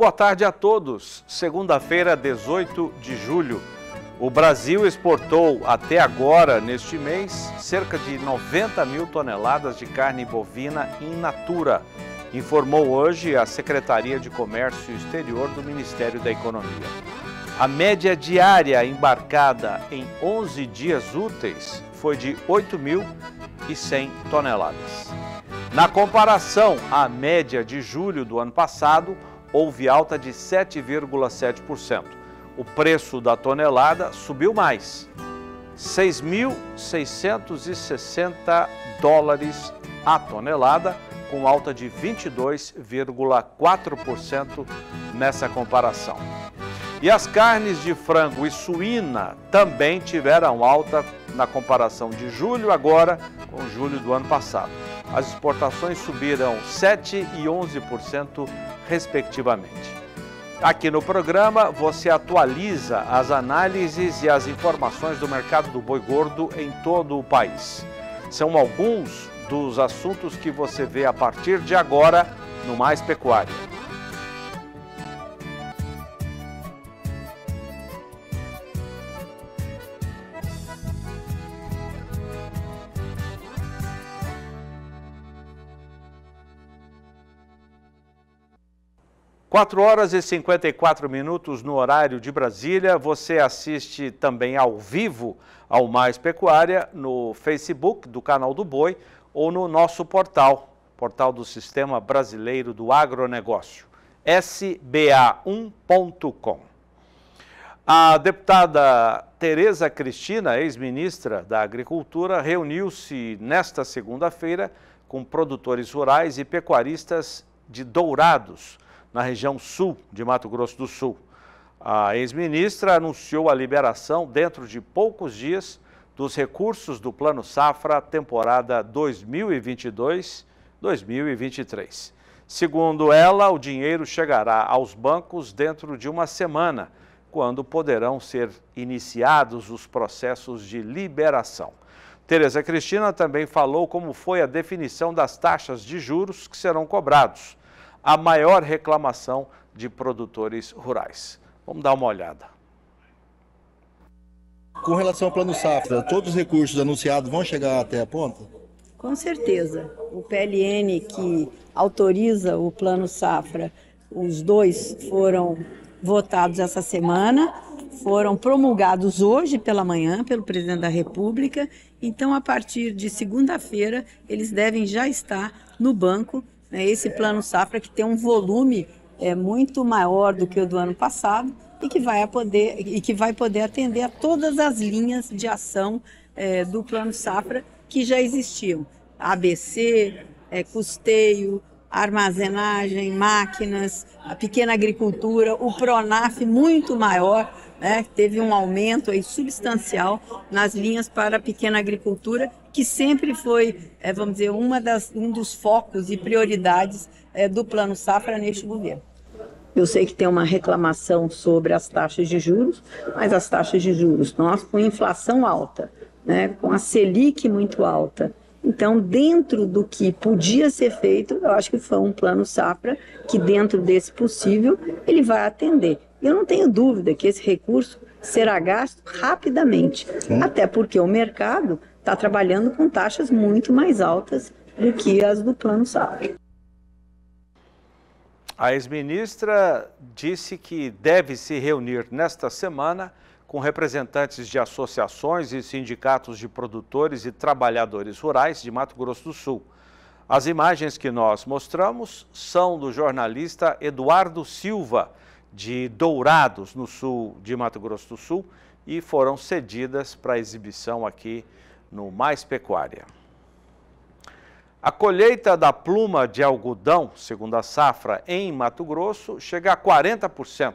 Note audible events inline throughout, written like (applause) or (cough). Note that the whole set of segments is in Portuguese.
Boa tarde a todos. Segunda-feira, 18 de julho. O Brasil exportou até agora, neste mês, cerca de 90 mil toneladas de carne bovina in natura, informou hoje a Secretaria de Comércio Exterior do Ministério da Economia. A média diária embarcada em 11 dias úteis foi de 8.100 toneladas. Na comparação à média de julho do ano passado, houve alta de 7,7%. O preço da tonelada subiu mais, 6.660 dólares a tonelada, com alta de 22,4% nessa comparação. E as carnes de frango e suína também tiveram alta na comparação de julho agora com julho do ano passado. As exportações subiram 7 e 11% respectivamente. Aqui no programa, você atualiza as análises e as informações do mercado do boi gordo em todo o país. São alguns dos assuntos que você vê a partir de agora no Mais Pecuária. 4 horas e 54 minutos no horário de Brasília. Você assiste também ao vivo ao Mais Pecuária no Facebook do canal do Boi ou no nosso portal, portal do Sistema Brasileiro do Agronegócio, sba1.com. A deputada Tereza Cristina, ex-ministra da Agricultura, reuniu-se nesta segunda-feira com produtores rurais e pecuaristas de Dourados na região sul de Mato Grosso do Sul. A ex-ministra anunciou a liberação, dentro de poucos dias, dos recursos do Plano Safra, temporada 2022-2023. Segundo ela, o dinheiro chegará aos bancos dentro de uma semana, quando poderão ser iniciados os processos de liberação. Tereza Cristina também falou como foi a definição das taxas de juros que serão cobrados a maior reclamação de produtores rurais. Vamos dar uma olhada. Com relação ao plano safra, todos os recursos anunciados vão chegar até a ponta? Com certeza. O PLN que autoriza o plano safra, os dois foram votados essa semana, foram promulgados hoje pela manhã pelo presidente da República. Então, a partir de segunda-feira, eles devem já estar no banco né? Esse plano safra que tem um volume é, muito maior do que o do ano passado e que vai poder e que vai poder atender a todas as linhas de ação é, do plano safra que já existiam: ABC, é, custeio, armazenagem, máquinas, a pequena agricultura, o Pronaf muito maior né, teve um aumento aí substancial nas linhas para a pequena agricultura, que sempre foi, é, vamos dizer, uma das, um dos focos e prioridades é, do Plano Safra neste governo. Eu sei que tem uma reclamação sobre as taxas de juros, mas as taxas de juros, nós com inflação alta, né, com a Selic muito alta, então, dentro do que podia ser feito, eu acho que foi um plano safra que, dentro desse possível, ele vai atender. E eu não tenho dúvida que esse recurso será gasto rapidamente, até porque o mercado está trabalhando com taxas muito mais altas do que as do plano safra. A ex-ministra disse que deve se reunir nesta semana com representantes de associações e sindicatos de produtores e trabalhadores rurais de Mato Grosso do Sul. As imagens que nós mostramos são do jornalista Eduardo Silva de Dourados, no sul de Mato Grosso do Sul, e foram cedidas para exibição aqui no Mais Pecuária. A colheita da pluma de algodão, segundo a safra, em Mato Grosso, chega a 40%,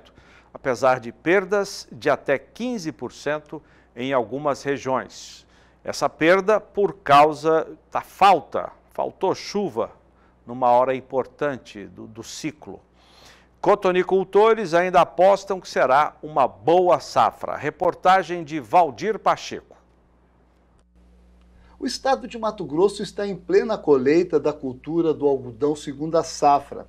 apesar de perdas de até 15% em algumas regiões. Essa perda por causa da falta, faltou chuva numa hora importante do, do ciclo. Cotonicultores ainda apostam que será uma boa safra. Reportagem de Valdir Pacheco. O estado de Mato Grosso está em plena colheita da cultura do algodão segunda safra.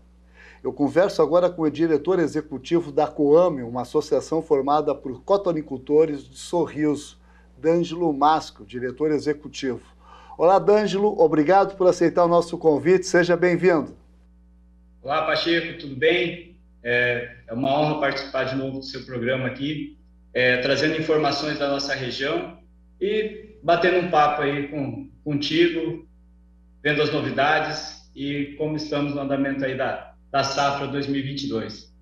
Eu converso agora com o diretor executivo da Coame, uma associação formada por cotonicultores de Sorriso, D'Angelo Masco, diretor executivo. Olá, D'Angelo, obrigado por aceitar o nosso convite, seja bem-vindo. Olá, Pacheco, tudo bem? É, é, uma honra participar de novo do seu programa aqui, é, trazendo informações da nossa região e batendo um papo aí com, contigo, vendo as novidades e como estamos no andamento aí da, da safra 2022.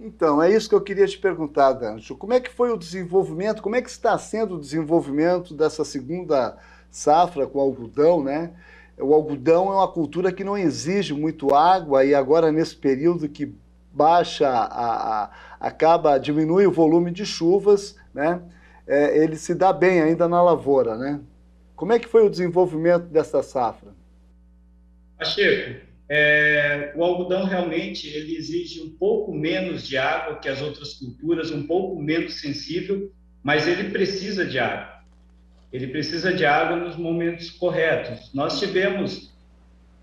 Então, é isso que eu queria te perguntar, Dancho. Como é que foi o desenvolvimento, como é que está sendo o desenvolvimento dessa segunda safra com algodão, né? O algodão é uma cultura que não exige muito água e agora nesse período que baixa, a, a, acaba, diminui o volume de chuvas, né? É, ele se dá bem ainda na lavoura, né? Como é que foi o desenvolvimento dessa safra? Pacheco, é, o algodão realmente ele exige um pouco menos de água que as outras culturas, um pouco menos sensível, mas ele precisa de água. Ele precisa de água nos momentos corretos. Nós tivemos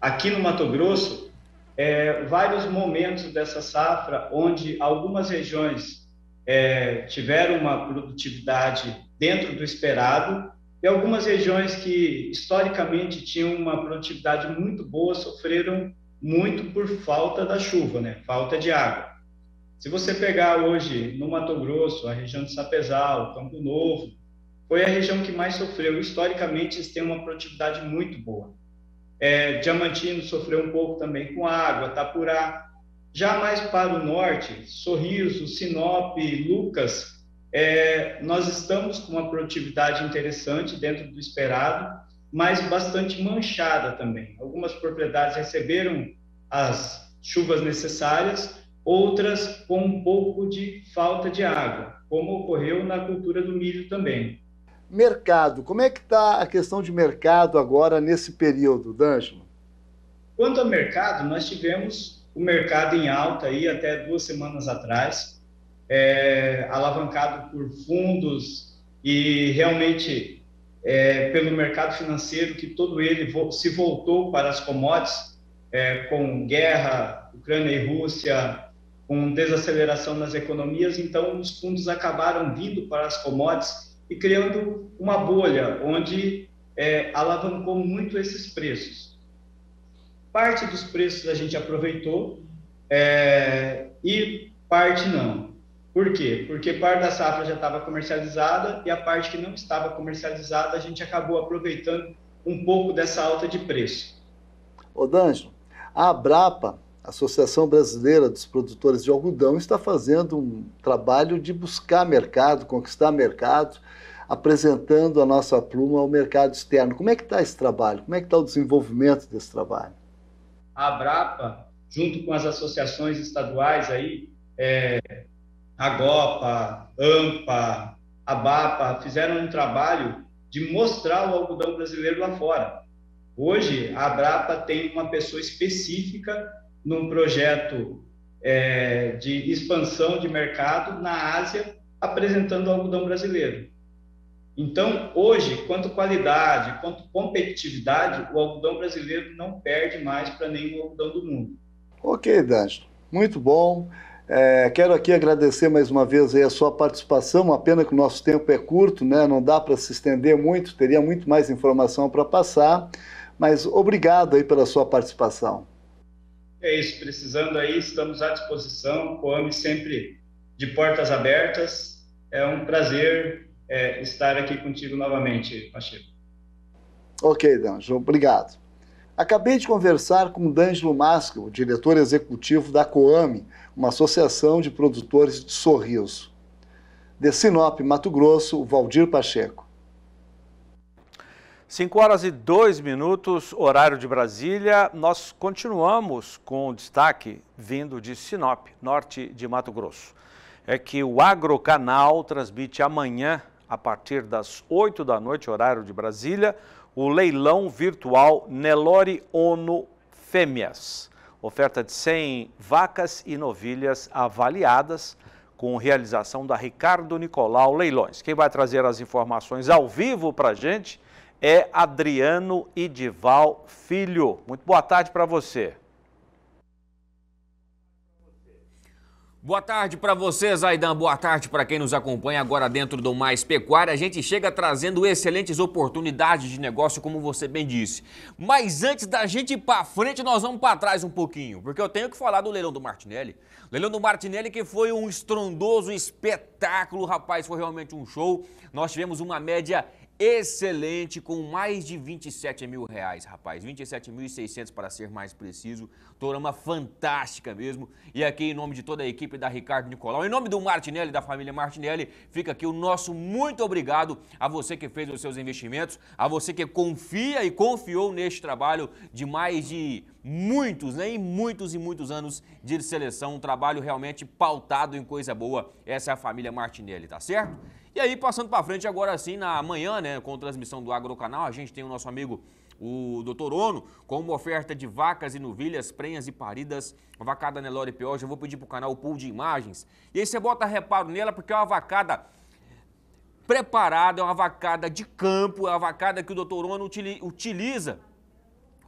aqui no Mato Grosso é, vários momentos dessa safra onde algumas regiões é, tiveram uma produtividade dentro do esperado e algumas regiões que historicamente tinham uma produtividade muito boa sofreram muito por falta da chuva, né? Falta de água. Se você pegar hoje no Mato Grosso, a região de Sapezal, Campo Novo, foi a região que mais sofreu. Historicamente, eles têm uma produtividade muito boa. É, Diamantino sofreu um pouco também com água, Tapurá. Já mais para o norte, Sorriso, Sinop, Lucas, é, nós estamos com uma produtividade interessante dentro do esperado, mas bastante manchada também. Algumas propriedades receberam as chuvas necessárias, outras com um pouco de falta de água, como ocorreu na cultura do milho também. Mercado, como é que está a questão de mercado agora nesse período, D'Angelo? Quanto ao mercado, nós tivemos o mercado em alta aí até duas semanas atrás, é, alavancado por fundos e realmente é, pelo mercado financeiro que todo ele se voltou para as commodities é, com guerra, Ucrânia e Rússia, com desaceleração nas economias, então os fundos acabaram vindo para as commodities e criando uma bolha onde é, alavancou muito esses preços. Parte dos preços a gente aproveitou é, e parte não. Por quê? Porque parte da safra já estava comercializada e a parte que não estava comercializada a gente acabou aproveitando um pouco dessa alta de preço. Ô Danjo, a Abrapa, Associação Brasileira dos Produtores de Algodão, está fazendo um trabalho de buscar mercado, conquistar mercado apresentando a nossa pluma ao mercado externo. Como é que está esse trabalho? Como é que está o desenvolvimento desse trabalho? A Abrapa, junto com as associações estaduais aí, é, Agopa, Ampa, Bapa, fizeram um trabalho de mostrar o algodão brasileiro lá fora. Hoje, a Abrapa tem uma pessoa específica num projeto é, de expansão de mercado na Ásia, apresentando o algodão brasileiro. Então, hoje, quanto qualidade, quanto competitividade, o algodão brasileiro não perde mais para nenhum algodão do mundo. Ok, Danilo, Muito bom. É, quero aqui agradecer mais uma vez a sua participação. Uma pena que o nosso tempo é curto, né? não dá para se estender muito, teria muito mais informação para passar. Mas obrigado aí pela sua participação. É isso, precisando aí, estamos à disposição. O COAME sempre de portas abertas. É um prazer é, estar aqui contigo novamente, Pacheco. Ok, Danjo, obrigado. Acabei de conversar com D'Angelo Masco, diretor executivo da Coame, uma associação de produtores de sorriso. De Sinop, Mato Grosso, Valdir Pacheco. 5 horas e 2 minutos, horário de Brasília. Nós continuamos com o destaque vindo de Sinop, norte de Mato Grosso. É que o Agrocanal transmite amanhã a partir das 8 da noite, horário de Brasília, o leilão virtual Nelore Ono Fêmeas. Oferta de 100 vacas e novilhas avaliadas com realização da Ricardo Nicolau Leilões. Quem vai trazer as informações ao vivo para a gente é Adriano Idival Filho. Muito boa tarde para você. Boa tarde para você, Aidan. Boa tarde para quem nos acompanha agora dentro do Mais Pecuária. A gente chega trazendo excelentes oportunidades de negócio, como você bem disse. Mas antes da gente ir para frente, nós vamos para trás um pouquinho, porque eu tenho que falar do leilão do Martinelli. Leilão do Martinelli que foi um estrondoso espetáculo, rapaz, foi realmente um show. Nós tivemos uma média excelente, com mais de 27 mil reais, rapaz. 27.600 para ser mais preciso. Torama fantástica mesmo. E aqui, em nome de toda a equipe da Ricardo Nicolau, em nome do Martinelli, da família Martinelli, fica aqui o nosso muito obrigado a você que fez os seus investimentos, a você que confia e confiou neste trabalho de mais de muitos, né? E muitos e muitos anos de seleção. Um trabalho realmente pautado em coisa boa. Essa é a família Martinelli, tá certo? E aí, passando para frente, agora sim, na manhã, né, com transmissão do Agrocanal, a gente tem o nosso amigo o Dr. Ono, com uma oferta de vacas e novilhas, prenhas e paridas, vacada Nelore Pior. Já vou pedir para o canal o pool de imagens. E aí você bota reparo nela, porque é uma vacada preparada, é uma vacada de campo, é uma vacada que o Dr. Ono utiliza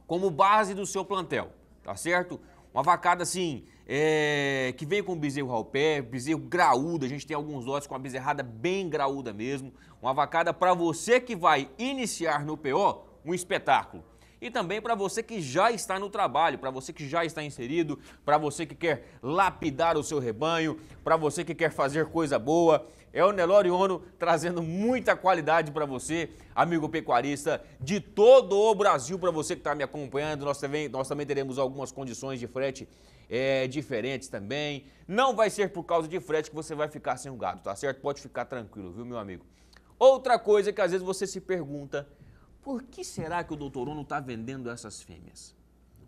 como base do seu plantel, tá certo? Uma vacada, assim, é, que vem com bezerro pé, bezerro graúdo, a gente tem alguns lotes com a bezerrada bem graúda mesmo, uma vacada para você que vai iniciar no PO, um espetáculo. E também para você que já está no trabalho, para você que já está inserido, para você que quer lapidar o seu rebanho, para você que quer fazer coisa boa, é o Neloriono trazendo muita qualidade para você, amigo pecuarista de todo o Brasil, para você que está me acompanhando. Nós também, nós também teremos algumas condições de frete é, diferentes também. Não vai ser por causa de frete que você vai ficar sem o gado, tá certo? Pode ficar tranquilo, viu, meu amigo? Outra coisa que às vezes você se pergunta, por que será que o doutor Uno está vendendo essas fêmeas?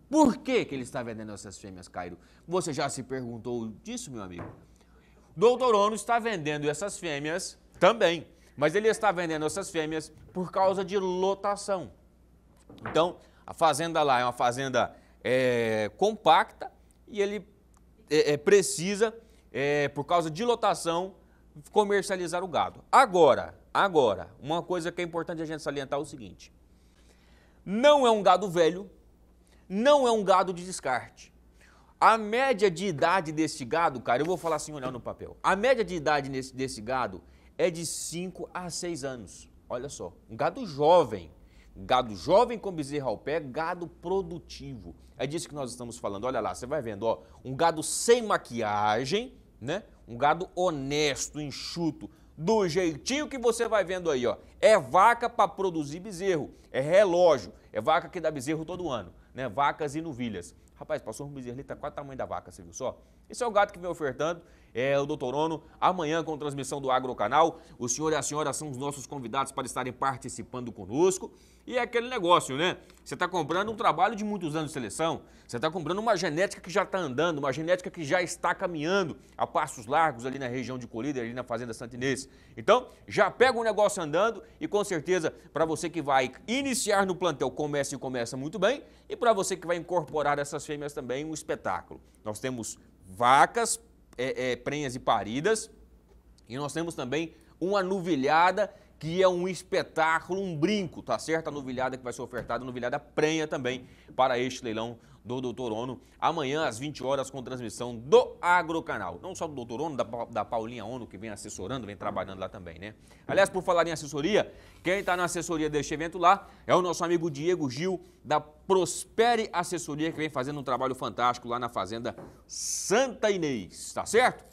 Por que, que ele está vendendo essas fêmeas, Cairo? Você já se perguntou disso, meu amigo? Doutor Ono está vendendo essas fêmeas também, mas ele está vendendo essas fêmeas por causa de lotação. Então, a fazenda lá é uma fazenda é, compacta, e ele é, é, precisa, é, por causa de lotação, comercializar o gado. Agora, agora, uma coisa que é importante a gente salientar é o seguinte: não é um gado velho, não é um gado de descarte. A média de idade desse gado, cara, eu vou falar assim olhando no papel. A média de idade nesse, desse gado é de 5 a 6 anos. Olha só, um gado jovem. Gado jovem com bezerra ao pé, gado produtivo. É disso que nós estamos falando. Olha lá, você vai vendo, ó, um gado sem maquiagem, né? Um gado honesto, enxuto, do jeitinho que você vai vendo aí, ó. É vaca para produzir bezerro, é relógio, é vaca que dá bezerro todo ano, né? Vacas e novilhas. Rapaz, passou um bezerro ali, tá quase o tamanho da vaca, você viu só? Esse é o gato que vem ofertando, é o Doutor Ono, amanhã com transmissão do Agrocanal. O senhor e a senhora são os nossos convidados para estarem participando conosco. E é aquele negócio, né? Você está comprando um trabalho de muitos anos de seleção, você está comprando uma genética que já está andando, uma genética que já está caminhando a passos largos ali na região de Colíder, ali na Fazenda Santinês. Então, já pega o negócio andando e com certeza, para você que vai iniciar no plantel, começa e começa muito bem, e para você que vai incorporar essas fêmeas também, um espetáculo. Nós temos vacas, é, é, prenhas e paridas, e nós temos também uma nuvilhada que é um espetáculo, um brinco, tá certo? A novilhada que vai ser ofertada, a novilhada prenha também para este leilão do Doutor Ono, amanhã às 20 horas com transmissão do Agrocanal. Não só do Doutor Ono, da, da Paulinha Ono, que vem assessorando, vem trabalhando lá também, né? Aliás, por falar em assessoria, quem está na assessoria deste evento lá é o nosso amigo Diego Gil, da Prospere Assessoria, que vem fazendo um trabalho fantástico lá na Fazenda Santa Inês, tá certo?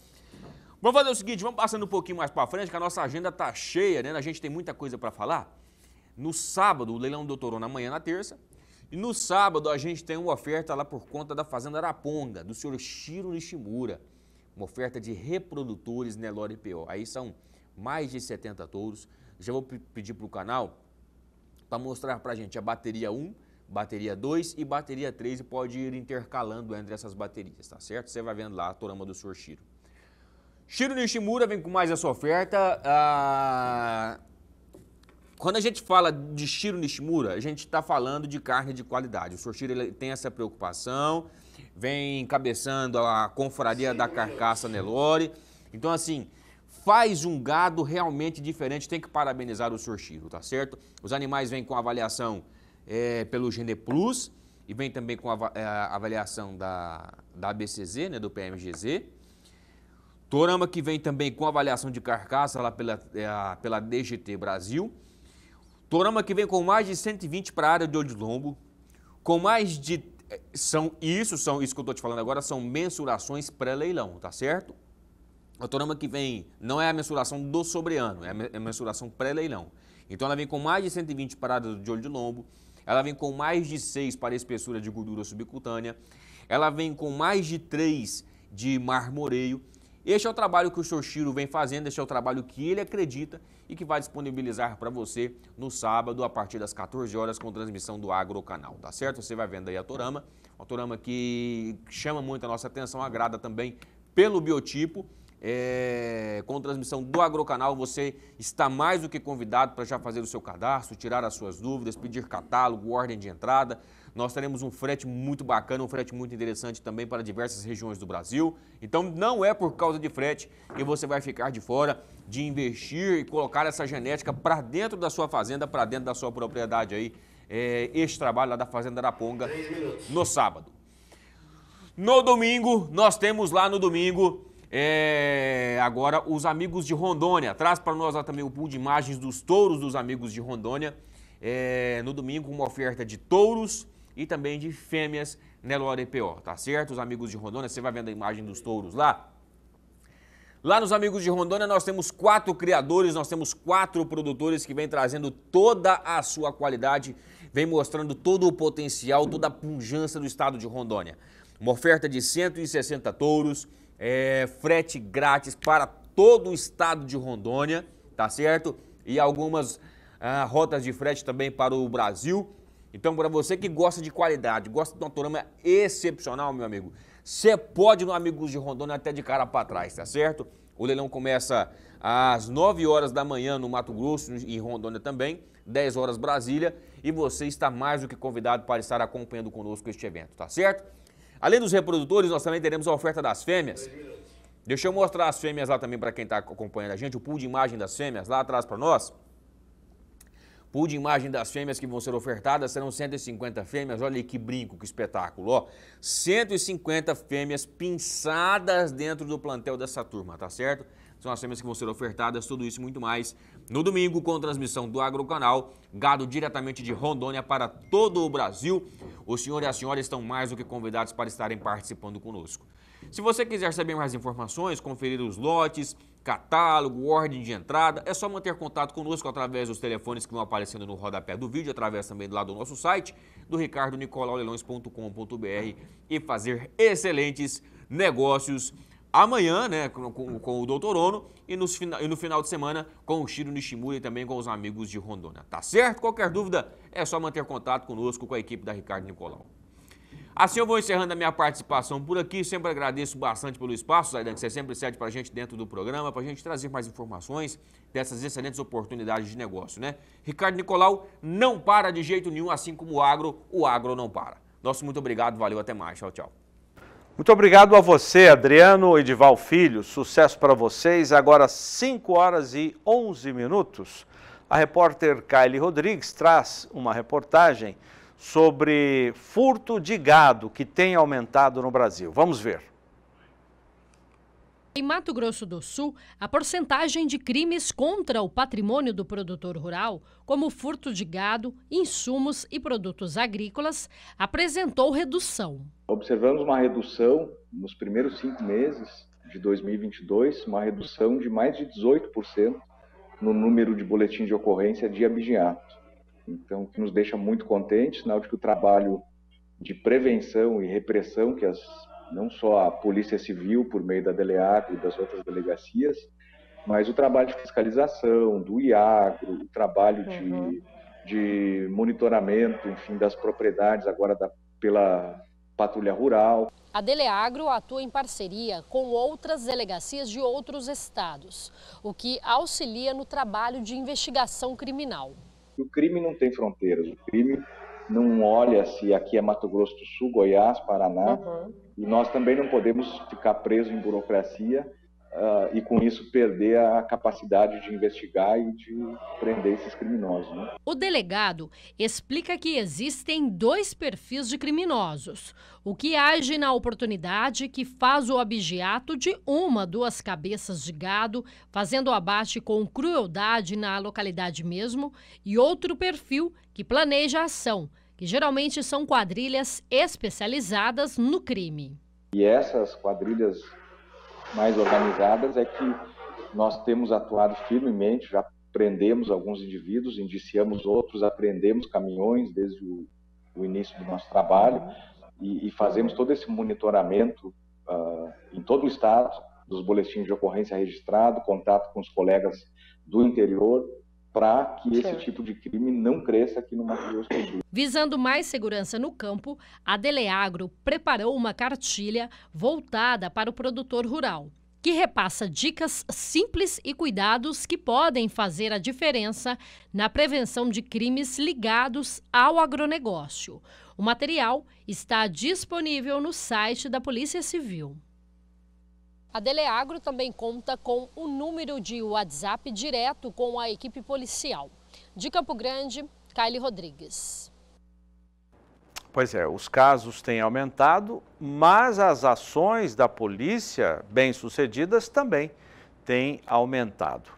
Vamos fazer o seguinte, vamos passando um pouquinho mais para frente, que a nossa agenda tá cheia, né? A gente tem muita coisa para falar. No sábado, o leilão do na manhã na terça. E no sábado a gente tem uma oferta lá por conta da Fazenda Araponga, do senhor Shiro Nishimura. Uma oferta de reprodutores Nelore PO. Aí são mais de 70 touros. Já vou pedir para o canal para mostrar para a gente a bateria 1, bateria 2 e bateria 3 e pode ir intercalando entre essas baterias, tá certo? Você vai vendo lá a torama do senhor Shiro. Shiro Nishimura vem com mais essa oferta. Ah, quando a gente fala de Shiro Nishimura, a gente está falando de carne de qualidade. O Sr. Shiro ele tem essa preocupação, vem encabeçando a confraria Sim, da carcaça Nelore. Então, assim, faz um gado realmente diferente. Tem que parabenizar o Sr. Shiro, tá certo? Os animais vêm com avaliação é, pelo Gene Plus e vem também com a, é, avaliação da, da ABCZ, né, do PMGZ. Torama que vem também com avaliação de carcaça lá pela, é, pela DGT Brasil. Torama que vem com mais de 120 para a área de lombo, com mais de. É, são isso, são isso que eu estou te falando agora, são mensurações pré-leilão, tá certo? A Torama que vem não é a mensuração do sobreano, é, é a mensuração pré-leilão. Então ela vem com mais de 120 paradas de olho de lombo, ela vem com mais de 6 para espessura de gordura subcutânea, ela vem com mais de 3 de marmoreio, este é o trabalho que o Shoshiro vem fazendo, este é o trabalho que ele acredita e que vai disponibilizar para você no sábado a partir das 14 horas com transmissão do Agro Canal, tá certo? Você vai vendo aí a Torama, uma Torama que chama muito a nossa atenção, agrada também pelo biotipo. É, com transmissão do Agrocanal, você está mais do que convidado para já fazer o seu cadastro, tirar as suas dúvidas, pedir catálogo, ordem de entrada, nós teremos um frete muito bacana, um frete muito interessante também para diversas regiões do Brasil. Então não é por causa de frete que você vai ficar de fora de investir e colocar essa genética para dentro da sua fazenda, para dentro da sua propriedade aí. É, este trabalho lá da Fazenda Araponga no sábado. No domingo, nós temos lá no domingo é, agora os amigos de Rondônia. Traz para nós lá também o pool de imagens dos touros dos amigos de Rondônia. É, no domingo, uma oferta de touros, e também de fêmeas Nelore PO, tá certo? Os amigos de Rondônia, você vai vendo a imagem dos touros lá. Lá nos Amigos de Rondônia, nós temos quatro criadores, nós temos quatro produtores que vem trazendo toda a sua qualidade, vem mostrando todo o potencial, toda a pujança do estado de Rondônia. Uma oferta de 160 touros, é, frete grátis para todo o estado de Rondônia, tá certo? E algumas ah, rotas de frete também para o Brasil. Então, para você que gosta de qualidade, gosta de um autorama excepcional, meu amigo, você pode no Amigos de Rondônia até de cara para trás, tá certo? O leilão começa às 9 horas da manhã no Mato Grosso e Rondônia também, 10 horas Brasília, e você está mais do que convidado para estar acompanhando conosco este evento, tá certo? Além dos reprodutores, nós também teremos a oferta das fêmeas. Deixa eu mostrar as fêmeas lá também para quem está acompanhando a gente, o pool de imagem das fêmeas lá atrás para nós. Pool de imagem das fêmeas que vão ser ofertadas serão 150 fêmeas. Olha aí que brinco, que espetáculo, ó. 150 fêmeas pinçadas dentro do plantel dessa turma, tá certo? São as fêmeas que vão ser ofertadas, tudo isso e muito mais no domingo com transmissão do Agrocanal, gado diretamente de Rondônia para todo o Brasil. O senhor e a senhora estão mais do que convidados para estarem participando conosco. Se você quiser saber mais informações, conferir os lotes, catálogo, ordem de entrada. É só manter contato conosco através dos telefones que vão aparecendo no rodapé do vídeo, através também do lado do nosso site, do ricardonicolauleilões.com.br e fazer excelentes negócios amanhã, né, com, com, com o Doutor Ono e, nos, e no final de semana com o Shiro Nishimura e também com os amigos de Rondônia. Tá certo? Qualquer dúvida é só manter contato conosco com a equipe da Ricardo Nicolau. Assim eu vou encerrando a minha participação por aqui. Sempre agradeço bastante pelo espaço, Zaidan, que você sempre cede para a gente dentro do programa, para a gente trazer mais informações dessas excelentes oportunidades de negócio, né? Ricardo Nicolau não para de jeito nenhum, assim como o agro, o agro não para. Nosso muito obrigado, valeu, até mais. Tchau, tchau. Muito obrigado a você, Adriano Edival Filho. Sucesso para vocês. Agora 5 horas e 11 minutos. A repórter Kylie Rodrigues traz uma reportagem sobre furto de gado que tem aumentado no Brasil. Vamos ver. Em Mato Grosso do Sul, a porcentagem de crimes contra o patrimônio do produtor rural, como furto de gado, insumos e produtos agrícolas, apresentou redução. Observamos uma redução nos primeiros cinco meses de 2022, uma redução de mais de 18% no número de boletim de ocorrência de abigeato. Então, que nos deixa muito contentes, sinal né, de que o trabalho de prevenção e repressão que as, não só a Polícia Civil, por meio da DELEAC e das outras delegacias, mas o trabalho de fiscalização, do IAGRO, o trabalho uhum. de, de monitoramento, enfim, das propriedades, agora da, pela patrulha rural. A Deleagro atua em parceria com outras delegacias de outros estados, o que auxilia no trabalho de investigação criminal o crime não tem fronteiras, o crime não olha se aqui é Mato Grosso do Sul, Goiás, Paraná, uhum. e nós também não podemos ficar presos em burocracia uh, e com isso perder a capacidade de investigar e de prender esses criminosos. Né? O delegado explica que existem dois perfis de criminosos: o que age na oportunidade, que faz o abigeato de uma, duas cabeças de gado, fazendo o abate com crueldade na localidade mesmo, e outro perfil que planeja a ação que geralmente são quadrilhas especializadas no crime. E essas quadrilhas mais organizadas, é que nós temos atuado firmemente, já prendemos alguns indivíduos, indiciamos outros, apreendemos caminhões desde o, o início do nosso trabalho e, e fazemos todo esse monitoramento uh, em todo o estado dos boletins de ocorrência registrado, contato com os colegas do interior para que esse tipo de crime não cresça aqui no Mato Grosso do Sul. Visando mais segurança no campo, a Deleagro preparou uma cartilha voltada para o produtor rural, que repassa dicas simples e cuidados que podem fazer a diferença na prevenção de crimes ligados ao agronegócio. O material está disponível no site da Polícia Civil. A Deleagro também conta com o um número de WhatsApp direto com a equipe policial. De Campo Grande, Kylie Rodrigues. Pois é, os casos têm aumentado, mas as ações da polícia bem-sucedidas também têm aumentado.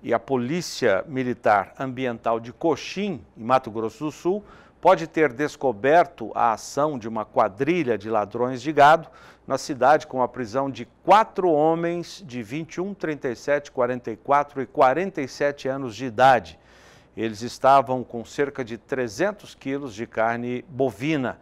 E a Polícia Militar Ambiental de Coxim, em Mato Grosso do Sul, pode ter descoberto a ação de uma quadrilha de ladrões de gado na cidade com a prisão de quatro homens de 21, 37, 44 e 47 anos de idade. Eles estavam com cerca de 300 quilos de carne bovina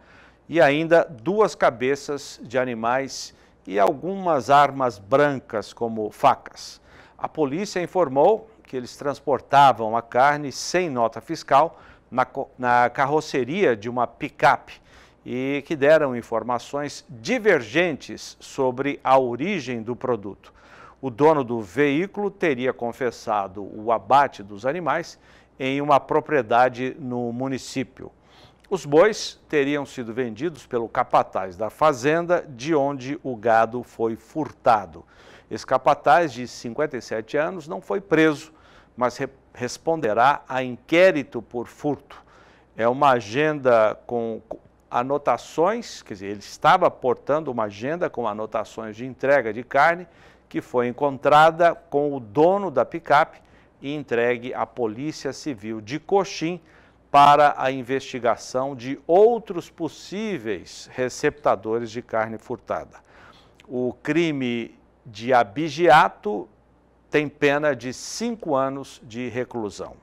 e ainda duas cabeças de animais e algumas armas brancas, como facas. A polícia informou que eles transportavam a carne sem nota fiscal na, na carroceria de uma picape e que deram informações divergentes sobre a origem do produto. O dono do veículo teria confessado o abate dos animais em uma propriedade no município. Os bois teriam sido vendidos pelo capataz da fazenda de onde o gado foi furtado. Esse capataz, de 57 anos, não foi preso, mas re responderá a inquérito por furto. É uma agenda com, anotações, quer dizer, ele estava portando uma agenda com anotações de entrega de carne que foi encontrada com o dono da picape e entregue à Polícia Civil de Coxim para a investigação de outros possíveis receptadores de carne furtada. O crime de abigeato tem pena de cinco anos de reclusão.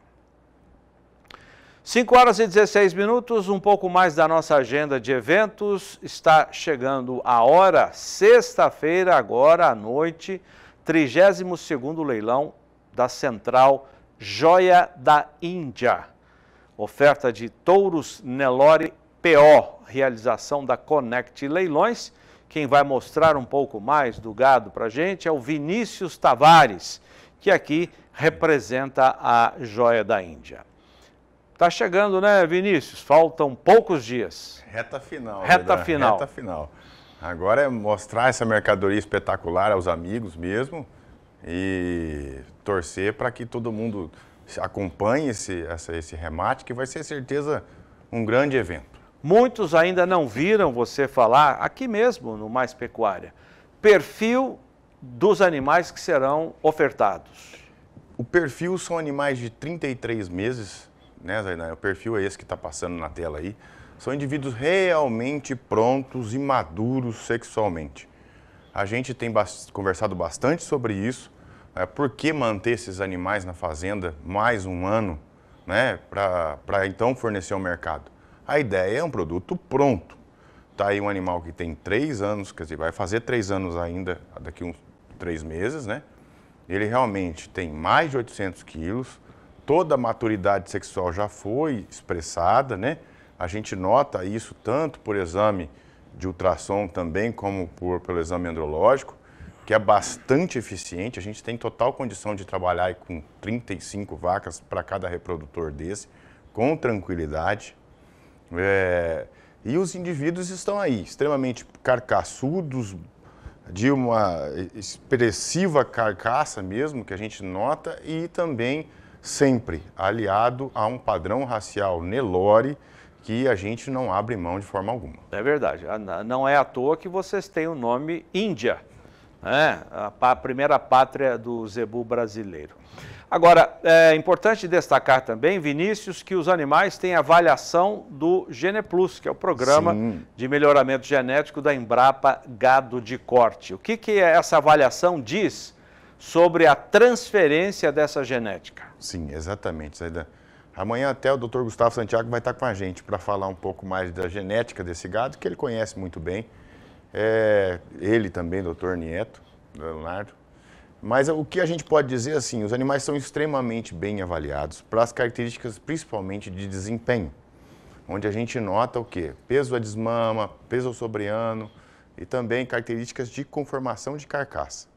5 horas e 16 minutos, um pouco mais da nossa agenda de eventos. Está chegando a hora, sexta-feira, agora à noite, 32º leilão da Central Joia da Índia. Oferta de touros Nelore PO, realização da Connect Leilões. Quem vai mostrar um pouco mais do gado para gente é o Vinícius Tavares, que aqui representa a Joia da Índia. Tá chegando, né, Vinícius? Faltam poucos dias. Reta final. Reta verdade? final. Reta final. Agora é mostrar essa mercadoria espetacular aos amigos mesmo e torcer para que todo mundo acompanhe esse, essa, esse remate, que vai ser certeza um grande evento. Muitos ainda não viram você falar aqui mesmo no Mais Pecuária. Perfil dos animais que serão ofertados. O perfil são animais de 33 meses né, O perfil é esse que está passando na tela aí. São indivíduos realmente prontos e maduros sexualmente. A gente tem conversado bastante sobre isso. Né? Por que manter esses animais na fazenda mais um ano, né? Para então fornecer ao mercado? A ideia é um produto pronto. Está aí um animal que tem três anos, quer dizer, vai fazer três anos ainda, daqui uns três meses, né? Ele realmente tem mais de 800 quilos, toda a maturidade sexual já foi expressada, né? A gente nota isso tanto por exame de ultrassom também, como por, pelo exame andrológico, que é bastante eficiente. A gente tem total condição de trabalhar com 35 vacas para cada reprodutor desse, com tranquilidade. É... E os indivíduos estão aí, extremamente carcaçudos, de uma expressiva carcaça mesmo, que a gente nota, e também sempre aliado a um padrão racial Nelore que a gente não abre mão de forma alguma. É verdade. Ah, não é à toa que vocês têm o nome Índia, né? a primeira pátria do zebu brasileiro. Agora, é importante destacar também, Vinícius, que os animais têm avaliação do GenePlus, que é o programa Sim. de melhoramento genético da Embrapa Gado de Corte. O que, que essa avaliação diz sobre a transferência dessa genética. Sim, exatamente, Zaidan. Amanhã até o Dr. Gustavo Santiago vai estar com a gente para falar um pouco mais da genética desse gado, que ele conhece muito bem. É, ele também, doutor Nieto, Leonardo. Mas o que a gente pode dizer assim, os animais são extremamente bem avaliados para as características principalmente de desempenho, onde a gente nota o quê? Peso a desmama, peso ao sobreano e também características de conformação de carcaça.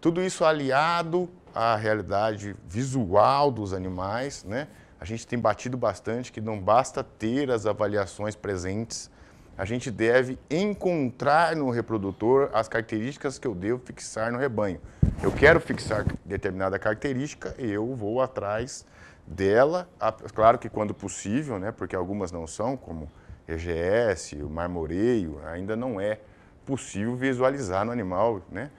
Tudo isso aliado à realidade visual dos animais, né? A gente tem batido bastante que não basta ter as avaliações presentes, a gente deve encontrar no reprodutor as características que eu devo fixar no rebanho. Eu quero fixar determinada característica, e eu vou atrás dela, claro que quando possível, né? Porque algumas não são, como EGS, o marmoreio, ainda não é possível visualizar no animal, né?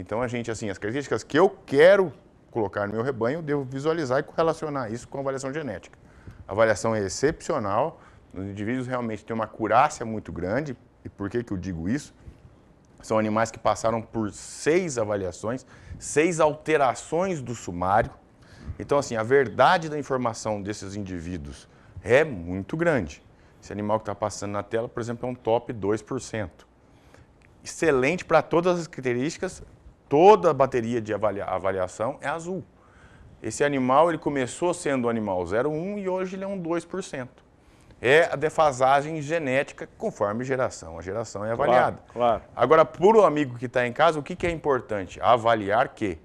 Então a gente, assim, as características que eu quero colocar no meu rebanho, devo visualizar e correlacionar isso com a avaliação genética. A avaliação é excepcional, os indivíduos realmente têm uma curácia muito grande, e por que, que eu digo isso? São animais que passaram por seis avaliações, seis alterações do sumário. Então, assim, a verdade da informação desses indivíduos é muito grande. Esse animal que está passando na tela, por exemplo, é um top 2%. Excelente para todas as características, Toda a bateria de avalia avaliação é azul. Esse animal, ele começou sendo um animal 0,1 e hoje ele é um 2%. É a defasagem genética conforme geração. A geração é avaliada. Claro, claro. Agora, para o amigo que está em casa, o que, que é importante? Avaliar que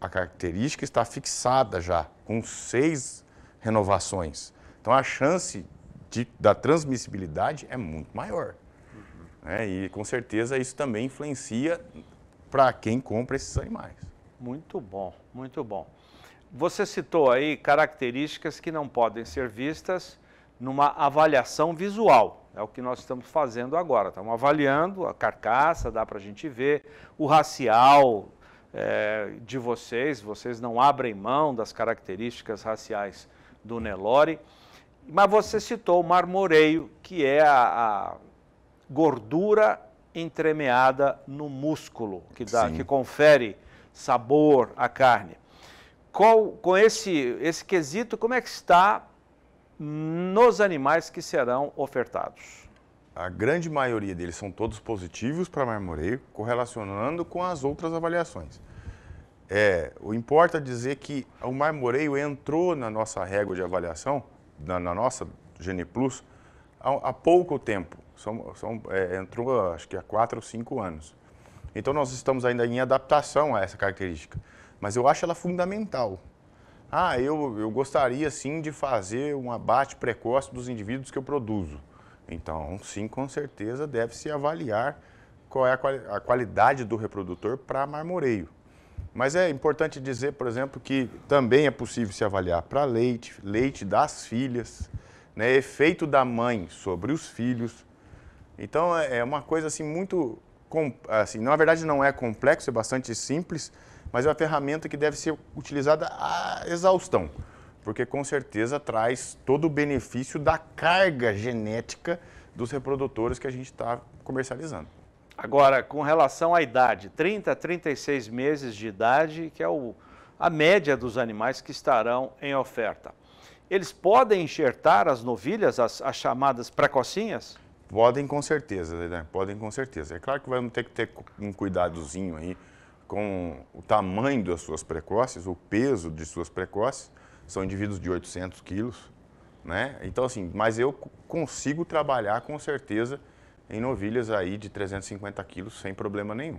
a característica está fixada já, com seis renovações. Então, a chance de, da transmissibilidade é muito maior. Uhum. Né? e, com certeza, isso também influencia para quem compra esses animais. Muito bom, muito bom. Você citou aí características que não podem ser vistas numa avaliação visual. É o que nós estamos fazendo agora. Estamos avaliando a carcaça, dá para a gente ver o racial é, de vocês. Vocês não abrem mão das características raciais do Nelore. Mas você citou o marmoreio, que é a, a gordura entremeada no músculo, que, dá, que confere sabor à carne. Qual, com esse, esse quesito, como é que está nos animais que serão ofertados? A grande maioria deles são todos positivos para marmoreio, correlacionando com as outras avaliações. É, o importa dizer que o marmoreio entrou na nossa régua de avaliação, na, na nossa Gene Plus, há, há pouco tempo. São, são, é, entrou, acho que há quatro ou cinco anos. Então, nós estamos ainda em adaptação a essa característica. Mas eu acho ela fundamental. Ah, eu, eu gostaria, sim, de fazer um abate precoce dos indivíduos que eu produzo. Então, sim, com certeza deve-se avaliar qual é a, quali a qualidade do reprodutor para marmoreio. Mas é importante dizer, por exemplo, que também é possível se avaliar para leite, leite das filhas, né, efeito da mãe sobre os filhos, então é, é uma coisa assim muito assim, na verdade não é complexo, é bastante simples, mas é uma ferramenta que deve ser utilizada à exaustão, porque com certeza traz todo o benefício da carga genética dos reprodutores que a gente está comercializando. Agora, com relação à idade, 30 a 36 meses de idade, que é o, a média dos animais que estarão em oferta. Eles podem enxertar as novilhas, as, as chamadas precocinhas? Podem com certeza, né? podem com certeza. É claro que vamos ter que ter um cuidadozinho aí com o tamanho das suas precoces, o peso de suas precoces. São indivíduos de 800 quilos, né? Então, assim, mas eu consigo trabalhar com certeza em novilhas aí de 350 quilos sem problema nenhum.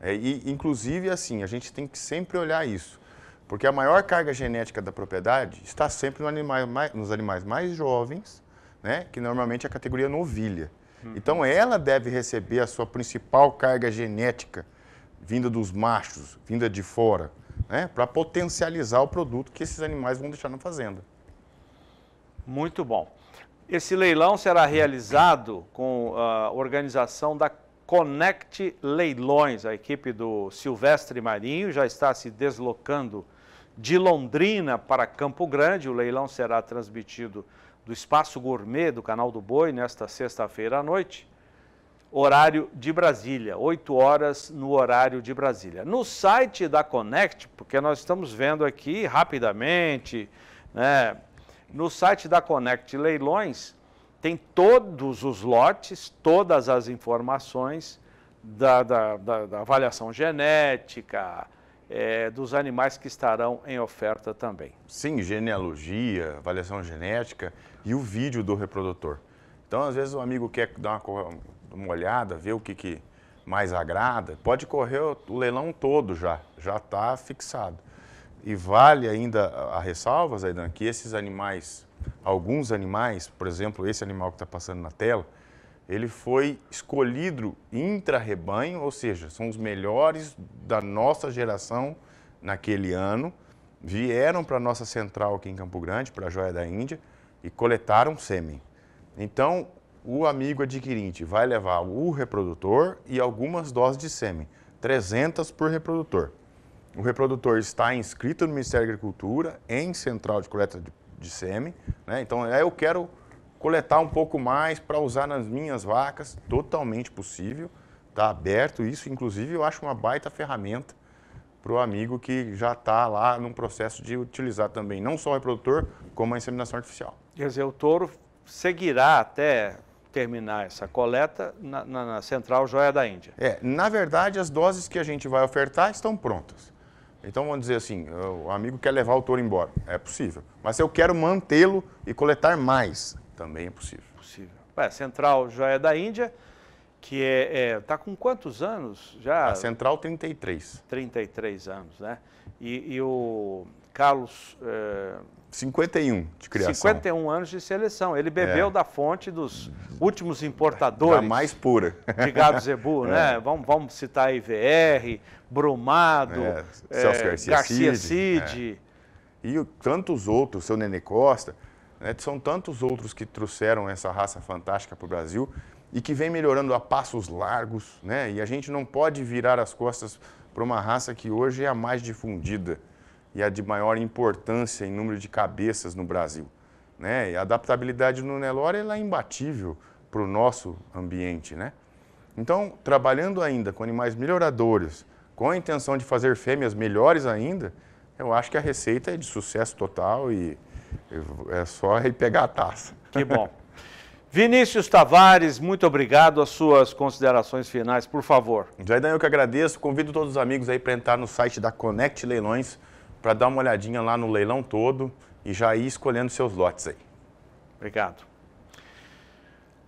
É, e, inclusive, assim, a gente tem que sempre olhar isso, porque a maior carga genética da propriedade está sempre no animais, nos animais mais jovens né? que normalmente é a categoria novilha. Uhum. Então ela deve receber a sua principal carga genética vinda dos machos, vinda de fora, né? para potencializar o produto que esses animais vão deixar na fazenda. Muito bom. Esse leilão será realizado com a ah, organização da Connect Leilões. A equipe do Silvestre Marinho já está se deslocando de Londrina para Campo Grande. O leilão será transmitido do Espaço Gourmet do Canal do Boi, nesta sexta-feira à noite, horário de Brasília, 8 horas no horário de Brasília. No site da Connect, porque nós estamos vendo aqui rapidamente, né, no site da Connect Leilões, tem todos os lotes, todas as informações da, da, da, da avaliação genética, é, dos animais que estarão em oferta também. Sim, genealogia, avaliação genética e o vídeo do reprodutor. Então, às vezes, o amigo quer dar uma, uma olhada, ver o que, que mais agrada, pode correr o, o leilão todo já, já está fixado. E vale ainda a, a ressalva, Zaidan, que esses animais, alguns animais, por exemplo, esse animal que está passando na tela, ele foi escolhido intra-rebanho, ou seja, são os melhores da nossa geração naquele ano, vieram para a nossa central aqui em Campo Grande, para a Joia da Índia, e coletaram sêmen. Então, o amigo adquirente vai levar o reprodutor e algumas doses de sêmen, 300 por reprodutor. O reprodutor está inscrito no Ministério da Agricultura, em central de coleta de, de sêmen, né? então é, eu quero coletar um pouco mais para usar nas minhas vacas, totalmente possível, está aberto isso, inclusive eu acho uma baita ferramenta para o amigo que já está lá num processo de utilizar também não só o reprodutor, como a inseminação artificial. Quer dizer, o touro seguirá até terminar essa coleta na, na, na central Joia da Índia. É, na verdade, as doses que a gente vai ofertar estão prontas. Então vamos dizer assim, o amigo quer levar o touro embora, é possível. Mas se eu quero mantê-lo e coletar mais, também é possível. Possível. Ué, a Central Joia é da Índia, que é, é tá com quantos anos já? A Central 33. 33 anos, né? E, e o Carlos... É... 51 de criação. 51 anos de seleção. Ele bebeu é. da fonte dos últimos importadores. Da mais pura. De gado zebu, (laughs) né? é. né? Vamos, vamos citar aí IVR, Brumado, é, é. Celso Garcia, Garcia Cid. Cid. É. E tantos outros, seu Nenê Costa. Né? são tantos outros que trouxeram essa raça fantástica para o Brasil e que vem melhorando a passos largos, né? E a gente não pode virar as costas para uma raça que hoje é a mais difundida e a de maior importância em número de cabeças no Brasil, né? E a adaptabilidade no Nelore ela é imbatível para o nosso ambiente, né? Então, trabalhando ainda com animais melhoradores, com a intenção de fazer fêmeas melhores ainda, eu acho que a receita é de sucesso total e é só ir pegar a taça. Que bom. (laughs) Vinícius Tavares, muito obrigado. As suas considerações finais, por favor. Jaidan, eu que agradeço. Convido todos os amigos aí para entrar no site da Connect Leilões para dar uma olhadinha lá no leilão todo e já ir escolhendo seus lotes aí. Obrigado.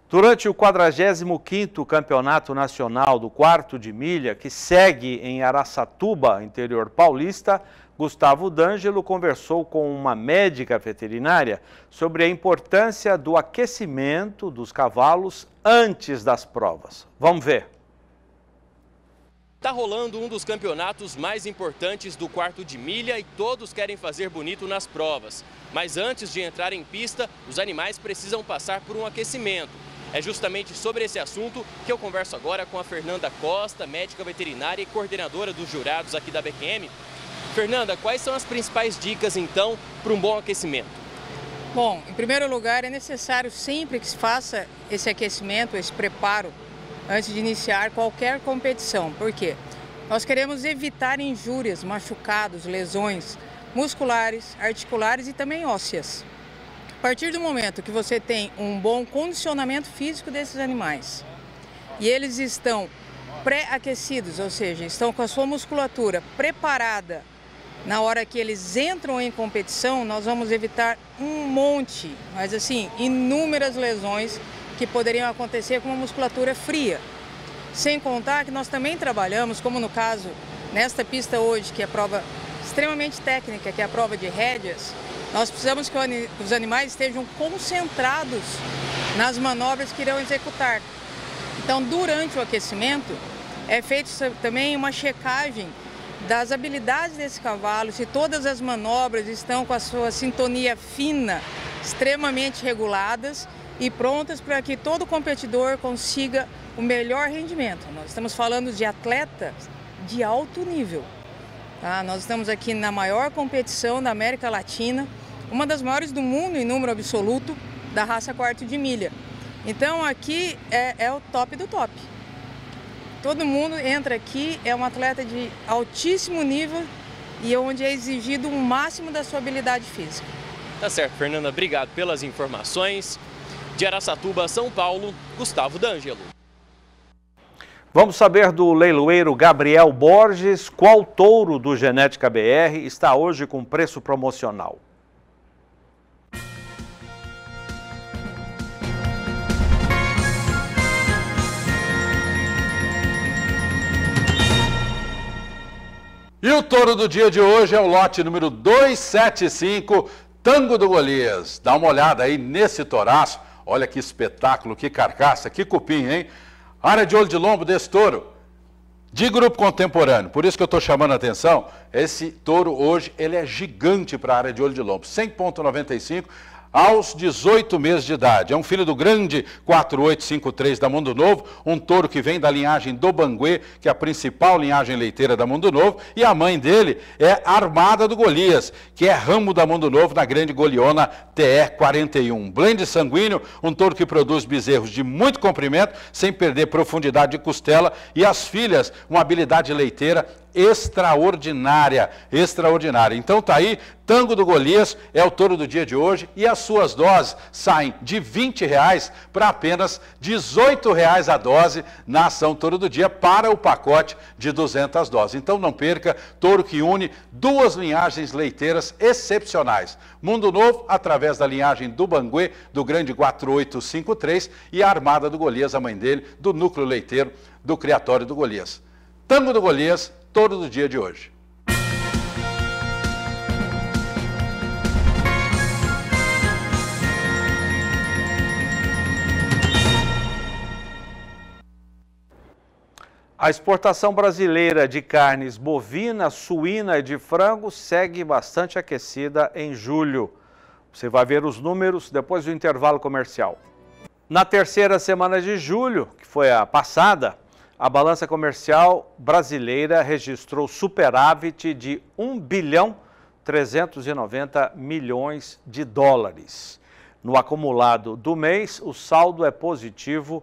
Durante o 45º Campeonato Nacional do Quarto de Milha, que segue em Araçatuba, interior paulista, Gustavo D'Angelo conversou com uma médica veterinária sobre a importância do aquecimento dos cavalos antes das provas. Vamos ver. Está rolando um dos campeonatos mais importantes do quarto de milha e todos querem fazer bonito nas provas. Mas antes de entrar em pista, os animais precisam passar por um aquecimento. É justamente sobre esse assunto que eu converso agora com a Fernanda Costa, médica veterinária e coordenadora dos jurados aqui da BQM, Fernanda, quais são as principais dicas então para um bom aquecimento? Bom, em primeiro lugar, é necessário sempre que se faça esse aquecimento, esse preparo, antes de iniciar qualquer competição. Por quê? Nós queremos evitar injúrias, machucados, lesões musculares, articulares e também ósseas. A partir do momento que você tem um bom condicionamento físico desses animais e eles estão pré-aquecidos, ou seja, estão com a sua musculatura preparada na hora que eles entram em competição, nós vamos evitar um monte, mas assim, inúmeras lesões que poderiam acontecer com uma musculatura fria. Sem contar que nós também trabalhamos, como no caso nesta pista hoje, que é a prova extremamente técnica, que é a prova de rédeas, nós precisamos que os animais estejam concentrados nas manobras que irão executar. Então, durante o aquecimento, é feita também uma checagem das habilidades desse cavalo, se todas as manobras estão com a sua sintonia fina, extremamente reguladas e prontas para que todo competidor consiga o melhor rendimento. Nós estamos falando de atleta de alto nível. Tá? Nós estamos aqui na maior competição da América Latina, uma das maiores do mundo em número absoluto da raça quarto de milha. Então aqui é, é o top do top. Todo mundo entra aqui, é um atleta de altíssimo nível e é onde é exigido o um máximo da sua habilidade física. Tá certo, Fernanda. Obrigado pelas informações. De Araçatuba, São Paulo, Gustavo D'Angelo. Vamos saber do leiloeiro Gabriel Borges qual touro do Genética BR está hoje com preço promocional. E o touro do dia de hoje é o lote número 275, Tango do Golias. Dá uma olhada aí nesse toraço. Olha que espetáculo, que carcaça, que cupim, hein? Área de olho de lombo desse touro. De grupo contemporâneo, por isso que eu estou chamando a atenção, esse touro hoje ele é gigante para a área de olho de lombo, 100,95 aos 18 meses de idade. É um filho do grande 4853 da Mundo Novo, um touro que vem da linhagem do Banguê, que é a principal linhagem leiteira da Mundo Novo, e a mãe dele é Armada do Golias, que é ramo da Mundo Novo na grande Goliona TE41. Blend sanguíneo, um touro que produz bezerros de muito comprimento, sem perder profundidade de costela, e as filhas, uma habilidade leiteira extraordinária, extraordinária. Então tá aí, Tango do Golias é o touro do dia de hoje e as suas doses saem de 20 reais para apenas 18 reais a dose na ação Touro do Dia para o pacote de 200 doses. Então não perca, touro que une duas linhagens leiteiras excepcionais. Mundo Novo através da linhagem do Banguê, do grande 4853 e a Armada do Golias, a mãe dele, do núcleo leiteiro do Criatório do Golias. Tango do Golias, Todo o dia de hoje. A exportação brasileira de carnes bovina, suína e de frango segue bastante aquecida em julho. Você vai ver os números depois do intervalo comercial. Na terceira semana de julho, que foi a passada, a balança comercial brasileira registrou superávit de 1 bilhão 390 milhões de dólares. No acumulado do mês, o saldo é positivo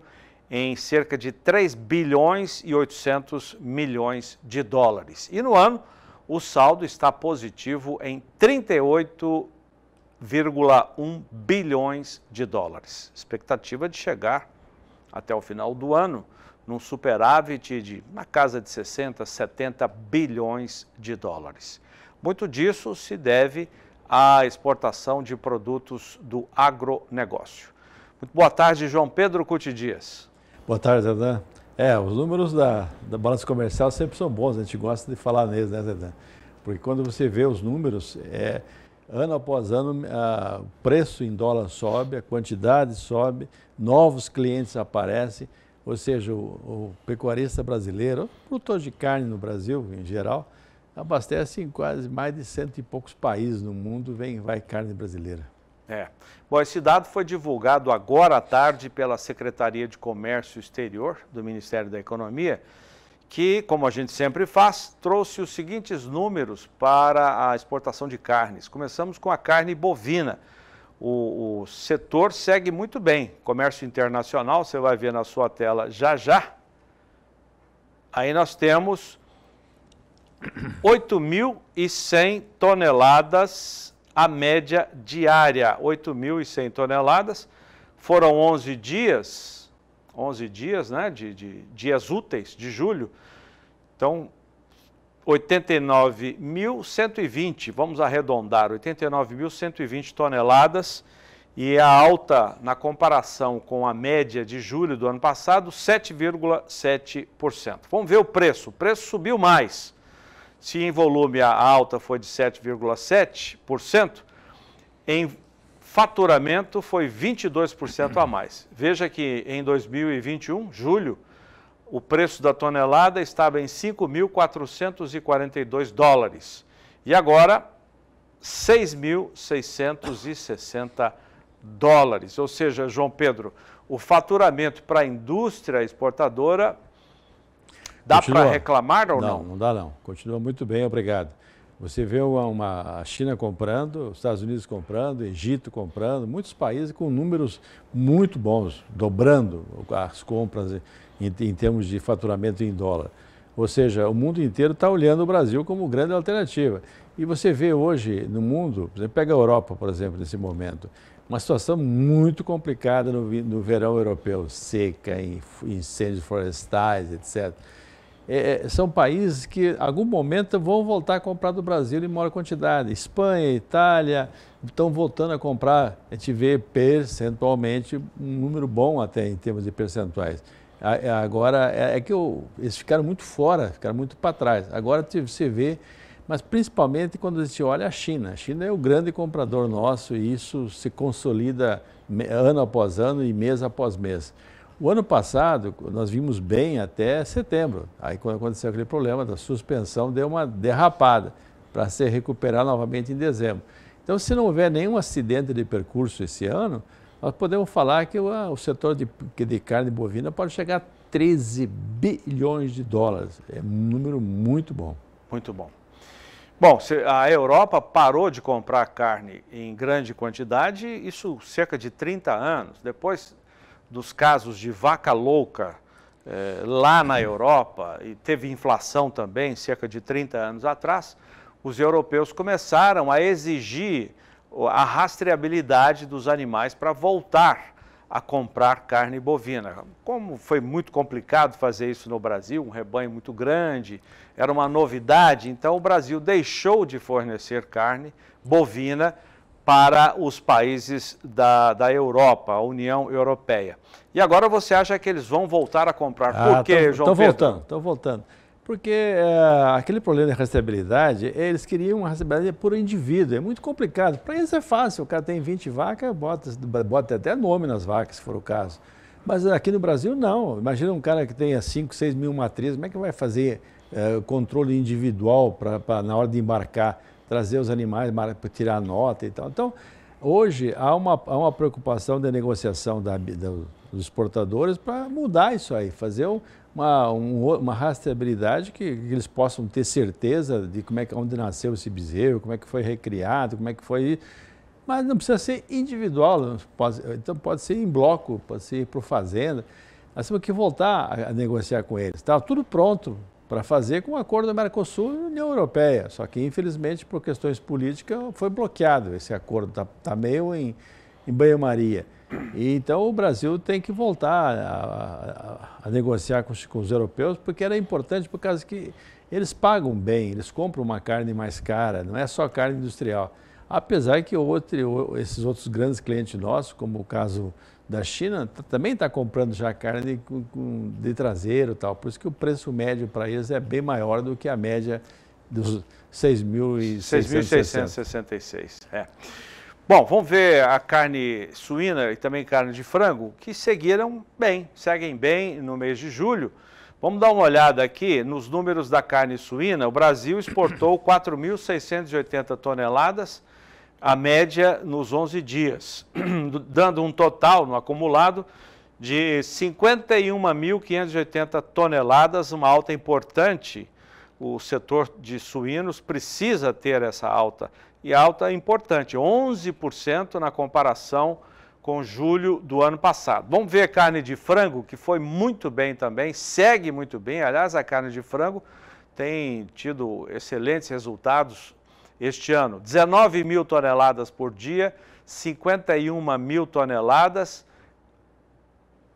em cerca de 3 bilhões e 800 milhões de dólares. E no ano, o saldo está positivo em 38,1 bilhões de dólares. Expectativa de chegar até o final do ano, num superávit de na casa de 60, 70 bilhões de dólares. Muito disso se deve à exportação de produtos do agronegócio. Muito boa tarde, João Pedro Cuti Dias. Boa tarde, Zedan. É, os números da, da balança comercial sempre são bons, a gente gosta de falar neles, né, Zedan? Porque quando você vê os números, é, ano após ano, o preço em dólar sobe, a quantidade sobe, novos clientes aparecem, ou seja, o, o pecuarista brasileiro, o produtor de carne no Brasil em geral, abastece em quase mais de cento e poucos países no mundo, vem vai carne brasileira. É. Bom, esse dado foi divulgado agora à tarde pela Secretaria de Comércio Exterior do Ministério da Economia que, como a gente sempre faz, trouxe os seguintes números para a exportação de carnes. Começamos com a carne bovina. O, o setor segue muito bem. Comércio internacional, você vai ver na sua tela já já. Aí nós temos 8.100 (clears throat) toneladas a média diária. 8.100 toneladas. Foram 11 dias 11 dias, né, de, de dias úteis de julho. Então, 89.120, vamos arredondar, 89.120 toneladas e a alta na comparação com a média de julho do ano passado, 7,7%. Vamos ver o preço. O preço subiu mais. Se em volume a alta foi de 7,7%, em faturamento foi 22% a mais. Veja que em 2021, julho, o preço da tonelada estava em 5.442 dólares e agora 6.660 dólares. Ou seja, João Pedro, o faturamento para a indústria exportadora dá para reclamar ou não? Não, não dá não. Continua muito bem, obrigado. Você vê uma, a China comprando, os Estados Unidos comprando, Egito comprando, muitos países com números muito bons, dobrando as compras em, em termos de faturamento em dólar. Ou seja, o mundo inteiro está olhando o Brasil como grande alternativa. E você vê hoje no mundo, você pega a Europa, por exemplo, nesse momento, uma situação muito complicada no, no verão europeu, seca, incêndios florestais, etc. É, é, são países que, em algum momento, vão voltar a comprar do Brasil em maior quantidade. Espanha, Itália, estão voltando a comprar. A gente vê percentualmente um número bom até em termos de percentuais. É, agora, é, é que eu, eles ficaram muito fora, ficaram muito para trás. Agora você vê mas principalmente quando a gente olha a China. A China é o grande comprador nosso e isso se consolida ano após ano e mês após mês. O ano passado, nós vimos bem até setembro. Aí, quando aconteceu aquele problema da suspensão, deu uma derrapada para se recuperar novamente em dezembro. Então, se não houver nenhum acidente de percurso esse ano, nós podemos falar que o, o setor de, de carne bovina pode chegar a 13 bilhões de dólares. É um número muito bom. Muito bom. Bom, a Europa parou de comprar carne em grande quantidade, isso cerca de 30 anos. Depois dos casos de vaca louca eh, lá na Europa, e teve inflação também cerca de 30 anos atrás, os europeus começaram a exigir a rastreabilidade dos animais para voltar a comprar carne bovina. Como foi muito complicado fazer isso no Brasil, um rebanho muito grande, era uma novidade, então o Brasil deixou de fornecer carne bovina para os países da, da Europa, a União Europeia. E agora você acha que eles vão voltar a comprar? Ah, Por quê, João tão Pedro? Estão voltando, estão voltando. Porque é, aquele problema de rastreabilidade, eles queriam uma rastreabilidade por indivíduo, é muito complicado. Para eles é fácil, o cara tem 20 vacas, bota, bota até nome nas vacas, se for o caso. Mas aqui no Brasil, não. Imagina um cara que tenha 5, 6 mil matrizes, como é que vai fazer é, controle individual pra, pra, na hora de embarcar? trazer os animais para tirar nota e tal. Então, hoje há uma, há uma preocupação da negociação da, da, dos exportadores para mudar isso aí, fazer uma, um, uma rastreabilidade que, que, eles possam ter certeza de como é que, onde nasceu esse bezerro, como é que foi recriado, como é que foi... Mas não precisa ser individual, pode, então pode ser em bloco, pode ser por fazenda. Nós temos que voltar a negociar com eles. Está tudo pronto, para fazer com o acordo do Mercosul e União Europeia. Só que, infelizmente, por questões políticas, foi bloqueado esse acordo, está tá meio em, em banho-maria. Então o Brasil tem que voltar a, a, a negociar com os, com os, europeus, porque era importante por causa que eles pagam bem, eles compram uma carne mais cara, não é só carne industrial. Apesar que outro, esses outros grandes clientes nossos, como o caso da China também está comprando já carne de, com, de traseiro tal. Por isso que o preço médio para eles é bem maior do que a média dos 6.666. É. Bom, vamos ver a carne suína e também carne de frango, que seguiram bem, seguem bem no mês de julho. Vamos dar uma olhada aqui nos números da carne suína. O Brasil exportou 4.680 toneladas, a média nos 11 dias, (clears throat) dando um total no acumulado de 51.580 toneladas, uma alta importante. O setor de suínos precisa ter essa alta, e alta é importante, 11% na comparação com julho do ano passado. Vamos ver a carne de frango, que foi muito bem também, segue muito bem. Aliás, a carne de frango tem tido excelentes resultados este ano. 19 mil toneladas por dia, 51 mil toneladas.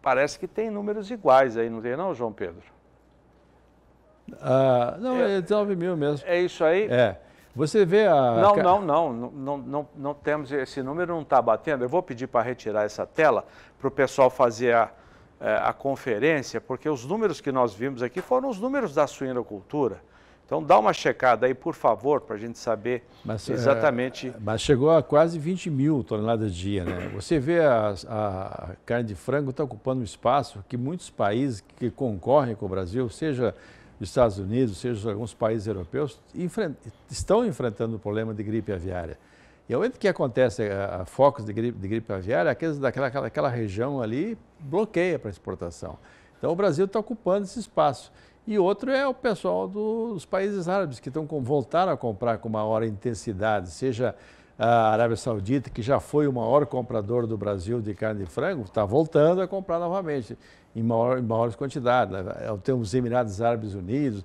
Parece que tem números iguais aí, não tem não, João Pedro? Ah, não, é, é 19 mil mesmo. É isso aí? É. Você vê a. Não, não, não, não, não, não temos, esse número não está batendo. Eu vou pedir para retirar essa tela para o pessoal fazer a, é, a conferência, porque os números que nós vimos aqui foram os números da suinocultura. Então dá uma checada aí, por favor, para a gente saber mas, é, exatamente. É, mas chegou a quase 20 mil toneladas dia, né? Você vê a, a carne de frango está ocupando um espaço que muitos países que concorrem com o Brasil, seja os Estados Unidos, seja alguns países europeus, enfrent, estão enfrentando o problema de gripe aviária. E é o que acontece, é, a, a focos de gripe, de gripe aviária, aqueles daquela aquela região ali bloqueia para exportação. Então o Brasil está ocupando esse espaço. E outro é o pessoal dos países árabes, que estão voltaram a comprar com maior intensidade, seja a Arábia Saudita, que já foi o maior comprador do Brasil de carne de frango, está voltando a comprar novamente, em, maior, em maiores quantidades. Né? É temos os Emirados Árabes Unidos,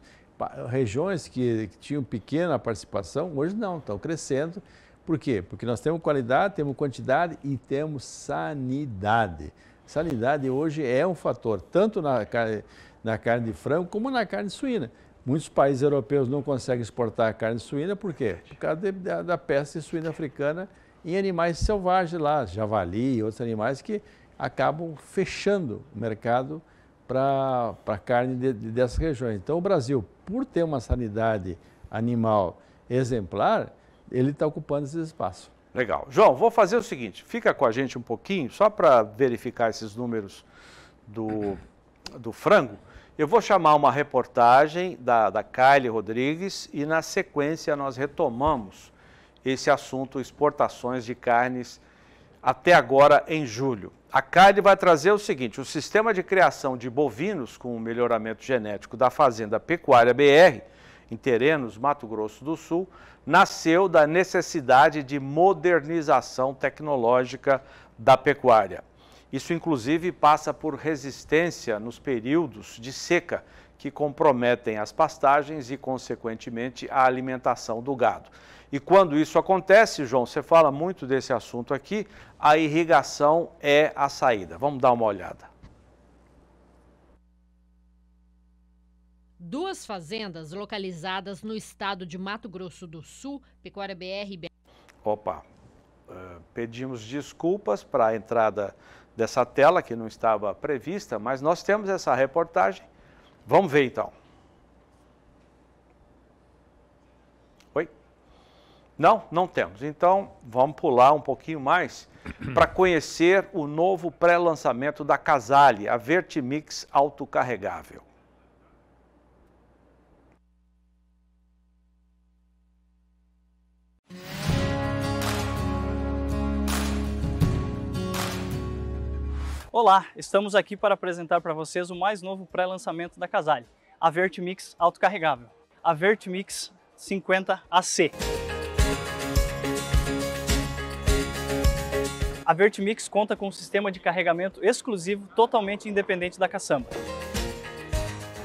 regiões que, que tinham pequena participação, hoje não, estão crescendo. Por quê? Porque nós temos qualidade, temos quantidade e temos sanidade. Sanidade hoje é um fator, tanto na carne na carne de frango como na carne suína. Muitos países europeus não conseguem exportar a carne suína, por quê? Por causa de, da, da peste suína africana em animais selvagens lá, javali e outros animais que acabam fechando o mercado para a carne de, de, dessas regiões. Então o Brasil, por ter uma sanidade animal exemplar, ele está ocupando esse espaço. Legal. João, vou fazer o seguinte, fica com a gente um pouquinho, só para verificar esses números do, do frango. Eu vou chamar uma reportagem da, da Kylie Rodrigues e, na sequência, nós retomamos esse assunto exportações de carnes até agora em julho. A Kylie vai trazer o seguinte: o sistema de criação de bovinos com o melhoramento genético da Fazenda Pecuária BR, em Terenos, Mato Grosso do Sul, nasceu da necessidade de modernização tecnológica da pecuária. Isso, inclusive, passa por resistência nos períodos de seca, que comprometem as pastagens e, consequentemente, a alimentação do gado. E quando isso acontece, João, você fala muito desse assunto aqui, a irrigação é a saída. Vamos dar uma olhada. Duas fazendas localizadas no estado de Mato Grosso do Sul, Pecuária BR e Opa, eh, pedimos desculpas para a entrada dessa tela que não estava prevista, mas nós temos essa reportagem. Vamos ver então. Oi? Não, não temos. Então vamos pular um pouquinho mais (coughs) para conhecer o novo pré-lançamento da Casale, a Vertimix autocarregável. Olá, estamos aqui para apresentar para vocês o mais novo pré-lançamento da Casale, a Vertimix autocarregável, a Vertimix 50AC. A Vertimix conta com um sistema de carregamento exclusivo totalmente independente da caçamba.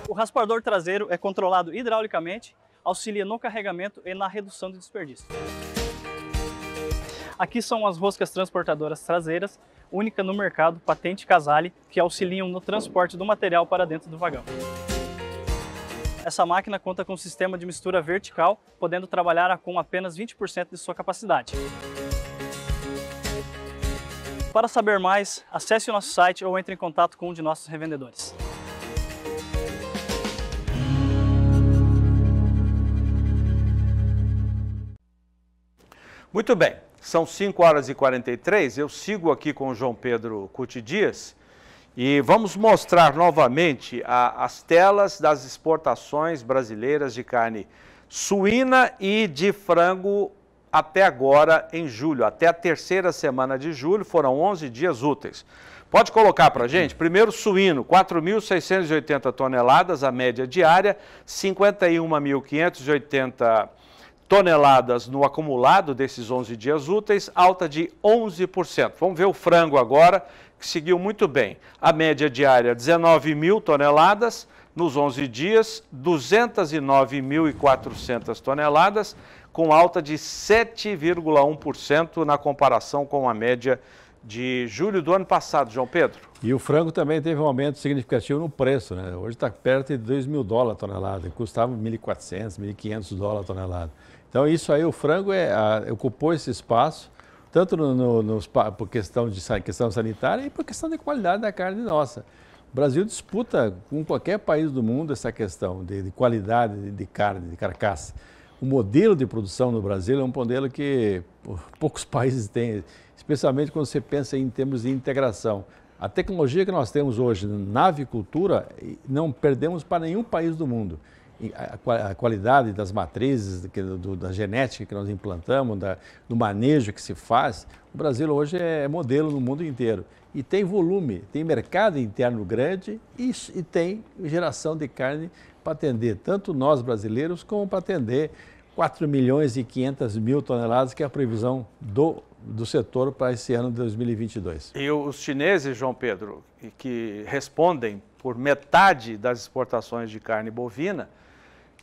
O raspador traseiro é controlado hidraulicamente, auxilia no carregamento e na redução de desperdício. Aqui são as roscas transportadoras traseiras, única no mercado, patente Casale, que auxiliam no transporte do material para dentro do vagão. Essa máquina conta com um sistema de mistura vertical, podendo trabalhar com apenas 20% de sua capacidade. Para saber mais, acesse o nosso site ou entre em contato com um de nossos revendedores. Muito bem. São 5 horas e 43, eu sigo aqui com o João Pedro Cuti Dias e vamos mostrar novamente a, as telas das exportações brasileiras de carne suína e de frango até agora em julho, até a terceira semana de julho, foram 11 dias úteis. Pode colocar para a gente? Primeiro, suíno, 4.680 toneladas, a média diária, 51.580 toneladas no acumulado desses 11 dias úteis, alta de 11%. Vamos ver o frango agora, que seguiu muito bem. A média diária, 19 mil toneladas, nos 11 dias, 209.400 toneladas, com alta de 7,1% na comparação com a média de julho do ano passado, João Pedro. E o frango também teve um aumento significativo no preço, né? Hoje está perto de 2 mil dólares a tonelada, custava 1.400, 1.500 dólares a tonelada. Então isso aí, o frango é, a, ocupou esse espaço, tanto no, no, no, por questão, de, questão sanitária e por questão de qualidade da carne nossa. O Brasil disputa com qualquer país do mundo essa questão de, de qualidade de carne, de carcaça. O modelo de produção no Brasil é um modelo que poucos (laughs) países têm, especialmente quando você pensa em termos de integração. A tecnologia que nós temos hoje na avicultura, não perdemos para nenhum país do mundo a, qualidade das matrizes, da genética que nós implantamos, do manejo que se faz, o Brasil hoje é, é modelo no mundo inteiro. E tem volume, tem mercado interno grande e, e tem geração de carne para atender tanto nós brasileiros como para atender 4 milhões e 500 mil toneladas, que é a previsão do, do setor para esse ano de 2022. E os chineses, João Pedro, que respondem por metade das exportações de carne bovina,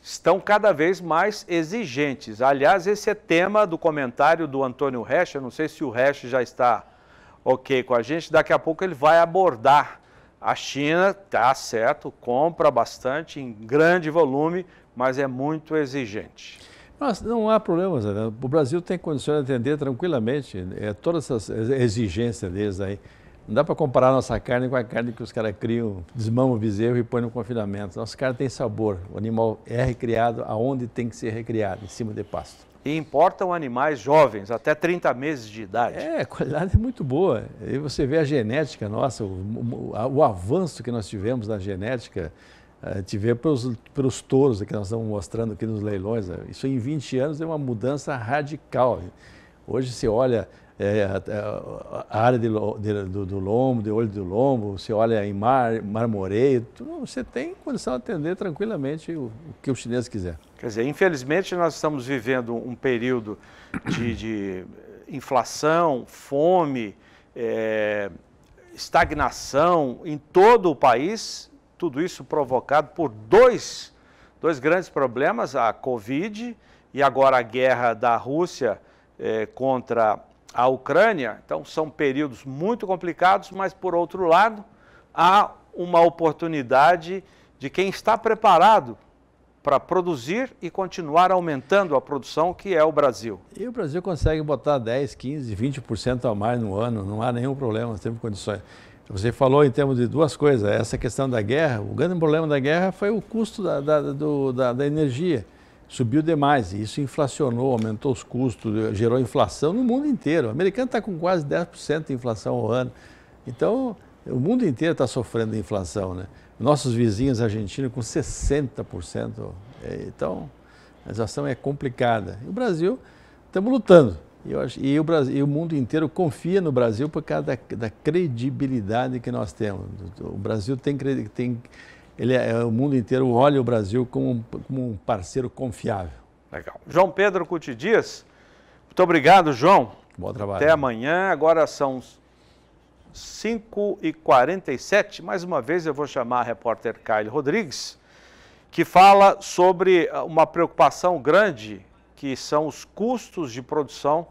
estão cada vez mais exigentes. Aliás, esse é tema do comentário do Antônio Resch, eu não sei se o Resch já está ok com a gente, daqui a pouco ele vai abordar. A China, tá certo, compra bastante, em grande volume, mas é muito exigente. Mas não há problema, Zé. O Brasil tem condições de atender tranquilamente né? é, todas essas exigências deles aí. Não dá para comparar a nossa carne com a carne que os caras criam, desmamam o bezerro e põem no confinamento. Nosso carne tem sabor. O animal é recriado aonde tem que ser recriado, em cima de pasto. E importam animais jovens, até 30 meses de idade. É, a qualidade é muito boa. E você vê a genética nossa, o, o, o avanço que nós tivemos na genética, a gente vê pelos, pelos touros que nós estamos mostrando aqui nos leilões. Né? Isso em 20 anos é uma mudança radical. Hoje você olha é, é, é, a área de, de, do, do, lombo, de olho do lombo, você olha em mar, marmoreio, tudo, você tem condição de atender tranquilamente o, o, que o chinês quiser. Quer dizer, infelizmente nós estamos vivendo um período de, de inflação, fome, é, estagnação em todo o país, tudo isso provocado por dois, dois grandes problemas, a Covid e agora a guerra da Rússia é, contra à Ucrânia, então são períodos muito complicados, mas por outro lado, há uma oportunidade de quem está preparado para produzir e continuar aumentando a produção, que é o Brasil. E o Brasil consegue botar 10, 15, 20% a mais no ano, não há nenhum problema, temos condições. Você falou em termos de duas coisas, essa questão da guerra, o grande problema da guerra foi o custo da, da, do, da, da energia subiu demais e isso inflacionou, aumentou os custos, gerou inflação no mundo inteiro. O americano está com quase 10% de inflação ao ano. Então, o mundo inteiro está sofrendo inflação. Né? Nossos vizinhos argentinos com 60%. É, então, a situação é complicada. E o Brasil, estamos lutando. E, eu, e, o Brasil, e, o mundo inteiro confia no Brasil por causa da, da credibilidade que nós temos. O Brasil tem, tem ele é, o mundo inteiro olha o Brasil como, como um parceiro confiável. Legal. João Pedro Cuti Dias, muito obrigado, João. Bom trabalho. Até amanhã. Agora são 5h47. Mais uma vez eu vou chamar a repórter Kyle Rodrigues, que fala sobre ah, uma preocupação grande que são os custos de produção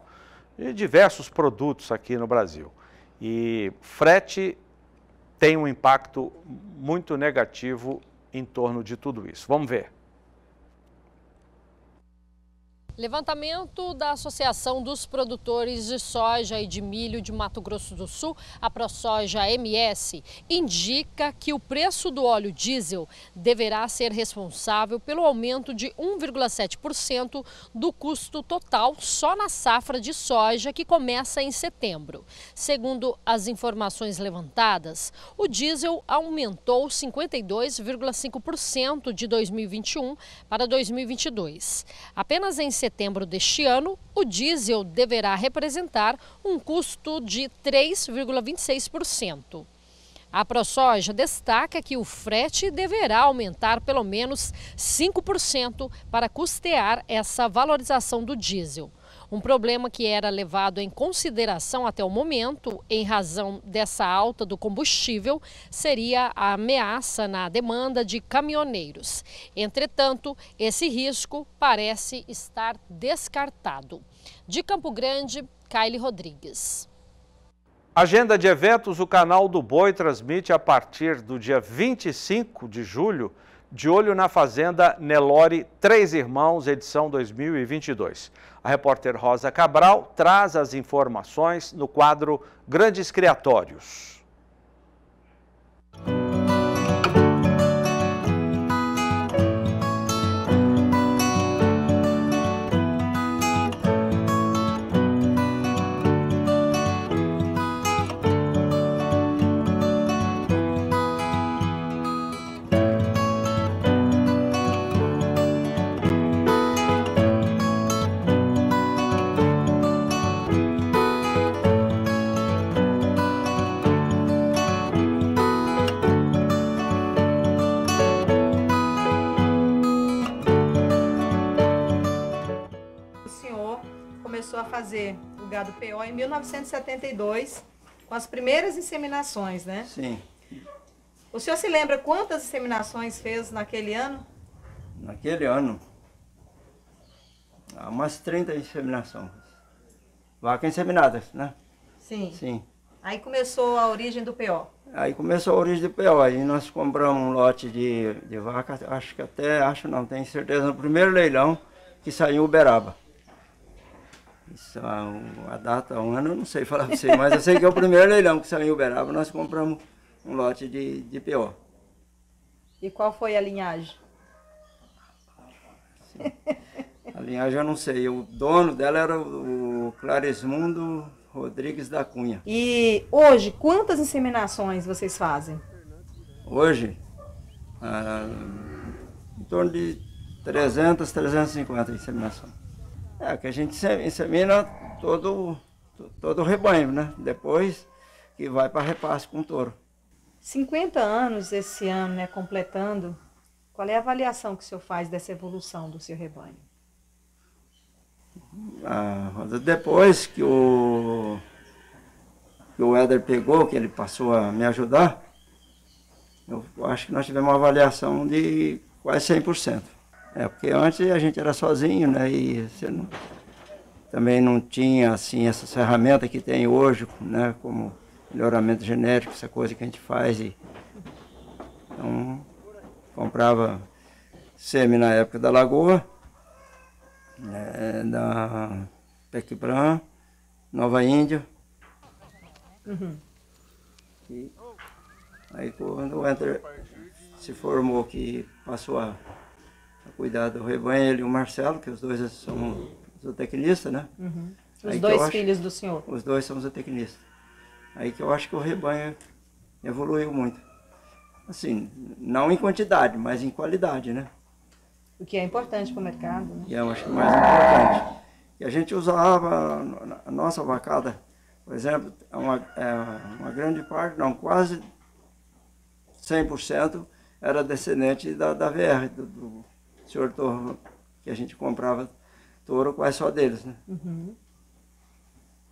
de diversos produtos aqui no Brasil. E frete tem um impacto muito negativo em torno de tudo isso. Vamos ver. Levantamento da Associação dos Produtores de Soja e de Milho de Mato Grosso do Sul, a ProSoja MS, indica que o preço do óleo diesel deverá ser responsável pelo aumento de 1,7% do custo total só na safra de soja que começa em setembro. Segundo as informações levantadas, o diesel aumentou 52,5% de 2021 para 2022. Apenas em setembro deste ano, o diesel deverá representar um custo de 3,26%. A ProSoja destaca que o frete deverá aumentar pelo menos 5% para custear essa valorização do diesel. Um problema que era levado em consideração até o momento, em razão dessa alta do combustível, seria a ameaça na demanda de caminhoneiros. Entretanto, esse risco parece estar descartado. De Campo Grande, Kylie Rodrigues. Agenda de eventos, o canal do Boi transmite a partir do dia 25 de julho, de olho na Fazenda Nelore Três Irmãos, edição 2022. A repórter Rosa Cabral traz as informações no quadro Grandes Criatórios. fazer o gado PO em 1972, com as primeiras inseminações, né? Sim. O senhor se lembra quantas inseminações fez naquele ano? Naquele ano, umas 30 inseminações. Vaca inseminada, né? Sim. Sim. Aí começou a origem do PO. Aí começou a origem do PO. Aí nós compramos um lote de, de vaca, acho que até, acho não, tenho certeza, no primeiro leilão que saiu em Uberaba. Isso, a data, um ano, eu não sei falar para você, mas eu sei que é o primeiro leilão que saiu em Uberaba, nós compramos um lote de, de PO. E qual foi a linhagem? Sim. A linhagem eu não sei. O dono dela era o Claresmundo Rodrigues da Cunha. E hoje, quantas inseminações vocês fazem? Hoje, ah, em torno de 300, 350 inseminações. É, que a gente insemina todo, todo o rebanho, né? Depois que vai para repasse com o touro. 50 anos esse ano, né, completando, qual é a avaliação que o senhor faz dessa evolução do seu rebanho? Ah, depois que o, que o Éder pegou, que ele passou a me ajudar, eu acho que nós tivemos uma avaliação de quase 100%. É, porque antes a gente era sozinho, né? E você não, também não tinha assim essa ferramenta que tem hoje, né? Como melhoramento genético, essa coisa que a gente faz. E, então comprava semi na época da Lagoa, né, da da Pequibran, Nova Índia. Uhum. E aí quando o Enter se formou que passou a a cuidar do rebanho, ele e o Marcelo, que os dois são zootecnistas, né? Uhum. Os Aí dois filhos do senhor? Os dois são zootecnistas. Aí que eu acho que o rebanho evoluiu muito. Assim, não em quantidade, mas em qualidade, né? O que é importante para o mercado, né? E eu acho que mais importante. E a gente usava a nossa vacada, por exemplo, é uma, é uma grande parte, não, quase 100% era descendente da, da VR, do, do senhor touro que a gente comprava touro quase só deles, né? Uhum.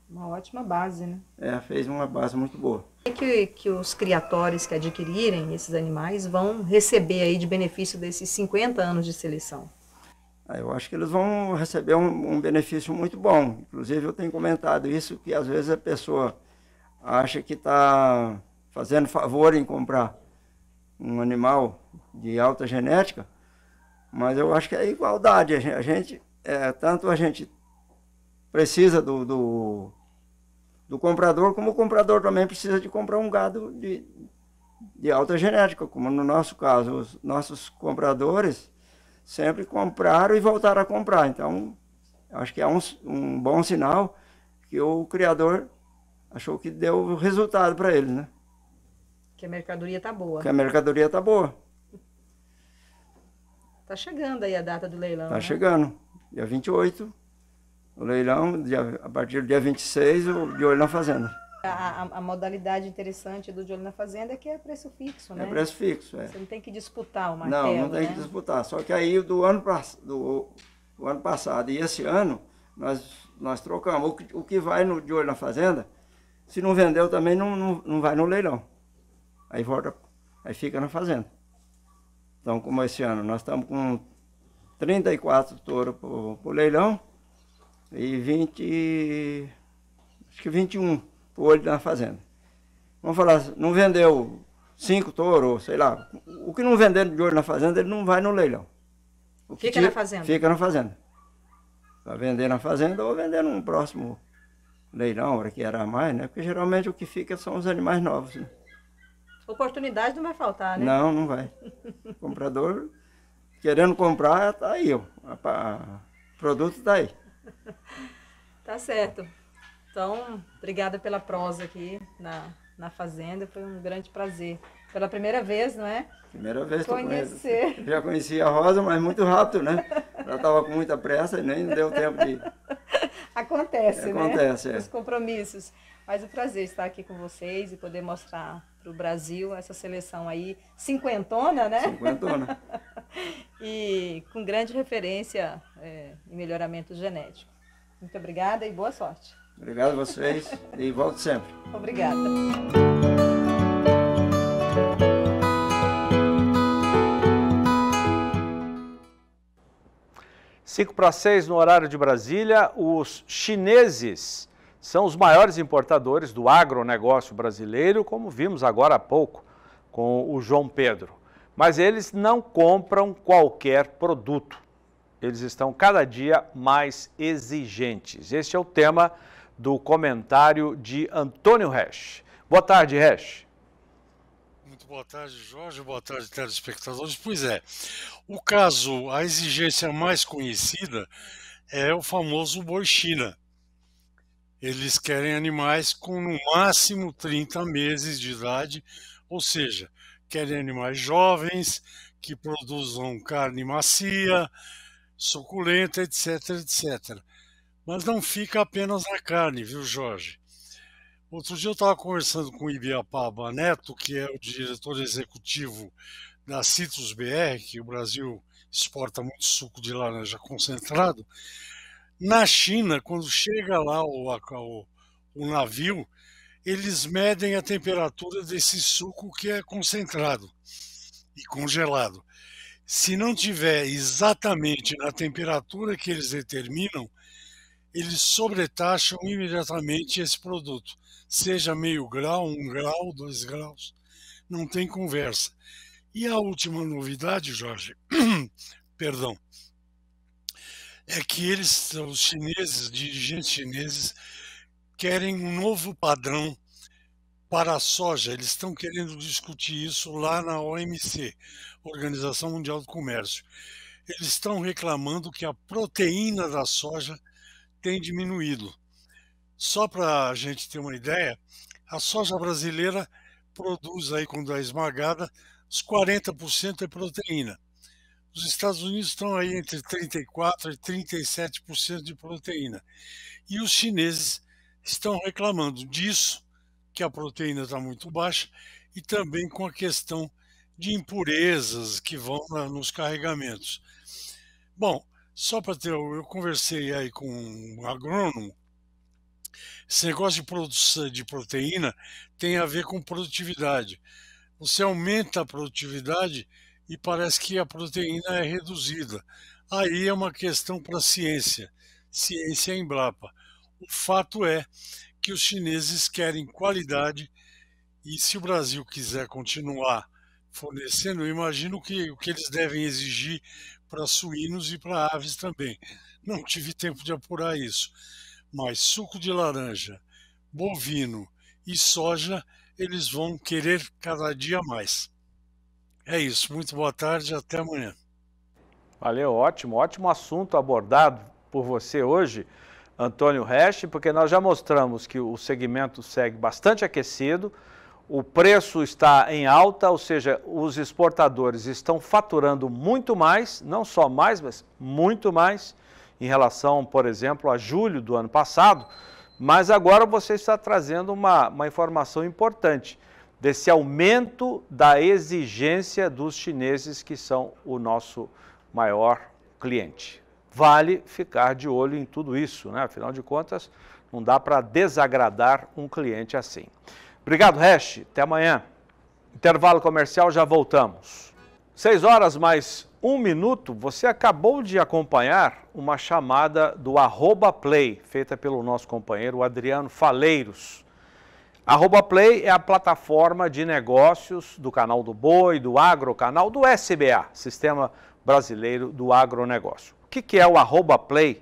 Uma ótima base, né? É, fez uma base muito boa. O é que, que os criatórios que adquirirem esses animais vão receber aí de benefício desses 50 anos de seleção? Ah, eu acho que eles vão receber um, um, benefício muito bom. Inclusive, eu tenho comentado isso, que às vezes a pessoa acha que está fazendo favor em comprar um animal de alta genética, mas eu acho que é igualdade. A gente, é, tanto a gente precisa do, do, do, comprador, como o comprador também precisa de comprar um gado de, de alta genética, como no nosso caso, os nossos compradores sempre compraram e voltaram a comprar. Então, acho que é um, um bom sinal que o criador achou que deu resultado para ele, né? Que a mercadoria tá boa. Que a mercadoria tá boa. Tá chegando aí a data do leilão. Tá né? chegando. Dia 28, o leilão, dia, a partir do dia 26, o de olho na fazenda. A, a, a, modalidade interessante do de olho na fazenda é que é preço fixo, é né? É preço fixo, é. Você não tem que disputar o martelo, Não, não tem né? que disputar. Só que aí do ano, do, do ano passado e esse ano, nós, nós trocamos. O que, o que vai no, de olho na fazenda, se não vendeu também não, não, não vai no leilão. Aí volta, aí fica na fazenda. Então, como esse ano, nós estamos com 34 touros para o leilão e 20, acho que 21 para o olho da fazenda. Vamos falar, não vendeu cinco touros, sei lá. O que não vender de olho na fazenda, ele não vai no leilão. fica tira, na fazenda? Fica na fazenda. Para vender na fazenda ou vender num próximo leilão, hora que era mais, né? Porque geralmente o que fica são os animais novos, né? Oportunidade não vai faltar, né? Não, não vai. O (laughs) comprador querendo comprar, tá aí, O produto tá aí. tá certo. Então, obrigada pela prosa aqui na, na fazenda. Foi um grande prazer. Pela primeira vez, não é? Primeira vez que Conhecer. Conheço. (laughs) Já conhecia a Rosa, mas muito rápido, né? Ela estava com muita pressa e nem deu tempo de. Acontece, (laughs) Acontece né? Acontece, é. Os compromissos. Mas o é um prazer estar aqui com vocês e poder mostrar para o Brasil, essa seleção aí, cinquentona, né? Cinquentona. (laughs) e com grande referência é, em melhoramento genético. Muito obrigada e boa sorte. Obrigado a vocês e volto sempre. Obrigada. Cinco para seis no horário de Brasília, os chineses são os maiores importadores do agronegócio brasileiro, como vimos agora há pouco com o João Pedro. Mas eles não compram qualquer produto. Eles estão cada dia mais exigentes. Este é o tema do comentário de Antônio Resch. Boa tarde, Resch. Muito boa tarde, Jorge. Boa tarde, telespectadores. Pois é, o caso, a exigência mais conhecida é o famoso boi China, eles querem animais com no máximo 30 meses de idade, ou seja, querem animais jovens, que produzam carne macia, suculenta, etc, etc. Mas não fica apenas na carne, viu, Jorge? Outro dia eu estava conversando com o Ibiapaba Neto, que é o diretor executivo da Citrus BR, que o Brasil exporta muito suco de laranja concentrado, na China, quando chega lá o, o, o navio, eles medem a temperatura desse suco que é concentrado e congelado. Se não tiver exatamente na temperatura que eles determinam, eles sobretaxam imediatamente esse produto, seja meio grau, um grau, dois graus, não tem conversa. E a última novidade, Jorge, (clears throat) perdão, é que eles, os chineses, dirigentes chineses, querem um novo padrão para a soja. Eles estão querendo discutir isso lá na OMC, Organização Mundial do Comércio. Eles estão reclamando que a proteína da soja tem diminuído. Só para a gente ter uma ideia, a soja brasileira produz aí, quando é esmagada, os 40% é proteína. Os Estados Unidos estão aí entre 34% e 37% de proteína. E os chineses estão reclamando disso, que a proteína está muito baixa, e também com a questão de impurezas que vão nos carregamentos. Bom, só para ter, eu conversei aí com um agrônomo. Esse negócio de produção de proteína tem a ver com produtividade. Você aumenta a produtividade, e parece que a proteína é reduzida. Aí é uma questão para a ciência. Ciência é Embrapa. O fato é que os chineses querem qualidade e se o Brasil quiser continuar fornecendo, eu imagino que o que eles devem exigir para suínos e para aves também. Não tive tempo de apurar isso. Mas suco de laranja, bovino e soja, eles vão querer cada dia mais. É isso. Muito boa tarde. Até amanhã. Valeu, ótimo, ótimo assunto abordado por você hoje, Antônio Resch, porque nós já mostramos que o segmento segue bastante aquecido, o preço está em alta, ou seja, os exportadores estão faturando muito mais, não só mais, mas muito mais, em relação, por exemplo, a julho do ano passado. Mas agora você está trazendo uma, uma informação importante desse aumento da exigência dos chineses, que são o nosso maior cliente. Vale ficar de olho em tudo isso, né? afinal de contas, não dá para desagradar um cliente assim. Obrigado, Hash. Até amanhã. Intervalo comercial, já voltamos. Seis horas mais um minuto, você acabou de acompanhar uma chamada do Arroba Play, feita pelo nosso companheiro Adriano Faleiros a Play é a plataforma de negócios do canal do Boi, do Agro Canal, do SBA, Sistema Brasileiro do Agronegócio. O que, que é o Arroba Play?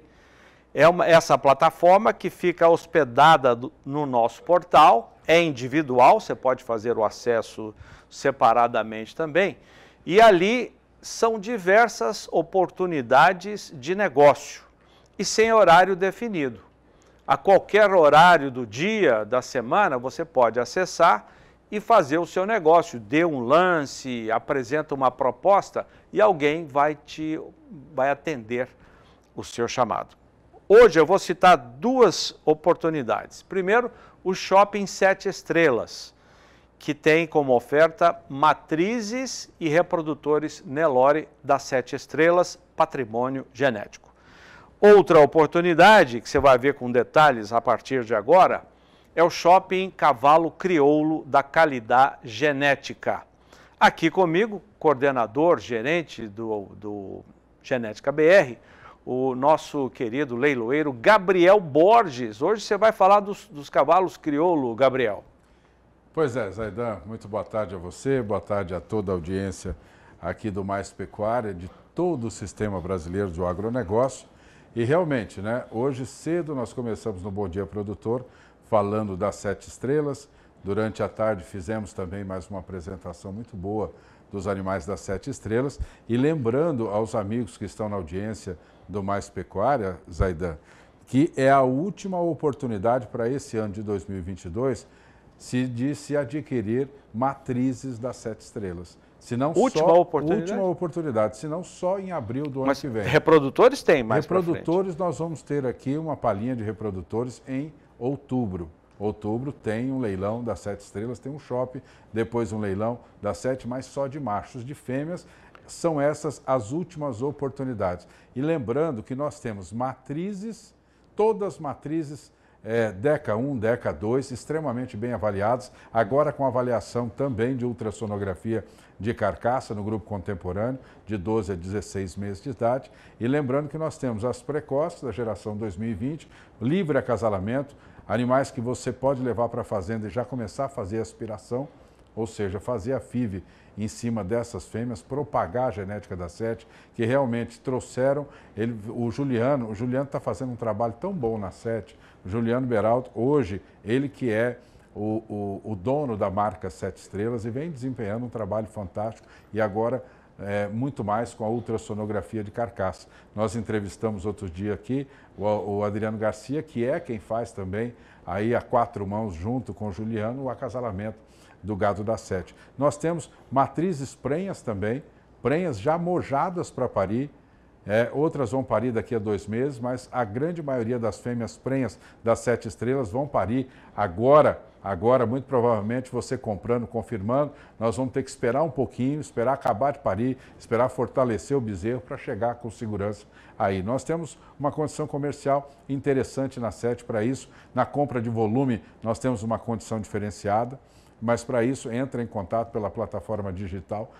É uma, essa plataforma que fica hospedada do, no nosso portal, é individual, você pode fazer o acesso separadamente também, e ali são diversas oportunidades de negócio e sem horário definido a qualquer horário do dia, da semana, você pode acessar e fazer o seu negócio. Dê um lance, apresenta uma proposta e alguém vai te vai atender o seu chamado. Hoje eu vou citar duas oportunidades. Primeiro, o Shopping Sete Estrelas, que tem como oferta matrizes e reprodutores Nelore das Sete Estrelas, patrimônio genético. Outra oportunidade, que você vai ver com detalhes a partir de agora, é o Shopping Cavalo Crioulo da Calidá Genética. Aqui comigo, coordenador, gerente do, do Genética BR, o nosso querido leiloeiro Gabriel Borges. Hoje você vai falar dos, dos cavalos crioulo, Gabriel. Pois é, Zaidan, muito boa tarde a você, boa tarde a toda a audiência aqui do Mais Pecuária, de todo o sistema brasileiro do agronegócio. E realmente, né, hoje cedo nós começamos no Bom Dia Produtor falando das sete estrelas. Durante a tarde fizemos também mais uma apresentação muito boa dos animais das sete estrelas. E lembrando aos amigos que estão na audiência do Mais Pecuária, Zaidan, que é a última oportunidade para esse ano de 2022 se de se adquirir matrizes das sete estrelas. Se não última só, oportunidade. Última oportunidade, se não só em abril do mas ano que vem. Reprodutores tem mais. Reprodutores, nós vamos ter aqui uma palhinha de reprodutores em outubro. Outubro tem um leilão das sete estrelas, tem um shopping, depois um leilão das sete, mas só de machos, de fêmeas. São essas as últimas oportunidades. E lembrando que nós temos matrizes, todas matrizes é, DECA 1, DECA 2, extremamente bem avaliados, agora com avaliação também de ultrassonografia de carcaça no grupo contemporâneo, de 12 a 16 meses de idade. E lembrando que nós temos as precoces da geração 2020, livre acasalamento, animais que você pode levar para a fazenda e já começar a fazer aspiração, ou seja, fazer a FIV em cima dessas fêmeas, propagar a genética da sete, que realmente trouxeram. Ele, o Juliano, o Juliano está fazendo um trabalho tão bom na sete. O Juliano Beraldo, hoje, ele que é o, o, o dono da marca Sete Estrelas e vem desempenhando um trabalho fantástico e agora é, muito mais com a ultrassonografia de carcaça. Nós entrevistamos outro dia aqui o, o, Adriano Garcia, que é quem faz também, aí a quatro mãos, junto com o Juliano, o acasalamento do gado da sete. Nós temos matrizes prenhas também, prenhas já mojadas para parir, é, outras vão parir daqui a dois meses, mas a grande maioria das fêmeas prenhas das sete estrelas vão parir agora, Agora, muito provavelmente, você comprando, confirmando, nós vamos ter que esperar um pouquinho, esperar acabar de parir, esperar fortalecer o bezerro para chegar com segurança aí. Nós temos uma condição comercial interessante na sete para isso. Na compra de volume, nós temos uma condição diferenciada mas para isso entra em contato pela plataforma digital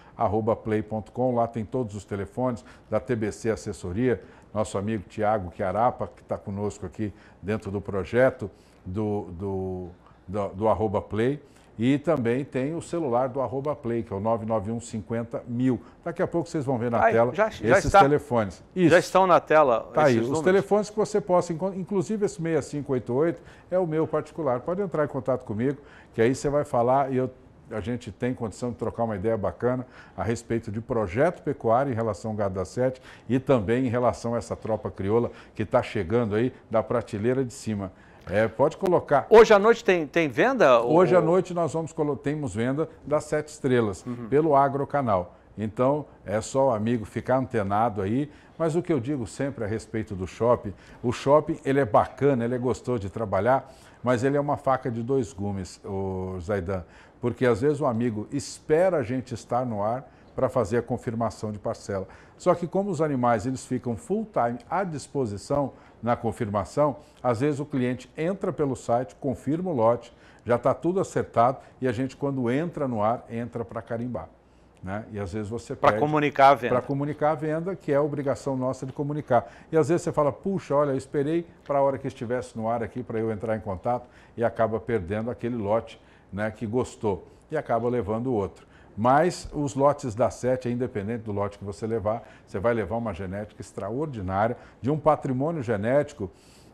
play.com. Lá tem todos os telefones da TBC Assessoria, nosso amigo Tiago Chiarapa, que está conosco aqui dentro do projeto, do, do do, do arroba play. E também tem o celular do arroba play, que é o 991 50 mil. Daqui a pouco vocês vão ver na Ai, tela já, já esses está, telefones. Isso. Já estão na tela tá aí, números? Os telefones que você possa, inclusive esse 6588 é o meu particular. Pode entrar em contato comigo, que aí você vai falar e eu a gente tem condição de trocar uma ideia bacana a respeito de projeto pecuário em relação ao gado da sete e também em relação a essa tropa crioula que está chegando aí da prateleira de cima. É, pode colocar. Hoje à noite tem, tem venda? Hoje ou... à noite nós vamos temos venda das sete estrelas uhum. pelo Agrocanal. Então, é só o amigo ficar antenado aí. Mas o que eu digo sempre a respeito do shopping, o shopping ele é bacana, ele é gostoso de trabalhar, mas ele é uma faca de dois gumes, o Zaidan. Porque às vezes o amigo espera a gente estar no ar para fazer a confirmação de parcela. Só que como os animais eles ficam full time à disposição, na confirmação, às vezes o cliente entra pelo site, confirma o lote, já está tudo acertado e a gente, quando entra no ar, entra para carimbar. Né? E às vezes você Para comunicar a venda. Para comunicar a venda, que é a obrigação nossa de comunicar. E às vezes você fala, puxa, olha, eu esperei para a hora que estivesse no ar aqui para eu entrar em contato e acaba perdendo aquele lote né, que gostou e acaba levando o outro. Mas os lotes da sete, é independente do lote que você levar, você vai levar uma genética extraordinária de um patrimônio genético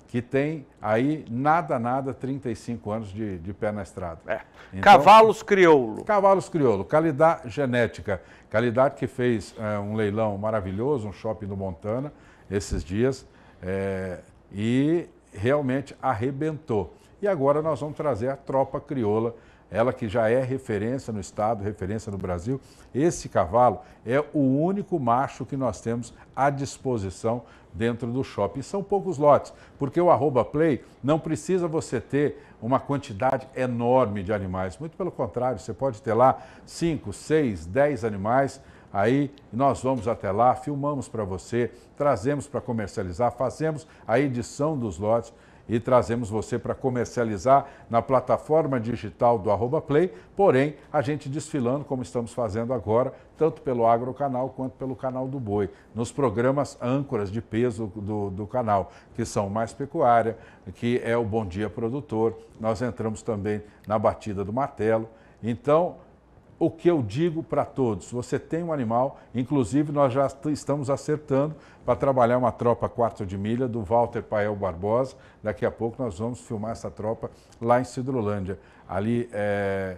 que tem aí nada, nada 35 anos de, de pé na estrada. É. Então, cavalos crioulo. Cavalos crioulo, qualidade genética. Qualidade que fez é, um leilão maravilhoso, um shopping do Montana, esses dias, é, e realmente arrebentou. E agora nós vamos trazer a tropa crioula ela que já é referência no estado, referência no Brasil, esse cavalo é o único macho que nós temos à disposição dentro do shopping. São poucos lotes, porque o arroba play não precisa você ter uma quantidade enorme de animais. Muito pelo contrário, você pode ter lá 5, 6, 10 animais. Aí nós vamos até lá, filmamos para você, trazemos para comercializar, fazemos a edição dos lotes e trazemos você para comercializar na plataforma digital do Arroba Play, porém a gente desfilando, como estamos fazendo agora, tanto pelo Agro Canal quanto pelo Canal do Boi, nos programas âncoras de peso do, do canal, que são Mais Pecuária, que é o Bom Dia Produtor, nós entramos também na Batida do Martelo. Então, o que eu digo para todos. Você tem um animal, inclusive nós já estamos acertando para trabalhar uma tropa quarto de milha do Walter Pael Barbosa. Daqui a pouco nós vamos filmar essa tropa lá em Cidrolândia, ali é,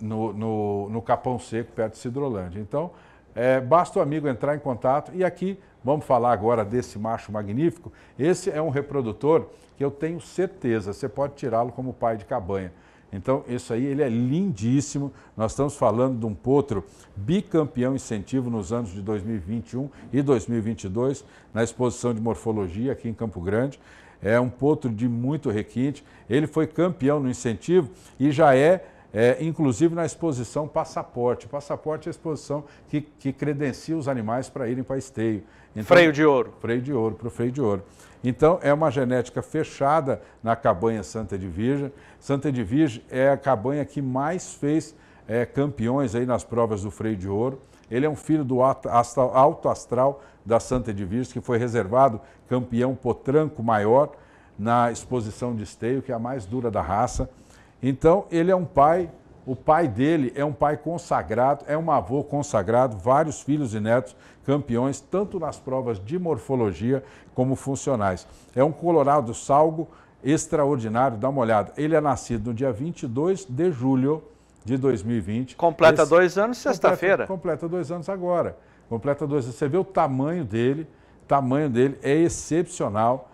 no, no, no, Capão Seco, perto de Cidrolândia. Então, é, basta o amigo entrar em contato e aqui vamos falar agora desse macho magnífico. Esse é um reprodutor que eu tenho certeza, você pode tirá-lo como pai de cabanha. Então, isso aí ele é lindíssimo. Nós estamos falando de um potro bicampeão incentivo nos anos de 2021 e 2022, na exposição de morfologia aqui em Campo Grande. É um potro de muito requinte. Ele foi campeão no incentivo e já é, é inclusive, na exposição passaporte. Passaporte é a exposição que, que credencia os animais para irem para esteio. Então, freio de ouro. Freio de ouro, para o freio de ouro. Então, é uma genética fechada na cabanha Santa Edvige. Santa Edvige é a cabanha que mais fez é, campeões aí nas provas do freio de ouro. Ele é um filho do alto astral, da Santa Edvige, que foi reservado campeão potranco maior na exposição de esteio, que é a mais dura da raça. Então, ele é um pai, o pai dele é um pai consagrado, é um avô consagrado, vários filhos e netos campeões tanto nas provas de morfologia como funcionais. É um colorado salgo extraordinário, dá uma olhada. Ele é nascido no dia 22 de julho de 2020. Completa Esse... dois anos sexta-feira. Completa, dois anos agora. Completa dois anos. Você vê o tamanho dele, tamanho dele é excepcional.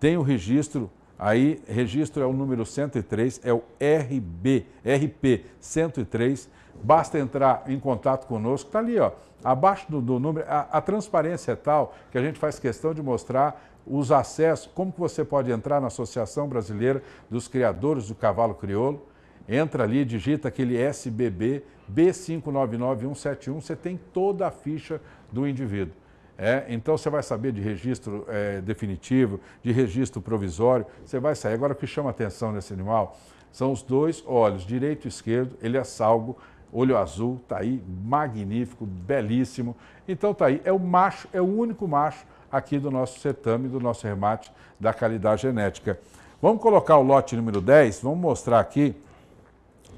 Tem o registro aí, registro é o número 103, é o RB, RP 103 Basta entrar em contato conosco, está ali, ó, abaixo do, do número. A, a, transparência é tal que a gente faz questão de mostrar os acessos, como que você pode entrar na Associação Brasileira dos Criadores do Cavalo Crioulo. Entra ali, digita aquele SBB B599171, você tem toda a ficha do indivíduo. É, então você vai saber de registro é, definitivo, de registro provisório, você vai sair. Agora o que chama atenção nesse animal são os dois olhos, direito e esquerdo, ele é salgo Olho azul, tá aí, magnífico, belíssimo. Então tá aí, é o macho, é o único macho aqui do nosso setame, do nosso remate da qualidade genética. Vamos colocar o lote número 10, vamos mostrar aqui,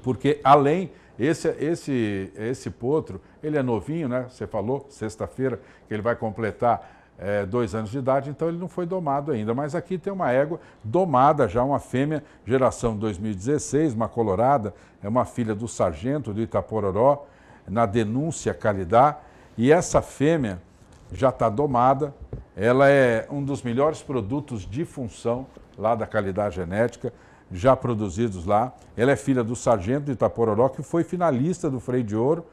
porque além esse, esse, esse potro, ele é novinho, né? Você falou, sexta-feira, que ele vai completar é, dois anos de idade, então ele não foi domado ainda. Mas aqui tem uma égua domada já, uma fêmea, geração 2016, uma colorada, é uma filha do sargento do Itapororó, na denúncia Calidá. E essa fêmea já está domada, ela é um dos melhores produtos de função lá da Calidá Genética, já produzidos lá. Ela é filha do sargento de Itapororó, que foi finalista do Freio de Ouro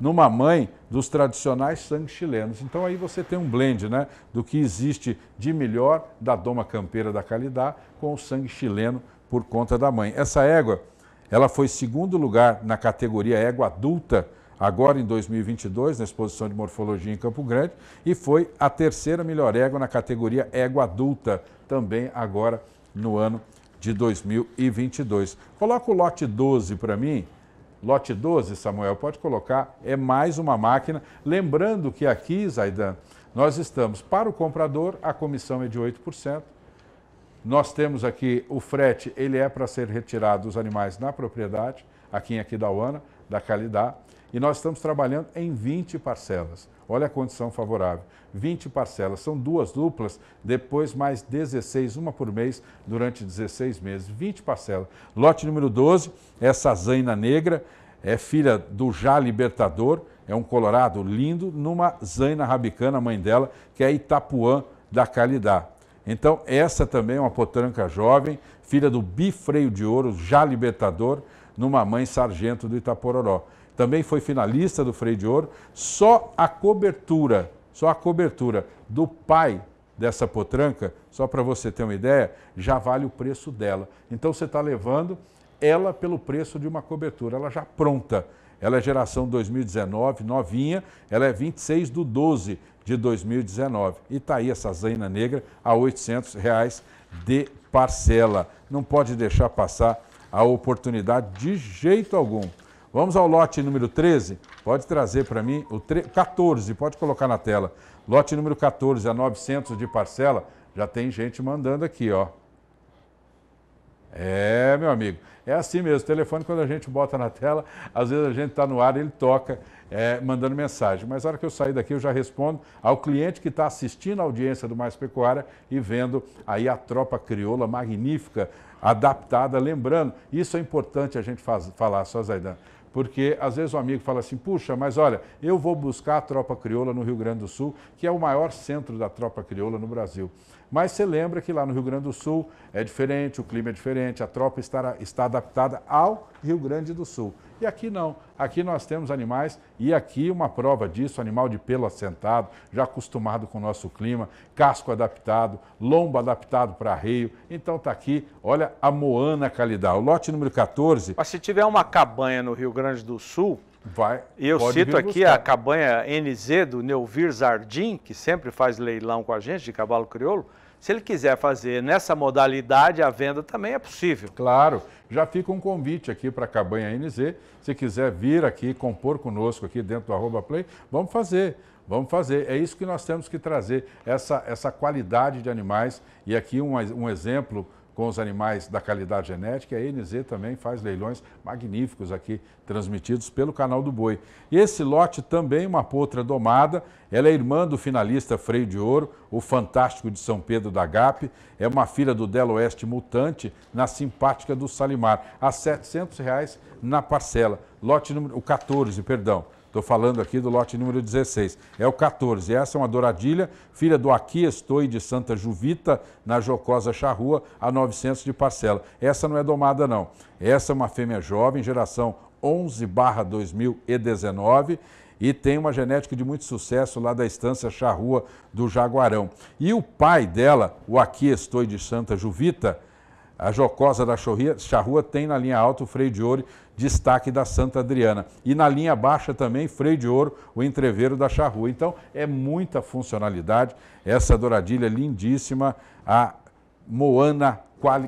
numa mãe dos tradicionais sangues chilenos. Então aí você tem um blend né, do que existe de melhor da doma campeira da Calidá com o sangue chileno por conta da mãe. Essa égua, ela foi segundo lugar na categoria égua adulta agora em 2022 na exposição de morfologia em Campo Grande e foi a terceira melhor égua na categoria égua adulta também agora no ano de 2022. Coloca o lote 12 para mim. Lote 12, Samuel, pode colocar, é mais uma máquina. Lembrando que aqui, Zaidan, nós estamos para o comprador, a comissão é de 8%. Nós temos aqui o frete, ele é para ser retirado dos animais na propriedade, aqui em Aquidauana, da Calidá, e nós estamos trabalhando em 20 parcelas. Olha a condição favorável. 20 parcelas. São duas duplas, depois mais 16, uma por mês, durante 16 meses. 20 parcelas. Lote número 12, essa é zaina negra, é filha do já libertador, é um colorado lindo, numa zaina rabicana, mãe dela, que é Itapuã da Calidá. Então, essa também é uma potranca jovem, filha do bifreio de ouro, já libertador, numa mãe sargento do Itapororó. Também foi finalista do freio de ouro, só a cobertura só a cobertura do pai dessa potranca, só para você ter uma ideia, já vale o preço dela. Então você está levando ela pelo preço de uma cobertura, ela já pronta. Ela é geração 2019, novinha, ela é 26 do 12 de 2019. E está aí essa zaina negra a R$ 800 reais de parcela. Não pode deixar passar a oportunidade de jeito algum. Vamos ao lote número 13. Pode trazer para mim o 14, pode colocar na tela. Lote número 14, a 900 de parcela. Já tem gente mandando aqui, ó. É, meu amigo. É assim mesmo. O telefone, quando a gente bota na tela, às vezes a gente está no ar, ele toca, é, mandando mensagem. Mas na hora que eu sair daqui, eu já respondo ao cliente que está assistindo a audiência do Mais Pecuária e vendo aí a tropa crioula magnífica, adaptada. Lembrando, isso é importante a gente faz, falar, só Zaidan porque às vezes o amigo fala assim: puxa, mas olha, eu vou buscar a tropa crioula no Rio Grande do Sul, que é o maior centro da tropa crioula no Brasil. Mas você lembra que lá no Rio Grande do Sul é diferente, o clima é diferente, a tropa está, está adaptada ao Rio Grande do Sul. E aqui não. Aqui nós temos animais e aqui uma prova disso: animal de pelo assentado, já acostumado com o nosso clima, casco adaptado, lombo adaptado para arreio. Então está aqui, olha a Moana Calidá, o lote número 14. Mas se tiver uma cabanha no Rio Grande do Sul, Vai, e eu cito aqui buscar. a cabanha NZ do Neuvir Zardim, que sempre faz leilão com a gente de cavalo crioulo. Se ele quiser fazer nessa modalidade, a venda também é possível. Claro, já fica um convite aqui para a Cabanha NZ. Se quiser vir aqui, compor conosco aqui dentro do Arroba Play, vamos fazer. Vamos fazer. É isso que nós temos que trazer, essa, essa qualidade de animais. E aqui um, um exemplo com os animais da qualidade genética. A NZ também faz leilões magníficos aqui, transmitidos pelo canal do Boi. E esse lote também, uma potra domada, ela é irmã do finalista Freio de Ouro, o Fantástico de São Pedro da GAP, é uma filha do Del Oeste Mutante, na simpática do Salimar, a R$ 700 reais na parcela. Lote número o 14, perdão. Estou falando aqui do lote número 16. É o 14. Essa é uma douradilha, filha do Aqui Estou de Santa Juvita, na Jocosa Charrua, a 900 de parcela. Essa não é domada, não. Essa é uma fêmea jovem, geração 11 2019 e tem uma genética de muito sucesso lá da estância Charrua do Jaguarão. E o pai dela, o Aqui Estou de Santa Juvita, a Jocosa da Charrua, tem na linha alta o freio de ouro destaque da Santa Adriana. E na linha baixa também, freio de ouro, o entreveiro da charrua. Então, é muita funcionalidade. Essa douradilha lindíssima, a Moana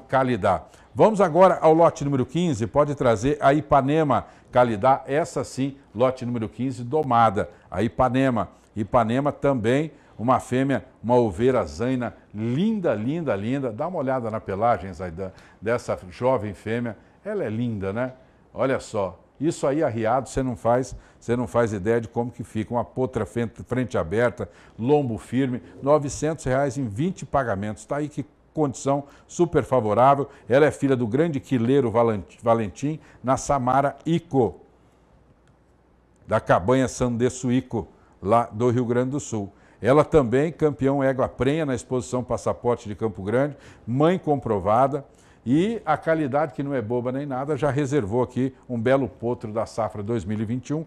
Calidá. Vamos agora ao lote número 15, pode trazer a Ipanema Calidá, essa sim, lote número 15, domada, a Ipanema. Ipanema também uma fêmea, uma oveira zaina, linda, linda, linda. Dá uma olhada na pelagem, Zaidan, dessa jovem fêmea. Ela é linda, né? Olha só, isso aí arriado, você não faz, você não faz ideia de como que fica. Uma potra frente, frente aberta, lombo firme, 900 reais em 20 pagamentos. Está aí que condição super favorável. Ela é filha do grande quileiro Valentim, na Samara Ico, da cabanha Sandesso Ico, lá do Rio Grande do Sul. Ela também, campeão égua prenha na exposição Passaporte de Campo Grande, mãe comprovada, e a qualidade, que não é boba nem nada, já reservou aqui um belo potro da safra 2021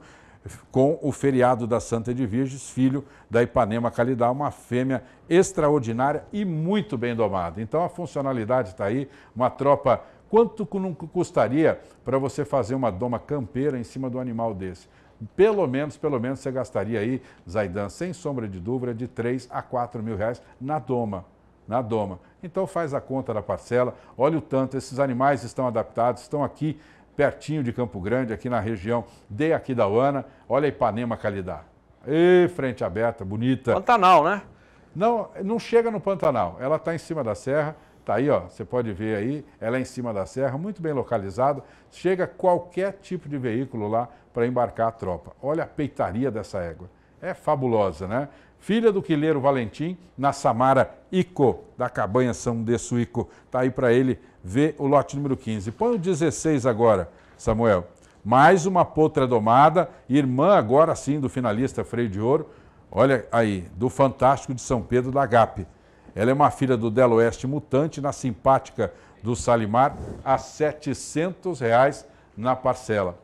com o feriado da Santa de Virges, filho da Ipanema Calidá, uma fêmea extraordinária e muito bem domada. Então a funcionalidade está aí, uma tropa Quanto não custaria para você fazer uma doma campeira em cima do animal desse? Pelo menos, pelo menos você gastaria aí, Zaidan, sem sombra de dúvida, de 3 a 4 mil reais na doma. Na doma. Então faz a conta da parcela, olha o tanto, esses animais estão adaptados, estão aqui pertinho de Campo Grande, aqui na região de Aquidauana. Olha a Ipanema Calidá. E frente aberta, bonita. Pantanal, né? Não, não chega no Pantanal. Ela está em cima da serra, Tá aí, ó, você pode ver aí, ela é em cima da serra, muito bem localizada. Chega qualquer tipo de veículo lá para embarcar a tropa. Olha a peitaria dessa égua. É fabulosa, né? filha do quileiro Valentim, na Samara Ico, da Cabanha São Deço Ico. Tá aí para ele ver o lote número 15. Põe o 16 agora, Samuel. Mais uma potra domada, irmã agora sim do finalista Freio de Ouro. Olha aí, do Fantástico de São Pedro da GAP. Ela é uma filha do Delo Oeste Mutante, na simpática do Salimar, a R$ 700 reais na parcela.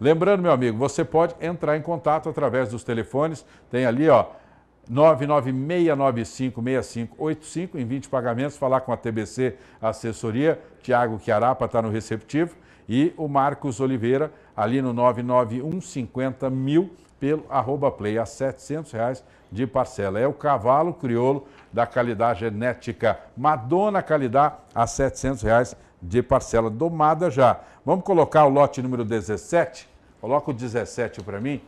Lembrando, meu amigo, você pode entrar em contato através dos telefones, tem ali, ó, 996956585 em 20 pagamentos, falar com a TBC Assessoria, Tiago Chiarapa está no receptivo, e o Marcos Oliveira ali no 99150 mil pelo arroba play a 700 reais de parcela. É o cavalo crioulo da qualidade genética Madonna Calidá a 700 reais de parcela domada já. Vamos colocar o lote número 17? Coloca o 17 para mim.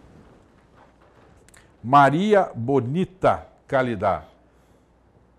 Maria Bonita Calidá.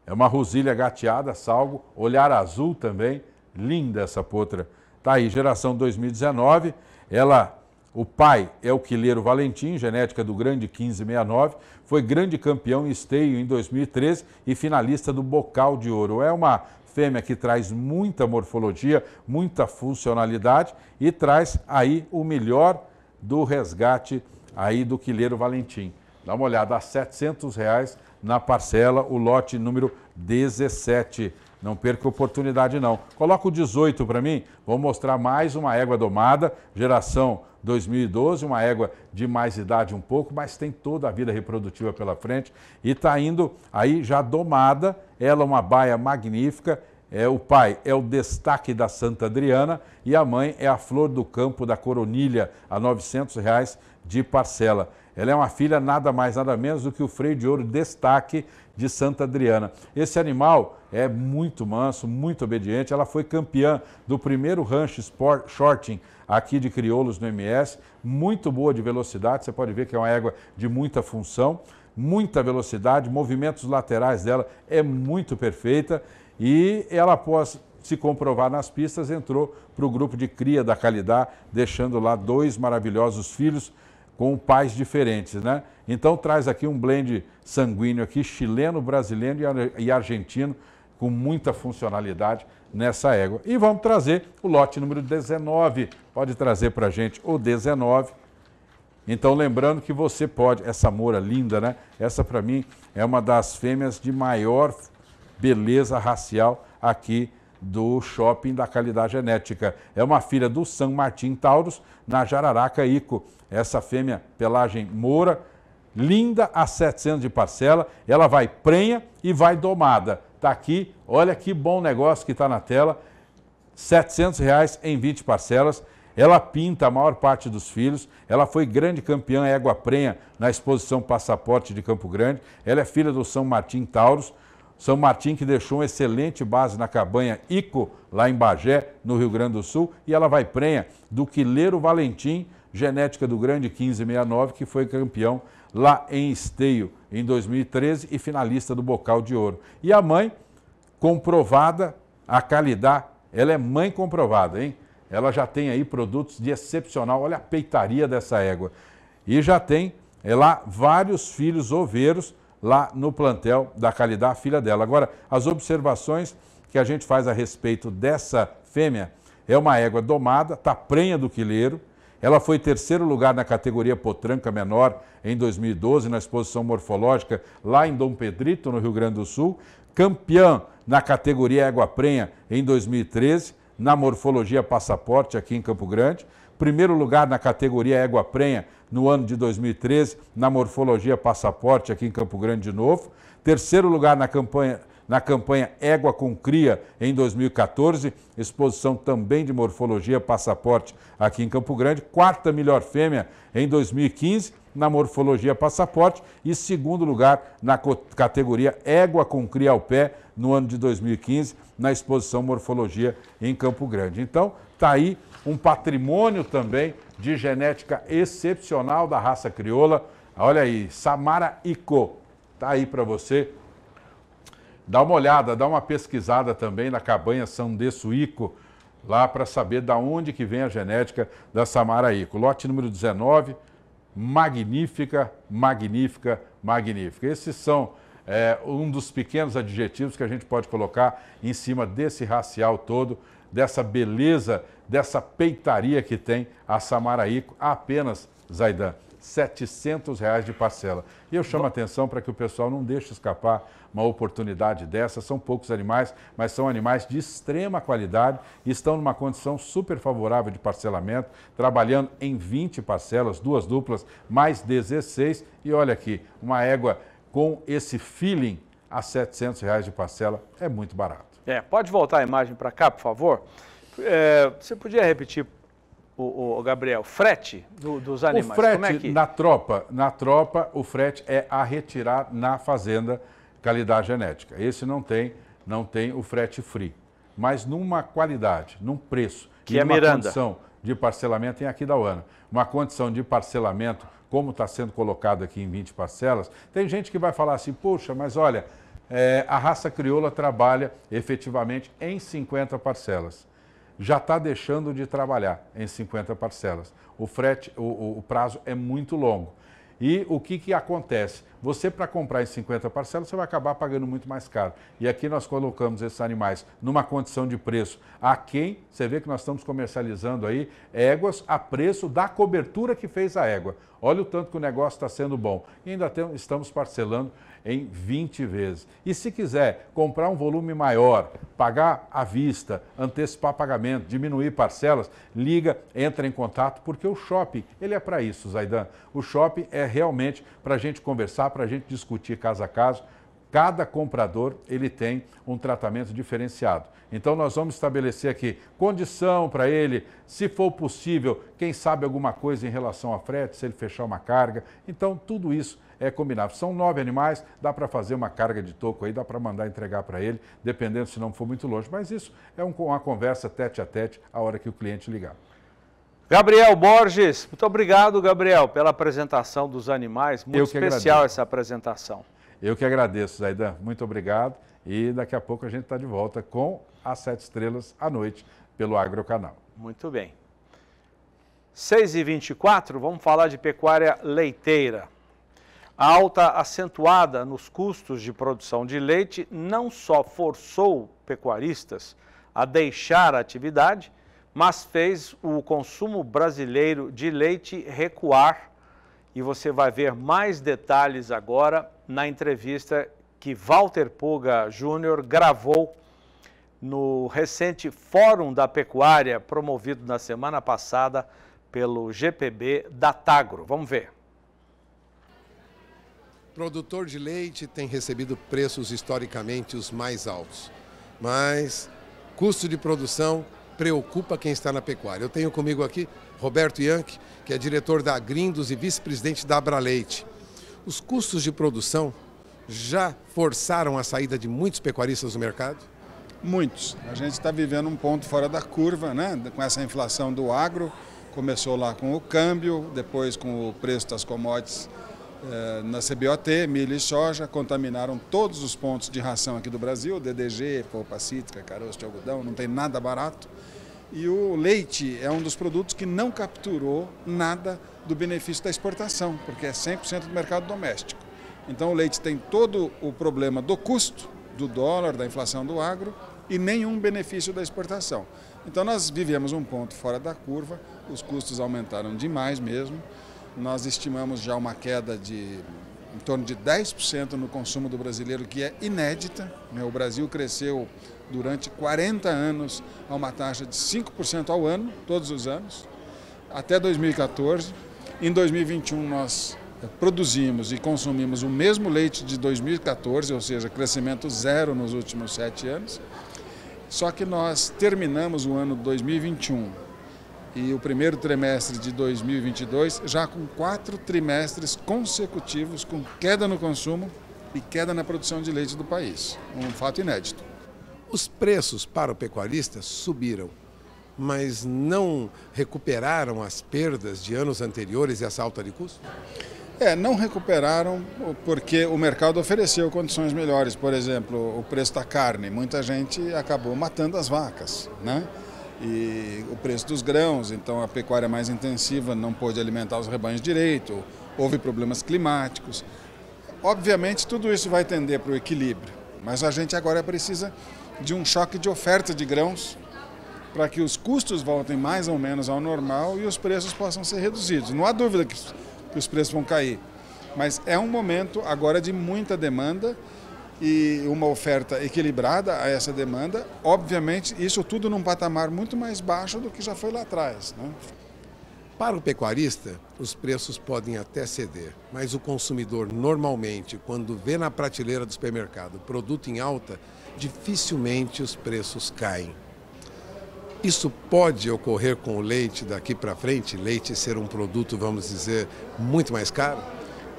É uma rosilha gateada, salvo, olhar azul também. Linda essa potra. Tá aí, geração 2019. Ela, o pai é o Quileiro Valentim, genética do grande 1569, foi grande campeão em esteio em 2013 e finalista do Bocal de Ouro. É uma fêmea que traz muita morfologia, muita funcionalidade e traz aí o melhor do resgate aí do Quileiro Valentim. Dá uma olhada, a 700 reais na parcela, o lote número 17. Não perca oportunidade, não. Coloca o 18 para mim, vou mostrar mais uma égua domada, geração 2012, uma égua de mais idade um pouco, mas tem toda a vida reprodutiva pela frente e está indo aí já domada, ela é uma baia magnífica, é, o pai é o destaque da Santa Adriana e a mãe é a flor do campo da Coronilha, a R$ 900 reais de parcela. Ela é uma filha nada mais, nada menos do que o freio de ouro destaque de Santa Adriana. Esse animal é muito manso, muito obediente. Ela foi campeã do primeiro rancho sport, shorting aqui de crioulos no MS. Muito boa de velocidade, você pode ver que é uma égua de muita função, muita velocidade, movimentos laterais dela é muito perfeita e ela após se comprovar nas pistas, entrou para o grupo de cria da Calidá, deixando lá dois maravilhosos filhos com pais diferentes, né? Então traz aqui um blend sanguíneo aqui, chileno, brasileiro e argentino, com muita funcionalidade nessa égua. E vamos trazer o lote número 19, pode trazer para gente o 19. Então lembrando que você pode, essa moura linda, né? Essa para mim é uma das fêmeas de maior beleza racial aqui do shopping da qualidade genética. É uma filha do São Martin Taurus, na Jararaca Ico. Essa fêmea, pelagem moura, linda a 700 de parcela, ela vai prenha e vai domada. Tá aqui, olha que bom negócio que está na tela. 700 reais em 20 parcelas. Ela pinta a maior parte dos filhos. Ela foi grande campeã égua prenha na exposição Passaporte de Campo Grande. Ela é filha do São Martim Taurus. São Martim, que deixou uma excelente base na cabanha Ico, lá em Bagé, no Rio Grande do Sul, e ela vai prenha do Quileiro Valentim, genética do Grande 1569, que foi campeão lá em Esteio em 2013 e finalista do Bocal de Ouro. E a mãe, comprovada, a Calidá, ela é mãe comprovada, hein? Ela já tem aí produtos de excepcional, olha a peitaria dessa égua. E já tem é lá vários filhos oveiros lá no plantel da Calidá, filha dela. Agora, as observações que a gente faz a respeito dessa fêmea é uma égua domada, tá prenha do quileiro, ela foi terceiro lugar na categoria potranca menor em 2012 na exposição morfológica lá em Dom Pedrito, no Rio Grande do Sul, campeã na categoria égua prenha em 2013 na morfologia passaporte aqui em Campo Grande, primeiro lugar na categoria égua prenha no ano de 2013 na morfologia passaporte aqui em Campo Grande de novo. Terceiro lugar na campanha na campanha Égua com Cria em 2014, exposição também de morfologia passaporte aqui em Campo Grande, quarta melhor fêmea em 2015 na morfologia passaporte e segundo lugar na categoria Égua com Cria ao Pé no ano de 2015 na exposição Morfologia em Campo Grande. Então, tá aí um patrimônio também de genética excepcional da raça crioula. Olha aí, Samara Ico, tá aí para você. Dá uma olhada, dá uma pesquisada também na cabanha São Desso Ico, lá para saber da onde que vem a genética da Samara Ico. Lote número 19, magnífica, magnífica, magnífica. Esses são é, um dos pequenos adjetivos que a gente pode colocar em cima desse racial todo, dessa beleza dessa peitaria que tem a Samaraíco, apenas, Zaidan, 700 reais de parcela. E eu chamo a atenção para que o pessoal não deixe escapar uma oportunidade dessa. São poucos animais, mas são animais de extrema qualidade, e estão numa condição super favorável de parcelamento, trabalhando em 20 parcelas, duas duplas, mais 16. E olha aqui, uma égua com esse feeling a 700 reais de parcela é muito barato. É, pode voltar a imagem para cá, por favor? É, você podia repetir, o, o Gabriel, frete do, dos animais? O frete é que... na tropa, na tropa, o frete é a retirar na fazenda qualidade genética. Esse não tem, não tem o frete free, mas numa qualidade, num preço, que e é miranda. Uma condição de parcelamento em Uana. uma condição de parcelamento como está sendo colocado aqui em 20 parcelas. Tem gente que vai falar assim, poxa, mas olha, é, a raça crioula trabalha efetivamente em 50 parcelas já está deixando de trabalhar em 50 parcelas. O frete, o, o prazo é muito longo. E o que, que acontece? Você, para comprar em 50 parcelas, você vai acabar pagando muito mais caro. E aqui nós colocamos esses animais numa condição de preço a quem, você vê que nós estamos comercializando aí éguas a preço da cobertura que fez a égua. Olha o tanto que o negócio está sendo bom. E ainda tem, estamos parcelando em 20 vezes. E se quiser comprar um volume maior, pagar à vista, antecipar pagamento, diminuir parcelas, liga, entra em contato, porque o shopping, ele é para isso, Zaidan. O shopping é realmente para a gente conversar, para a gente discutir caso a caso, cada comprador ele tem um tratamento diferenciado. Então nós vamos estabelecer aqui condição para ele, se for possível, quem sabe alguma coisa em relação a frete, se ele fechar uma carga. Então tudo isso é combinável. São nove animais, dá para fazer uma carga de toco aí, dá para mandar entregar para ele, dependendo se não for muito longe. Mas isso é uma conversa tete a tete a hora que o cliente ligar. Gabriel Borges, muito obrigado, Gabriel, pela apresentação dos animais. Muito especial agradeço. essa apresentação. Eu que agradeço, Zaidan. Muito obrigado. E daqui a pouco a gente está de volta com as Sete Estrelas à noite pelo Agrocanal. Muito bem. 6h24, vamos falar de pecuária leiteira. A alta acentuada nos custos de produção de leite não só forçou pecuaristas a deixar a atividade, mas fez o consumo brasileiro de leite recuar. E você vai ver mais detalhes agora na entrevista que Walter Puga Júnior gravou no recente Fórum da Pecuária, promovido na semana passada pelo GPB da Tagro. Vamos ver. Produtor de leite tem recebido preços historicamente os mais altos, mas custo de produção preocupa quem está na pecuária. Eu tenho comigo aqui Roberto Yank, que é diretor da Grindos e vice-presidente da Abraleite. Os custos de produção já forçaram a saída de muitos pecuaristas do mercado? Muitos. A gente está vivendo um ponto fora da curva, né? Com essa inflação do agro, começou lá com o câmbio, depois com o preço das commodities eh, na CBOT, milho e soja, contaminaram todos os pontos de ração aqui do Brasil, DDG, polpa cítrica, caroço de algodão, não tem nada barato. E o leite é um dos produtos que não capturou nada do benefício da exportação, porque é 100% do mercado doméstico. Então o leite tem todo o problema do custo, do dólar, da inflação do agro e nenhum benefício da exportação. Então nós vivemos um ponto fora da curva, os custos aumentaram demais mesmo nós estimamos já uma queda de em torno de 10% no consumo do brasileiro, que é inédita. Né? O Brasil cresceu durante 40 anos a uma taxa de 5% ao ano, todos os anos, até 2014. Em 2021, nós eh, produzimos e consumimos o mesmo leite de 2014, ou seja, crescimento zero nos últimos sete anos. Só que nós terminamos o ano 2021 e o primeiro trimestre de 2022 já com quatro trimestres consecutivos com queda no consumo e queda na produção de leite do país. Um fato inédito. Os preços para o pecuarista subiram, mas não recuperaram as perdas de anos anteriores e essa alta de custo? É, não recuperaram porque o mercado ofereceu condições melhores. Por exemplo, o preço da carne. Muita gente acabou matando as vacas, né? e o preço dos grãos, então a pecuária mais intensiva não pôde alimentar os rebanhos direito, houve problemas climáticos. Obviamente, tudo isso vai tender para o equilíbrio, mas a gente agora precisa de um choque de oferta de grãos para que os custos voltem mais ou menos ao normal e os preços possam ser reduzidos. Não há dúvida que os preços vão cair, mas é um momento agora de muita demanda e uma oferta equilibrada a essa demanda, obviamente isso tudo num patamar muito mais baixo do que já foi lá atrás. Né? Para o pecuarista, os preços podem até ceder, mas o consumidor normalmente, quando vê na prateleira do supermercado produto em alta, dificilmente os preços caem. Isso pode ocorrer com o leite daqui para frente, leite ser um produto, vamos dizer, muito mais caro?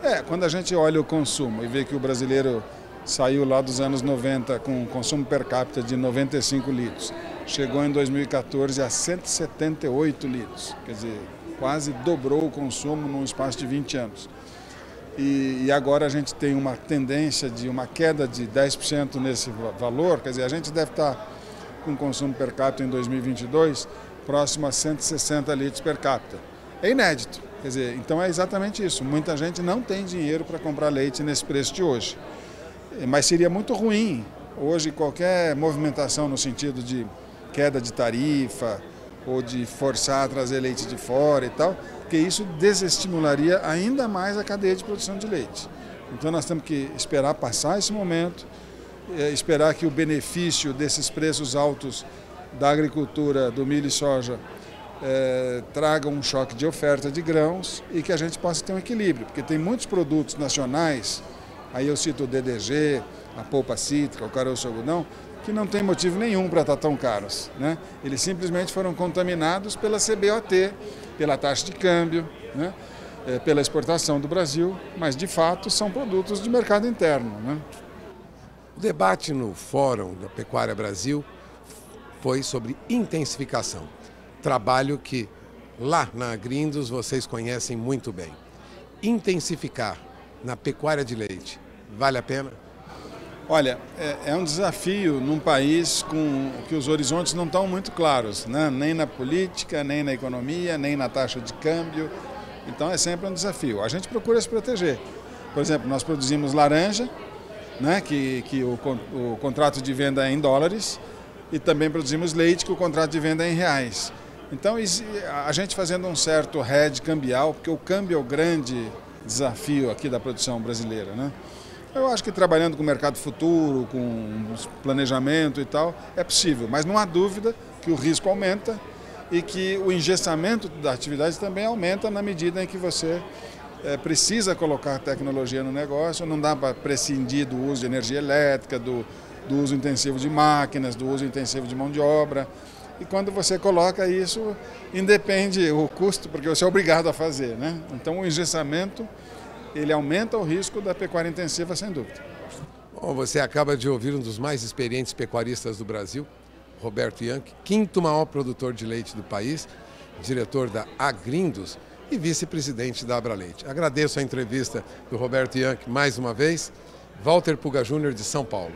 É, quando a gente olha o consumo e vê que o brasileiro saiu lá dos anos 90 com um consumo per capita de 95 litros. Chegou em 2014 a 178 litros, quer dizer, quase dobrou o consumo num espaço de 20 anos. E, e agora a gente tem uma tendência de uma queda de 10% nesse valor, quer dizer, a gente deve estar tá com consumo per capita em 2022 próximo a 160 litros per capita. É inédito, quer dizer, então é exatamente isso. Muita gente não tem dinheiro para comprar leite nesse preço de hoje. Mas seria muito ruim hoje qualquer movimentação no sentido de queda de tarifa ou de forçar a trazer leite de fora e tal, porque isso desestimularia ainda mais a cadeia de produção de leite. Então nós temos que esperar passar esse momento, eh, esperar que o benefício desses preços altos da agricultura, do milho e soja, eh, traga um choque de oferta de grãos e que a gente possa ter um equilíbrio, porque tem muitos produtos nacionais Aí eu cito o DDG, a polpa cítrica, o caroço algodão, que não tem motivo nenhum para estar tá tão caros. Né? Eles simplesmente foram contaminados pela CBOT, pela taxa de câmbio, né? é, pela exportação do Brasil, mas de fato são produtos de mercado interno. Né? O debate no Fórum da Pecuária Brasil foi sobre intensificação, trabalho que lá na Grindos vocês conhecem muito bem. Intensificar na pecuária de leite Vale a pena? Olha, é, é, um desafio num país com que os horizontes não estão muito claros, né? nem na política, nem na economia, nem na taxa de câmbio. Então é sempre um desafio. A gente procura se proteger. Por exemplo, nós produzimos laranja, né? que, que o, o contrato de venda é em dólares, e também produzimos leite, que o contrato de venda é em reais. Então a gente fazendo um certo head cambial, porque o câmbio é o grande desafio aqui da produção brasileira. Né? Eu acho que trabalhando com o mercado futuro, com planejamento e tal, é possível. Mas não há dúvida que o risco aumenta e que o engessamento da atividade também aumenta na medida em que você é, precisa colocar tecnologia no negócio. Não dá para prescindir do uso de energia elétrica, do, do uso intensivo de máquinas, do uso intensivo de mão de obra. E quando você coloca isso, independe o custo, porque você é obrigado a fazer. Né? Então, o engessamento ele aumenta o risco da pecuária intensiva, sem dúvida. Bom, você acaba de ouvir um dos mais experientes pecuaristas do Brasil, Roberto Yank, quinto maior produtor de leite do país, diretor da Agrindos e vice-presidente da Leite. Agradeço a entrevista do Roberto Yank mais uma vez. Walter Puga Júnior, de São Paulo.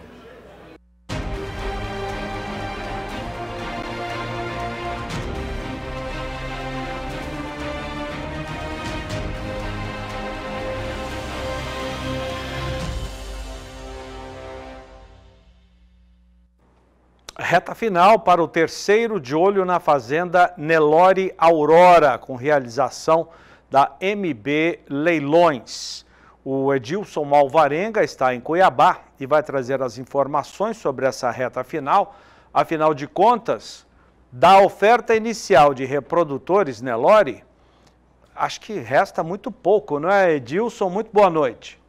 reta final para o terceiro de olho na fazenda Nelore Aurora, com realização da MB Leilões. O Edilson Malvarenga está em Cuiabá e vai trazer as informações sobre essa reta final. Afinal de contas, da oferta inicial de reprodutores Nelore, acho que resta muito pouco, não é, Edilson? Muito boa noite.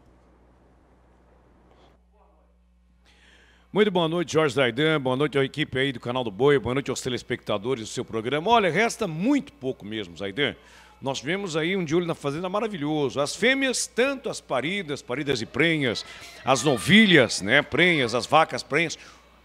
Muito boa noite, Jorge Zaidan, boa noite à equipe aí do Canal do Boi, boa noite aos telespectadores do seu programa. Olha, resta muito pouco mesmo, Zaidan. Nós tivemos aí um de olho na fazenda maravilhoso. As fêmeas, tanto as paridas, paridas e prenhas, as novilhas, né, prenhas, as vacas prenhas,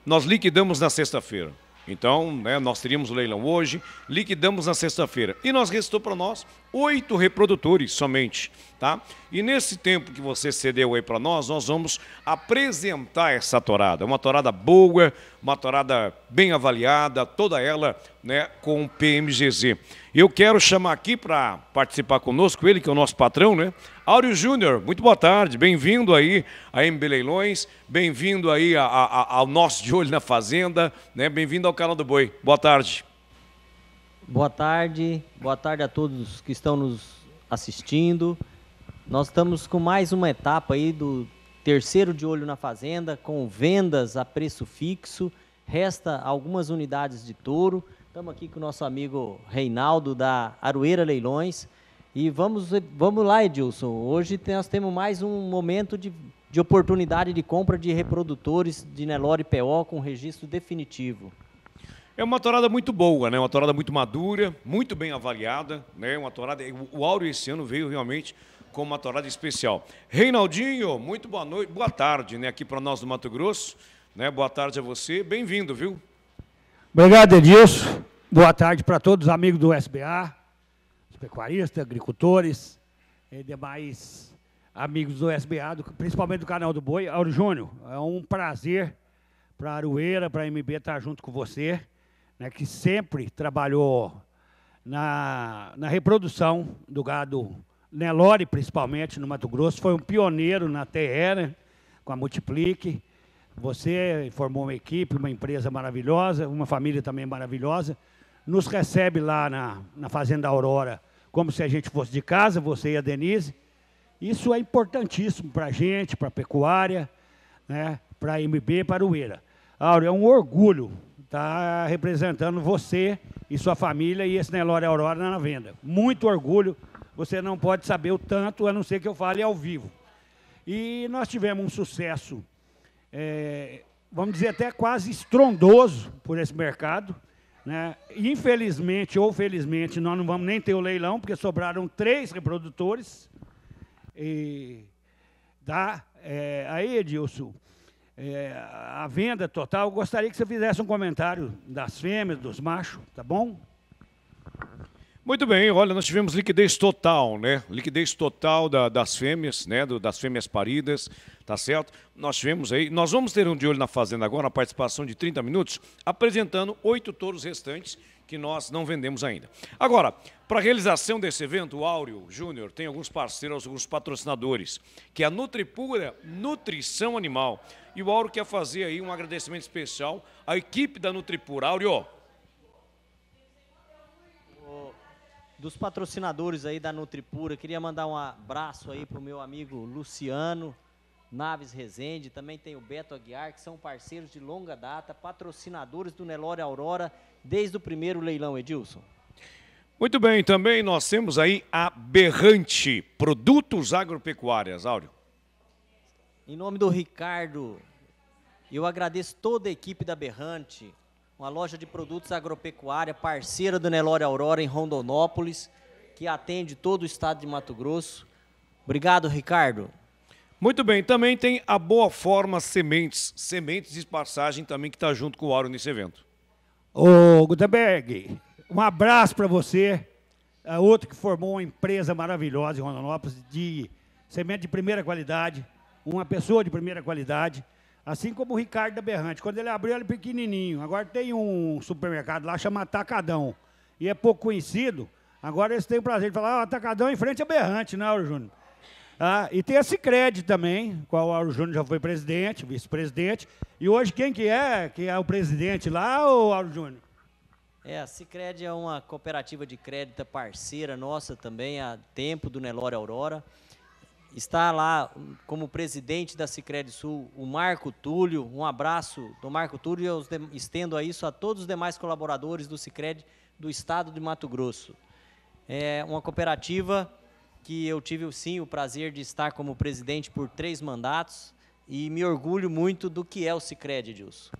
nós liquidamos na sexta-feira. Então, né, nós teríamos o leilão hoje, liquidamos na sexta-feira. E nós restou para nós oito reprodutores somente tá? E nesse tempo que você cedeu aí para nós, nós vamos apresentar essa torada. É uma torada boa, uma torada bem avaliada, toda ela, né, com PMGZ. Eu quero chamar aqui para participar conosco ele que é o nosso patrão, né? Áureo Júnior, muito boa tarde, bem-vindo aí a MB Leilões, bem-vindo aí a, a, a, ao nosso De Olho na Fazenda, né? Bem-vindo ao canal do Boi. Boa tarde. Boa tarde, boa tarde a todos que estão nos assistindo. Nós estamos com mais uma etapa aí do terceiro de olho na fazenda, com vendas a preço fixo. Resta algumas unidades de touro. Estamos aqui com o nosso amigo Reinaldo da Aroeira Leilões. E vamos, vamos lá, Edilson. Hoje nós temos mais um momento de, de oportunidade de compra de reprodutores de Nelore PO com registro definitivo. É uma torada muito boa, né? Uma torada muito madura, muito bem avaliada, né? Uma torada. O Áureo esse ano veio realmente com uma torada especial. Reinaldinho, muito boa noite, boa tarde, né, aqui para nós do Mato Grosso, né? Boa tarde a você, bem-vindo, viu? Obrigado, Edilson. Boa tarde para todos os amigos do SBA, pecuaristas, agricultores e eh, demais amigos do SBA, do, principalmente do canal do Boi. Auro Júnior, é um prazer para Arueira, para a MB estar tá junto com você, né, que sempre trabalhou na, na reprodução do gado Nelore, principalmente, no Mato Grosso, foi um pioneiro na TR, né, com a Multiplique. Você formou uma equipe, uma empresa maravilhosa, uma família também maravilhosa. Nos recebe lá na, na Fazenda Aurora, como se a gente fosse de casa, você e a Denise. Isso é importantíssimo para a gente, para a pecuária, né, para a MB, para o Ira. Áureo, é um orgulho estar tá representando você e sua família e esse Nelore Aurora na venda. Muito orgulho você não pode saber o tanto, a não ser que eu fale ao vivo. E nós tivemos um sucesso, é, vamos dizer até quase estrondoso por esse mercado. Né? Infelizmente ou felizmente, nós não vamos nem ter o leilão, porque sobraram três reprodutores. E tá? É, aí, Edilson, é, a venda total, eu gostaria que você fizesse um comentário das fêmeas, dos machos, tá bom? Muito bem, olha, nós tivemos liquidez total, né? Liquidez total da, das fêmeas, né? Do, das fêmeas paridas, tá certo? Nós tivemos aí, nós vamos ter um de olho na fazenda agora, na participação de 30 minutos, apresentando oito touros restantes que nós não vendemos ainda. Agora, para a realização desse evento, o Áureo Júnior tem alguns parceiros, alguns patrocinadores, que é a Nutripura Nutrição Animal. E o Áureo quer fazer aí um agradecimento especial à equipe da Nutripura. Áureo, dos patrocinadores aí da Nutripura. Queria mandar um abraço aí para o meu amigo Luciano Naves Rezende, também tem o Beto Aguiar, que são parceiros de longa data, patrocinadores do Nelore Aurora desde o primeiro leilão, Edilson. Muito bem, também nós temos aí a Berrante, produtos agropecuárias, Áureo. Em nome do Ricardo, eu agradeço toda a equipe da Berrante, uma loja de produtos agropecuária, parceira do Nelore Aurora em Rondonópolis, que atende todo o estado de Mato Grosso. Obrigado, Ricardo. Muito bem, também tem a Boa Forma Sementes, Sementes de Passagem também que está junto com o Auro nesse evento. Ô, Gutenberg, um abraço para você. A outro que formou uma empresa maravilhosa em Rondonópolis de semente de primeira qualidade, uma pessoa de primeira qualidade. Assim como o Ricardo da Berrante. Quando ele abriu, ele pequenininho. Agora tem um supermercado lá, chama Atacadão. E é pouco conhecido. Agora eles têm o prazer de falar, ah, Atacadão é em frente a Berrante, né, Auro Júnior? Ah, e tem a Cicred também, qual o Auro Júnior já foi presidente, vice-presidente. E hoje quem que é, que é o presidente lá, o Auro Júnior? É, a Cicred é uma cooperativa de crédito parceira nossa também, há tempo do Nelore Aurora. Está lá hum, como presidente da Sicredi Sul o Marco Túlio. Um abraço do Marco Túlio e eu estendo a isso a todos os demais colaboradores do Sicredi do estado de Mato Grosso. É uma cooperativa que eu tive sim o prazer de estar como presidente por três mandatos e me orgulho muito do que é o Sicredi, Dilson.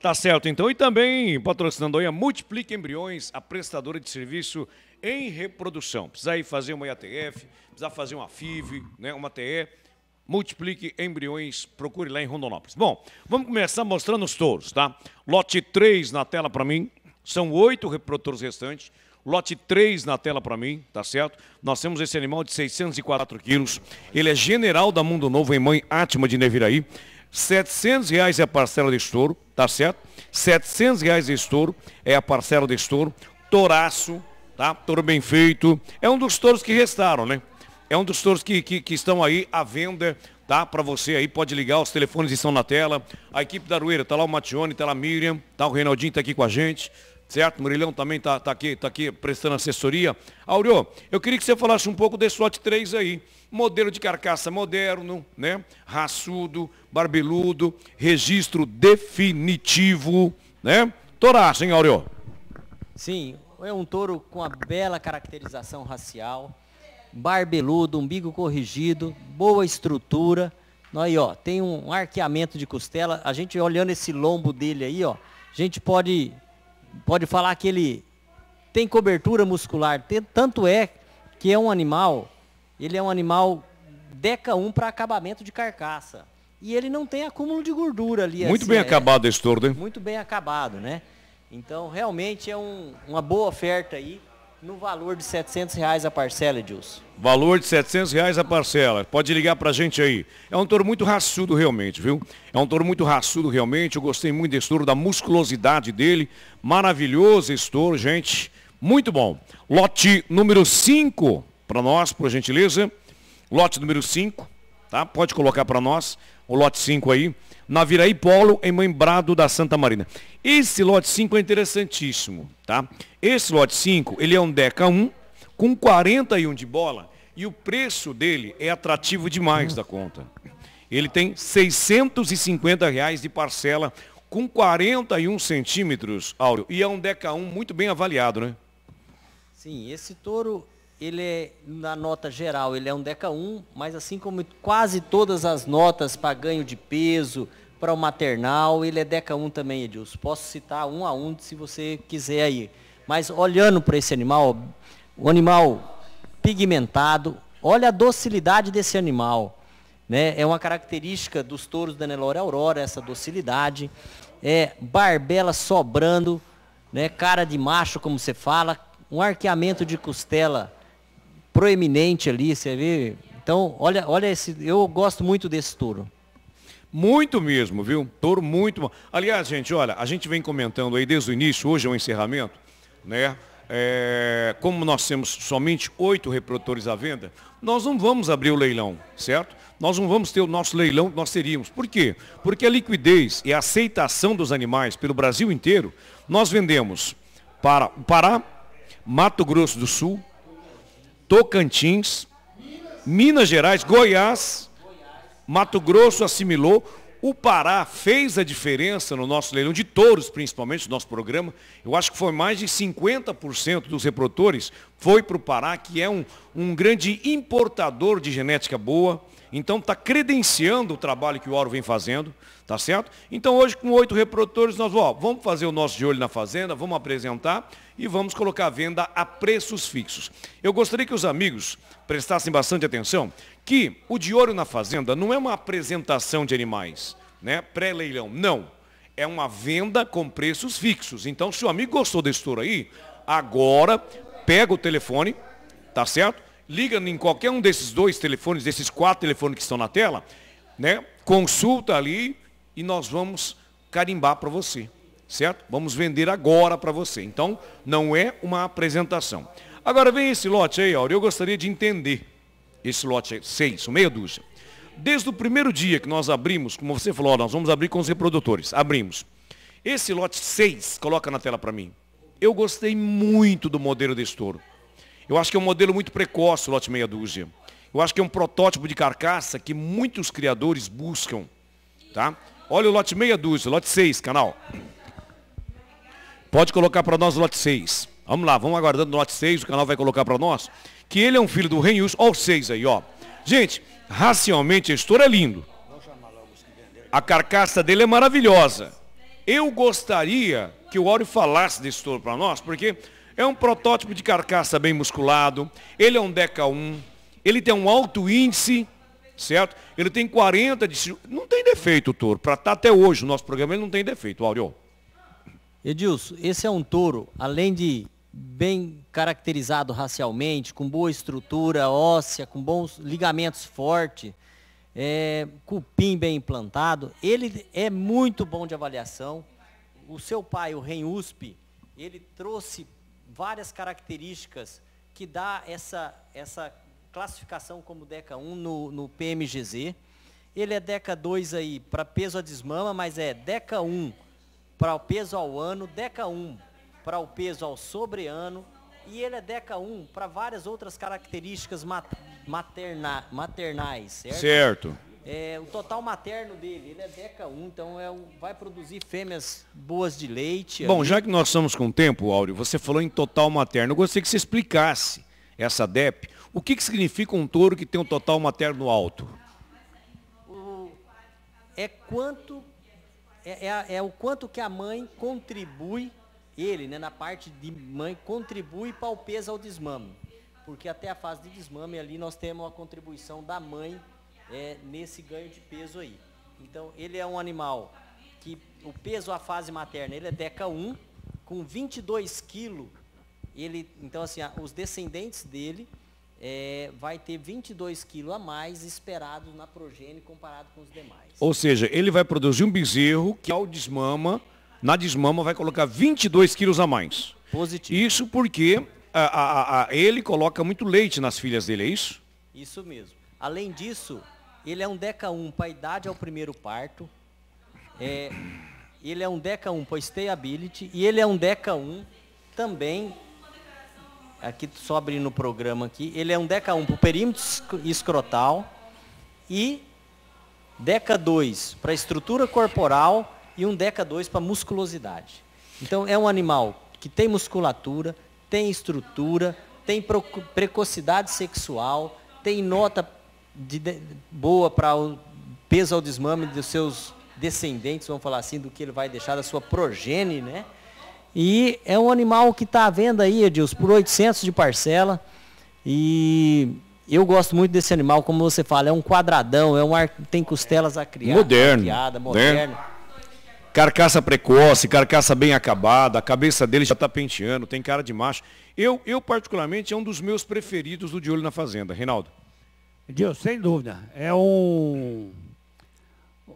Tá certo, então. E também patrocinando aí a Multiplica Embriões, a prestadora de serviço em reprodução. Precisa ir fazer uma IATF, precisa fazer uma FIV, né, uma TE. Multiplique embriões, procure lá em Rondonópolis. Bom, vamos começar mostrando os touros, tá? Lote 3 na tela para mim, são oito reprodutores restantes. Lote 3 na tela para mim, tá certo? Nós temos esse animal de 604 quilos. Ele é general da Mundo Novo em Mãe Átima de Neviraí. 700 reais é a parcela de estouro, tá certo? 700 reais de estouro é a parcela de estouro. Toraço, tá? Touro bem feito. É um dos touros que restaram, né? É um dos touros que, que, que estão aí à venda, tá? Para você aí, pode ligar, os telefones estão na tela. A equipe da Arueira, tá lá o Matione, tá lá a Miriam, tá? O Reinaldinho tá aqui com a gente certo? Murilão também está tá aqui, tá aqui prestando assessoria. Aureo, eu queria que você falasse um pouco desse lote 3 aí. Modelo de carcaça moderno, né? Raçudo, barbeludo, registro definitivo, né? Toraço, hein, Sim, é um touro com uma bela caracterização racial, barbeludo, umbigo corrigido, boa estrutura. Aí, ó, tem um arqueamento de costela. A gente olhando esse lombo dele aí, ó, a gente pode, pode falar que ele tem cobertura muscular. Tanto é que é um animal, ele é um animal deca 1 para acabamento de carcaça. E ele não tem acúmulo de gordura ali. Muito assim, bem é, acabado esse touro, hein? Muito bem acabado, né? Então, realmente é um, uma boa oferta aí, no valor de 700 reais a parcela, Edilson. Valor de 700 reais a parcela. Pode ligar pra gente aí. É um touro muito raçudo realmente, viu? É um touro muito raçudo realmente. Eu gostei muito desse touro, da musculosidade dele. Maravilhoso esse touro, gente. Muito bom. Lote número 5 para nós, por gentileza. Lote número 5, tá? Pode colocar para nós o lote 5 aí na Viraí Polo, em Membrado da Santa Marina. Esse lote 5 é interessantíssimo, tá? Esse lote 5, ele é um Deca 1, com 41 de bola, e o preço dele é atrativo demais da conta. Ele tem 650 reais de parcela, com 41 centímetros, Áureo. E é um Deca 1 muito bem avaliado, né? Sim, esse touro ele é, na nota geral, ele é um DECA 1, mas assim como quase todas as notas para ganho de peso, para o maternal, ele é DECA 1 também, Edilson. Posso citar um a um se você quiser aí. Mas olhando para esse animal, o animal pigmentado, olha a docilidade desse animal. Né? É uma característica dos touros da Nelore Aurora, essa docilidade. É barbela sobrando, né? cara de macho, como você fala, um arqueamento de costela proeminente ali, você vê. Então, olha, olha esse, eu gosto muito desse touro. Muito mesmo, viu? Touro muito bom. Aliás, gente, olha, a gente vem comentando aí desde o início, hoje é o um encerramento, né? É, como nós temos somente oito reprodutores à venda, nós não vamos abrir o leilão, certo? Nós não vamos ter o nosso leilão que nós teríamos. Por quê? Porque a liquidez e a aceitação dos animais pelo Brasil inteiro, nós vendemos para o Pará, Mato Grosso do Sul, Tocantins, Minas Gerais, Goiás, Mato Grosso assimilou. O Pará fez a diferença no nosso leilão de touros, principalmente no nosso programa. Eu acho que foi mais de 50% dos reprodutores foi para o Pará, que é um, um grande importador de genética boa. Então está credenciando o trabalho que o Auro vem fazendo, tá certo? Então hoje com oito reprodutores nós ó, vamos fazer o nosso de olho na fazenda, vamos apresentar e vamos colocar a venda a preços fixos. Eu gostaria que os amigos prestassem bastante atenção que o de olho na fazenda não é uma apresentação de animais, né? Pré-leilão, não. É uma venda com preços fixos. Então se o amigo gostou desse touro aí, agora pega o telefone, tá certo? liga em qualquer um desses dois telefones, desses quatro telefones que estão na tela, né? consulta ali e nós vamos carimbar para você, certo? Vamos vender agora para você. Então, não é uma apresentação. Agora vem esse lote aí, ó. eu gostaria de entender esse lote 6, meia dúzia. Desde o primeiro dia que nós abrimos, como você falou, ó, nós vamos abrir com os reprodutores. Abrimos. Esse lote 6, coloca na tela para mim. Eu gostei muito do modelo de estouro. Eu acho que é um modelo muito precoce o lote meia dúzia. Eu acho que é um protótipo de carcaça que muitos criadores buscam. Tá? Olha o lote meia dúzia, lote 6, canal. Pode colocar para nós o lote 6. Vamos lá, vamos aguardando o lote 6, o canal vai colocar para nós. Que ele é um filho do Renhus. Olha o 6 aí, ó. Gente, racialmente a história é lindo. A carcaça dele é maravilhosa. Eu gostaria que o Áureo falasse desse touro para nós, porque é um protótipo de carcaça bem musculado, ele é um Deca 1, ele tem um alto índice, certo? Ele tem 40 de Não tem defeito o touro, para estar tá até hoje no nosso programa ele não tem defeito, Aureo. Edilson, esse é um touro, além de bem caracterizado racialmente, com boa estrutura óssea, com bons ligamentos fortes, é, cupim bem implantado, ele é muito bom de avaliação. O seu pai, o Ren USP, ele trouxe várias características que dá essa, essa classificação como DECA 1 no, no PMGZ. Ele é DECA 2 aí para peso a desmama, mas é DECA 1 para o peso ao ano, DECA 1 para o peso ao sobreano, e ele é DECA 1 para várias outras características materna, maternais, certo? Certo. É, o total materno dele, ele é DECA 1, então é, vai produzir fêmeas boas de leite. Bom, ali. já que nós estamos com tempo, Áureo, você falou em total materno. Eu gostaria que você explicasse essa DEP. O que, que significa um touro que tem um total materno alto? O, é quanto é, é, é, o quanto que a mãe contribui, ele, né, na parte de mãe, contribui para o peso ao desmame. Porque até a fase de desmame ali nós temos a contribuição da mãe é, nesse ganho de peso aí. Então, ele é um animal que o peso à fase materna, ele é DECA 1, com 22 quilos, ele, então assim, os descendentes dele é, vai ter 22 quilos a mais esperados na progênie comparado com os demais. Ou seja, ele vai produzir um bezerro que ao desmama, na desmama vai colocar 22 quilos a mais. Positivo. Isso porque a, a, a, ele coloca muito leite nas filhas dele, é isso? Isso mesmo. Além disso, ele é um Deca 1 para idade ao é primeiro parto. É, ele é um Deca 1 para stayability. E ele é um Deca 1 também. Aqui só abrindo o programa aqui. Ele é um Deca 1 para o perímetro escrotal. E Deca 2 para estrutura corporal. E um Deca 2 para musculosidade. Então é um animal que tem musculatura, tem estrutura, tem precocidade sexual, tem nota de, de, boa para o peso ao desmame dos seus descendentes, vamos falar assim, do que ele vai deixar da sua progênie, né? E é um animal que está à venda aí, Edilson, por 800 de parcela. E eu gosto muito desse animal, como você fala, é um quadradão, é um ar, tem costelas a criar, moderno, criada, moderno. Né? Carcaça precoce, carcaça bem acabada, a cabeça dele já está penteando, tem cara de macho. Eu, eu particularmente, é um dos meus preferidos do De Olho na Fazenda, Reinaldo. Deus, sem dúvida. É um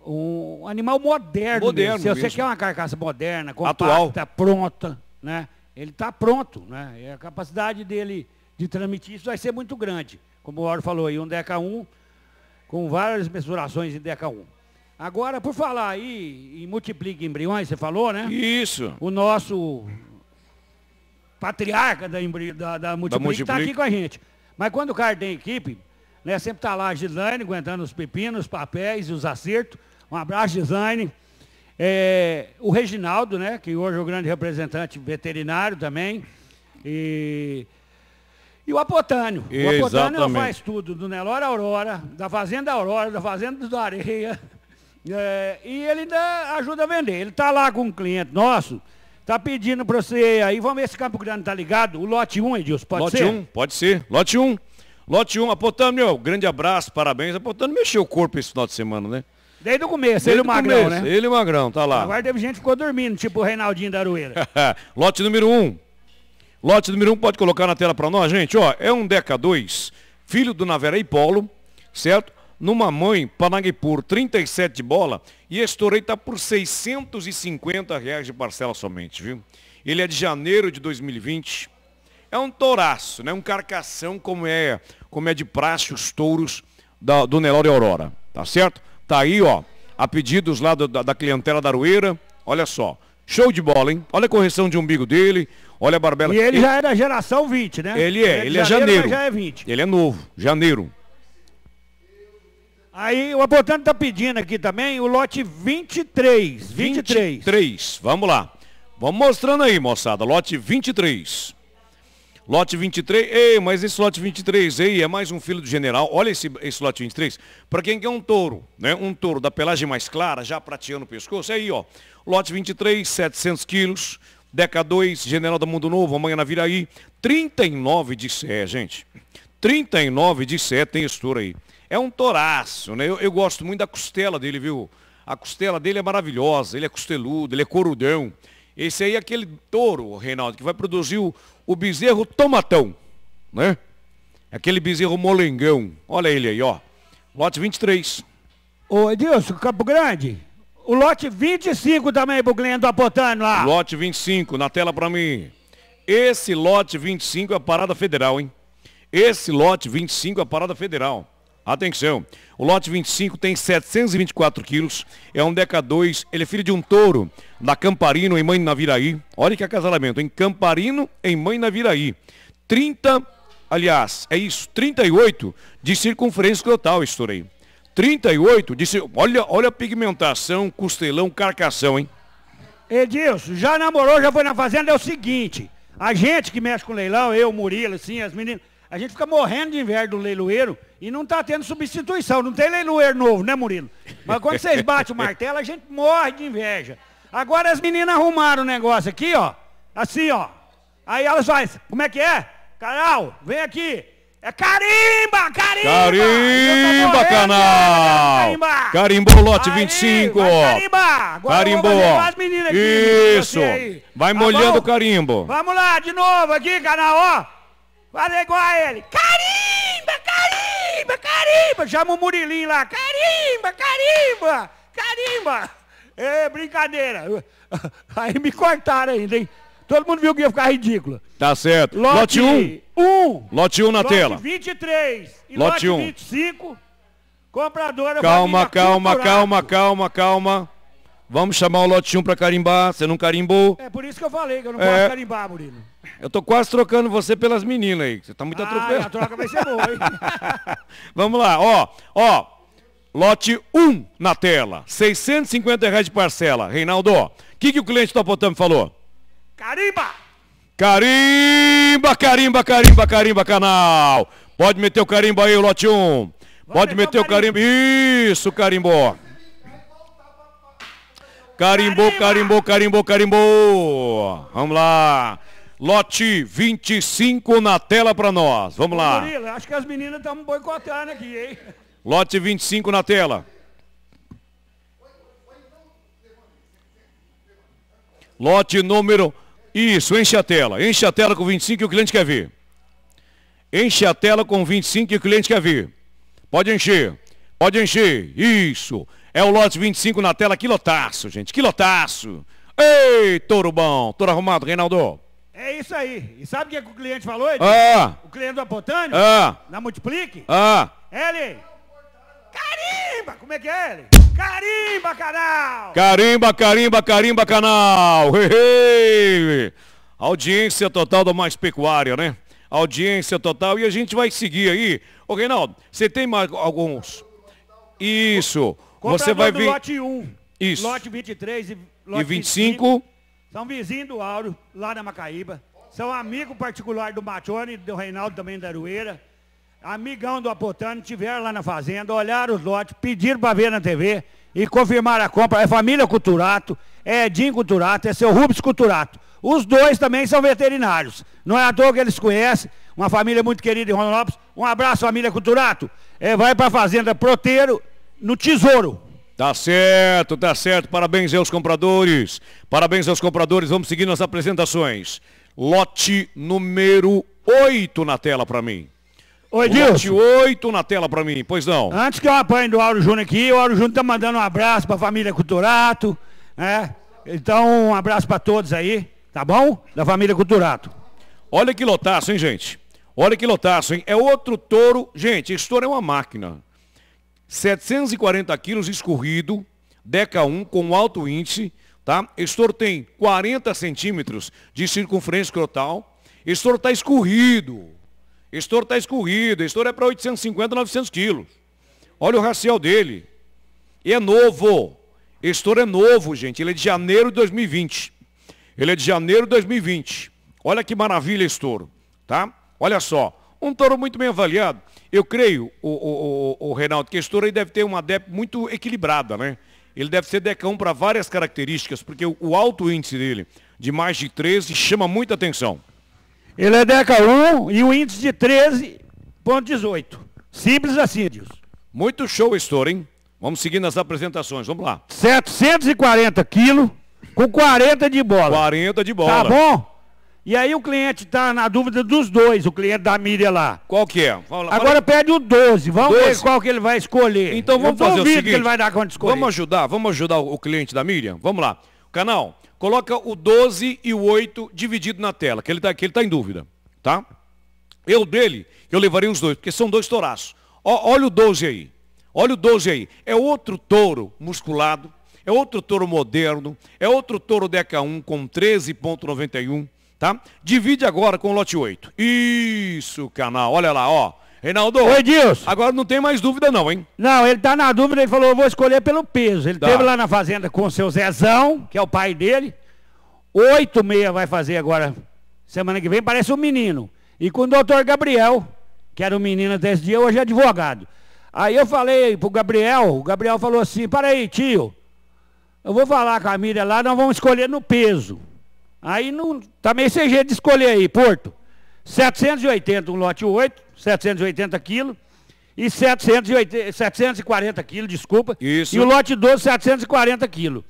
um animal moderno. moderno Se você mesmo. quer uma carcaça moderna, compacta, Atual. pronta, né? Ele está pronto, né? E a capacidade dele de transmitir isso vai ser muito grande. Como o Auro falou aí, um Deca 1 com várias mensurações em Deca 1 Agora, por falar aí em multiplica embriões, você falou, né? Isso. O nosso patriarca da, embri... da, da está aqui com a gente. Mas quando o cara tem equipe, né? Sempre está lá a Gislaine, aguentando os pepinos, os papéis e os acertos. Um abraço, Gislaine. É, o Reginaldo, né, que hoje é o grande representante veterinário também. E, e o Apotânio. E, o Apotânio faz tudo, do Nelora Aurora, da Fazenda Aurora, da Fazenda do Areia. (laughs) É, e ele ainda ajuda a vender. Ele está lá com um cliente nosso, está pedindo para você aí, vamos ver se Campo Grande está ligado. O lote 1, Edilson, pode lote ser? Lote 1, pode ser. Lote 1. Lote 1, Apotâmio, grande abraço, parabéns. Apotâmio mexeu o corpo esse final de semana, né? Desde o começo, Desde ele o Magrão, começo, né? Ele e o Magrão, tá lá. Agora teve gente que ficou dormindo, tipo o Reinaldinho da Arueira. (laughs) Lote número 1. Lote número 1, pode colocar na tela para nós, gente, ó, é um Deca 2, filho do Navera e Polo, certo? Numa mãe, Panaguipur, 37 de bola, e estourei tá por 650 reais de parcela somente, viu? Ele é de janeiro de 2020, é um touraço, né? Um carcação como é, como é de praxe os touros da, do Nelório Aurora, tá certo? Tá aí, ó, a pedidos lá do, da, da clientela da Arueira, olha só. Show de bola, hein? Olha a correção de umbigo dele, olha a barbela. E ele, já é da geração 20, né? Ele é, ele é, ele é janeiro. janeiro. Já é 20. Ele é novo, janeiro. Aí o aportante tá pedindo aqui também o lote 23. 23. 23, vamos lá. Vamos mostrando aí, moçada, lote 23. Lote 23, ei, mas esse lote 23, ei, é mais um filho do general. Olha esse, esse lote 23. Para quem quer um touro, né? Um touro da pelagem mais clara, já prateando o pescoço, aí, ó. Lote 23, 700 quilos. Deca 2, General do Mundo Novo, amanhã na Viraí. 39 de Sé, gente. 39 de Sé tem esse touro aí. É um toraço, né? Eu, eu gosto muito da costela dele, viu? A costela dele é maravilhosa, ele é costeludo, ele é corudão. Esse aí é aquele touro, Reinaldo, que vai produzir o, o bezerro tomatão, né? Aquele bezerro molengão. Olha ele aí, ó. Lote 23. Ô Edilson, Campo Grande. O lote 25 também, Buglendo, tá botando lá. Lote 25, na tela pra mim. Esse lote 25 é a parada federal, hein? Esse lote 25 é a parada federal. Atenção, o lote 25 tem 724 quilos, é um Deca 2, ele é filho de um touro, na Camparino, em Mãe Naviraí. Olha que acasalamento, em Camparino, em Mãe Naviraí. 30, aliás, é isso, 38 de circunferência total, estourei. 38 de olha, olha a pigmentação, costelão, carcação, hein? Edilson, já namorou, já foi na fazenda, é o seguinte, a gente que mexe com leilão, eu, Murilo, assim, as meninas a gente fica morrendo de inveja do leiloeiro e não está tendo substituição. Não tem leiloeiro novo, né, Murilo? Mas quando vocês batem o martelo, a gente morre de inveja. Agora as meninas arrumaram o negócio aqui, ó. Assim, ó. Aí elas fazem, como é que é? Canal, vem aqui. É carimba, carimba! Carimba, canal! Carimba! Carimbou lote aí, 25! ó. carimba! Agora carimbo! Aqui, Isso! Assim, vai tá molhando tá o carimbo! Vamos lá, de novo aqui, canal, ó! Fala igual a ele. Carimba, carimba, carimba. Chama o Murilim lá. Carimba, carimba, carimba. É brincadeira. Aí me cortaram ainda, hein? Todo mundo viu que ia ficar ridículo. Tá certo. Lote 1. Um. um. Lote 1 um na lote tela. 23. E lote, lote 1. Um. 25. Compradora Calma, calma, calma, calma, calma. Vamos chamar o lote 1 um para carimbar. Você não carimbou? É por isso que eu falei que eu não é. posso carimbar, Murilo. Eu tô quase trocando você pelas meninas aí. Você tá muito ah, atropelado. A troca vai ser boa, hein? (laughs) Vamos lá, ó, ó. Lote 1 na tela, 650 reais de parcela. Reinaldo, o que, que o cliente do Topotame falou? Carimba! Carimba, carimba, carimba, carimba, canal! Pode meter o carimbo aí, o lote 1. Pode meter o carimbo. Isso, carimbó. Carimbo, carimbo, carimbo, carimbo. Vamos lá. Lote 25 na tela para nós. Vamos lá. Murilo, acho que as meninas estão boicotando aqui, hein? Lote 25 na tela. Lote número. Isso, enche a tela. Enche a tela com 25 que o cliente quer ver. Enche a tela com 25 que o cliente quer ver. Pode encher. Pode encher. Isso. É o lote 25 na tela. Que lotaço, gente. Que lotaço. Ei, touro bom. Touro arrumado, Reinaldo. É isso aí. E sabe o que é o cliente falou? Edith? Ah. O cliente da Botânica? Ah. Na Multiplique? Ah. Ele. Carimba! Como é que é ele? Carimba, canal! Carimba, carimba, carimba, canal! Hey, Audiência total do Mais Pecuária, né? Audiência total. E a gente vai seguir aí. Ô, Reinaldo, você tem mais alguns. Isso. Comprador você vai ver. Lote 1. Isso. Lote 23 e lote e 25. 25 são vizinhos do Auro lá na Macaíba. São amigo particular do Machone, do Reinaldo também da Arueira. Amigão do Apotano, tiveram lá na fazenda, olharam os lotes, pediram para ver na TV e confirmaram a compra. É família Culturato, é Edinho Culturato, é seu Rubens Culturato. Os dois também são veterinários. Não é à toa que eles conhecem. Uma família muito querida em Rondonópolis. Um abraço, família Culturato. É, vai para a fazenda Proteiro, no Tesouro. Tá certo, tá certo. Parabéns aos compradores. Parabéns aos compradores. Vamos seguir nas apresentações. Lote número 8 na tela para mim. Oi, Dilson. Lote 8 na tela para mim, pois não. Antes que eu apanhe do Auro Júnior aqui, o Auro Júnior tá mandando um abraço para a família Culturato, né? Então, um abraço para todos aí, tá bom? Da família Culturato. Olha que lotaço, hein, gente? Olha que lotaço, hein? É outro touro. Gente, esse touro é uma máquina. 740 quilos escorrido, Deca 1 com alto índice, tá? Estor tem 40 centímetros de circunferência escrotal. Estor está escorrido. Estor está escorrido. Estor é para 850, 900 quilos. Olha o racial dele. E é novo. Estor é novo, gente. Ele é de janeiro de 2020. Ele é de janeiro de 2020. Olha que maravilha, Estor. Tá? Olha só. Um touro muito bem avaliado. Eu creio, o, o, o, o Reinaldo, que esse touro aí deve ter uma DEP muito equilibrada, né? Ele deve ser decão para várias características, porque o, alto índice dele, de mais de 13, chama muita atenção. Ele é Deca 1 e o índice de 13,18. Simples assim, Muito show, Estouro, hein? Vamos seguir nas apresentações, vamos lá. 740 quilos, com 40 de bola. 40 de bola. Tá bom? E aí o cliente está na dúvida dos dois, o cliente da mídia lá. Qual que é? Fala, Agora fala... pede o 12, vamos 12? ver qual que ele vai escolher. Então vamos fazer o seguinte, que ele vai dar conta de escolher. Vamos ajudar, vamos ajudar o cliente da mídia? Vamos lá. Canal, coloca o 12 e o 8 dividido na tela, que ele está ele tá em dúvida, tá? Eu dele, eu levaria os dois, porque são dois touraços. Ó, olha o 12 aí. Olha o 12 aí. É outro touro musculado, é outro touro moderno, é outro touro dk 1 com 13.91 tá? Divide agora com o lote 8. Isso, canal. Olha lá, ó. Reinaldo. Oi, Deus Agora não tem mais dúvida, não, hein? Não, ele tá na dúvida, ele falou, eu vou escolher pelo peso. Ele tá. teve lá na fazenda com o seu Zezão, que é o pai dele. meia vai fazer agora, semana que vem, parece um menino. E com o doutor Gabriel, que era um menino desse dia, hoje é advogado. Aí eu falei pro Gabriel, o Gabriel falou assim, para aí, tio, eu vou falar com a Miriam lá, nós vamos escolher no peso. Aí não, também sem jeito de escolher aí, Porto. 780 um lote 8, 780 quilos. E 780, 740 quilos, desculpa. Isso. E o lote 12, 740 quilos.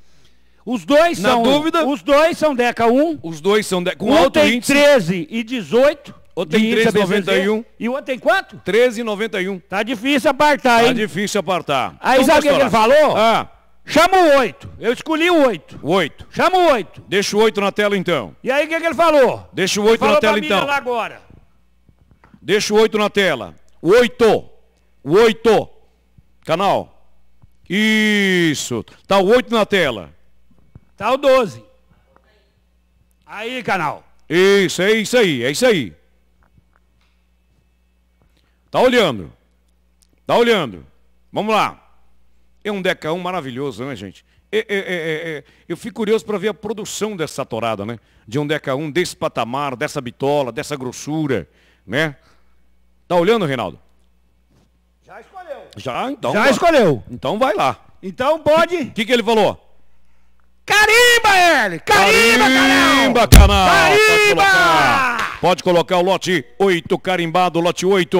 Os dois Na são. Dúvida, os dois são Deca 1. Os dois são Deca 1. Um alto tem índice. 13 e 18. Outro tem 13 E 91. E o outro tem quanto? 13 e 91. Tá difícil apartar, tá hein? Tá difícil apartar. Aí então, sabe o que ele falou? Ah. Chama o oito. Eu escolhi o oito. Oito. Chama o oito. Deixa o oito na tela então. E aí o que, que ele falou? Deixa o oito na tela então. Lá agora. Deixa o oito na tela. oito. oito. Canal. Isso. Tá o oito na tela. Tá o doze. Aí, canal. Isso, é isso aí, é isso aí. Tá olhando. Tá olhando. Vamos lá. É um decão maravilhoso, né, gente? É, é, é, é, é. eu fico curioso para ver a produção dessa torada, né? De um decão desse patamar, dessa bitola, dessa grossura, né? Tá olhando, Reinaldo? Já escolheu. Já, então. Já vai. escolheu. Então vai lá. Então pode. O que, que ele falou? Carimba ele! Carimba, Carimba canal! Carimba, canal! Carimba! Tá Pode colocar o lote 8 carimbado, lote 8.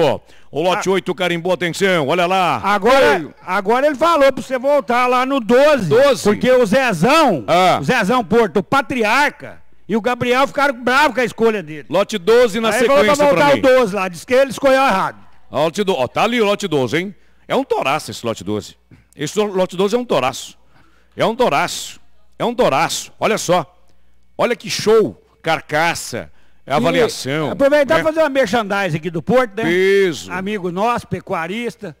O lote ah. 8 carimbou, atenção, olha lá. Agora, agora ele falou pra você voltar lá no 12. 12. Porque o Zezão, ah. o Zezão Porto, o patriarca, e o Gabriel ficaram bravos com a escolha dele. Lote 12 na Aí sequência ele falou pra voltar pra o 12 lá, disse que ele escolheu errado. Lote do... Ó, tá ali o lote 12, hein? É um toraço esse lote 12. Esse lote 12 é um toraço. É um toraço. É um toraço. Olha só. Olha que show. Carcaça, é avaliação. Aproveitar e né? fazer uma merchandising aqui do Porto, né? Isso. Amigo nosso, pecuarista.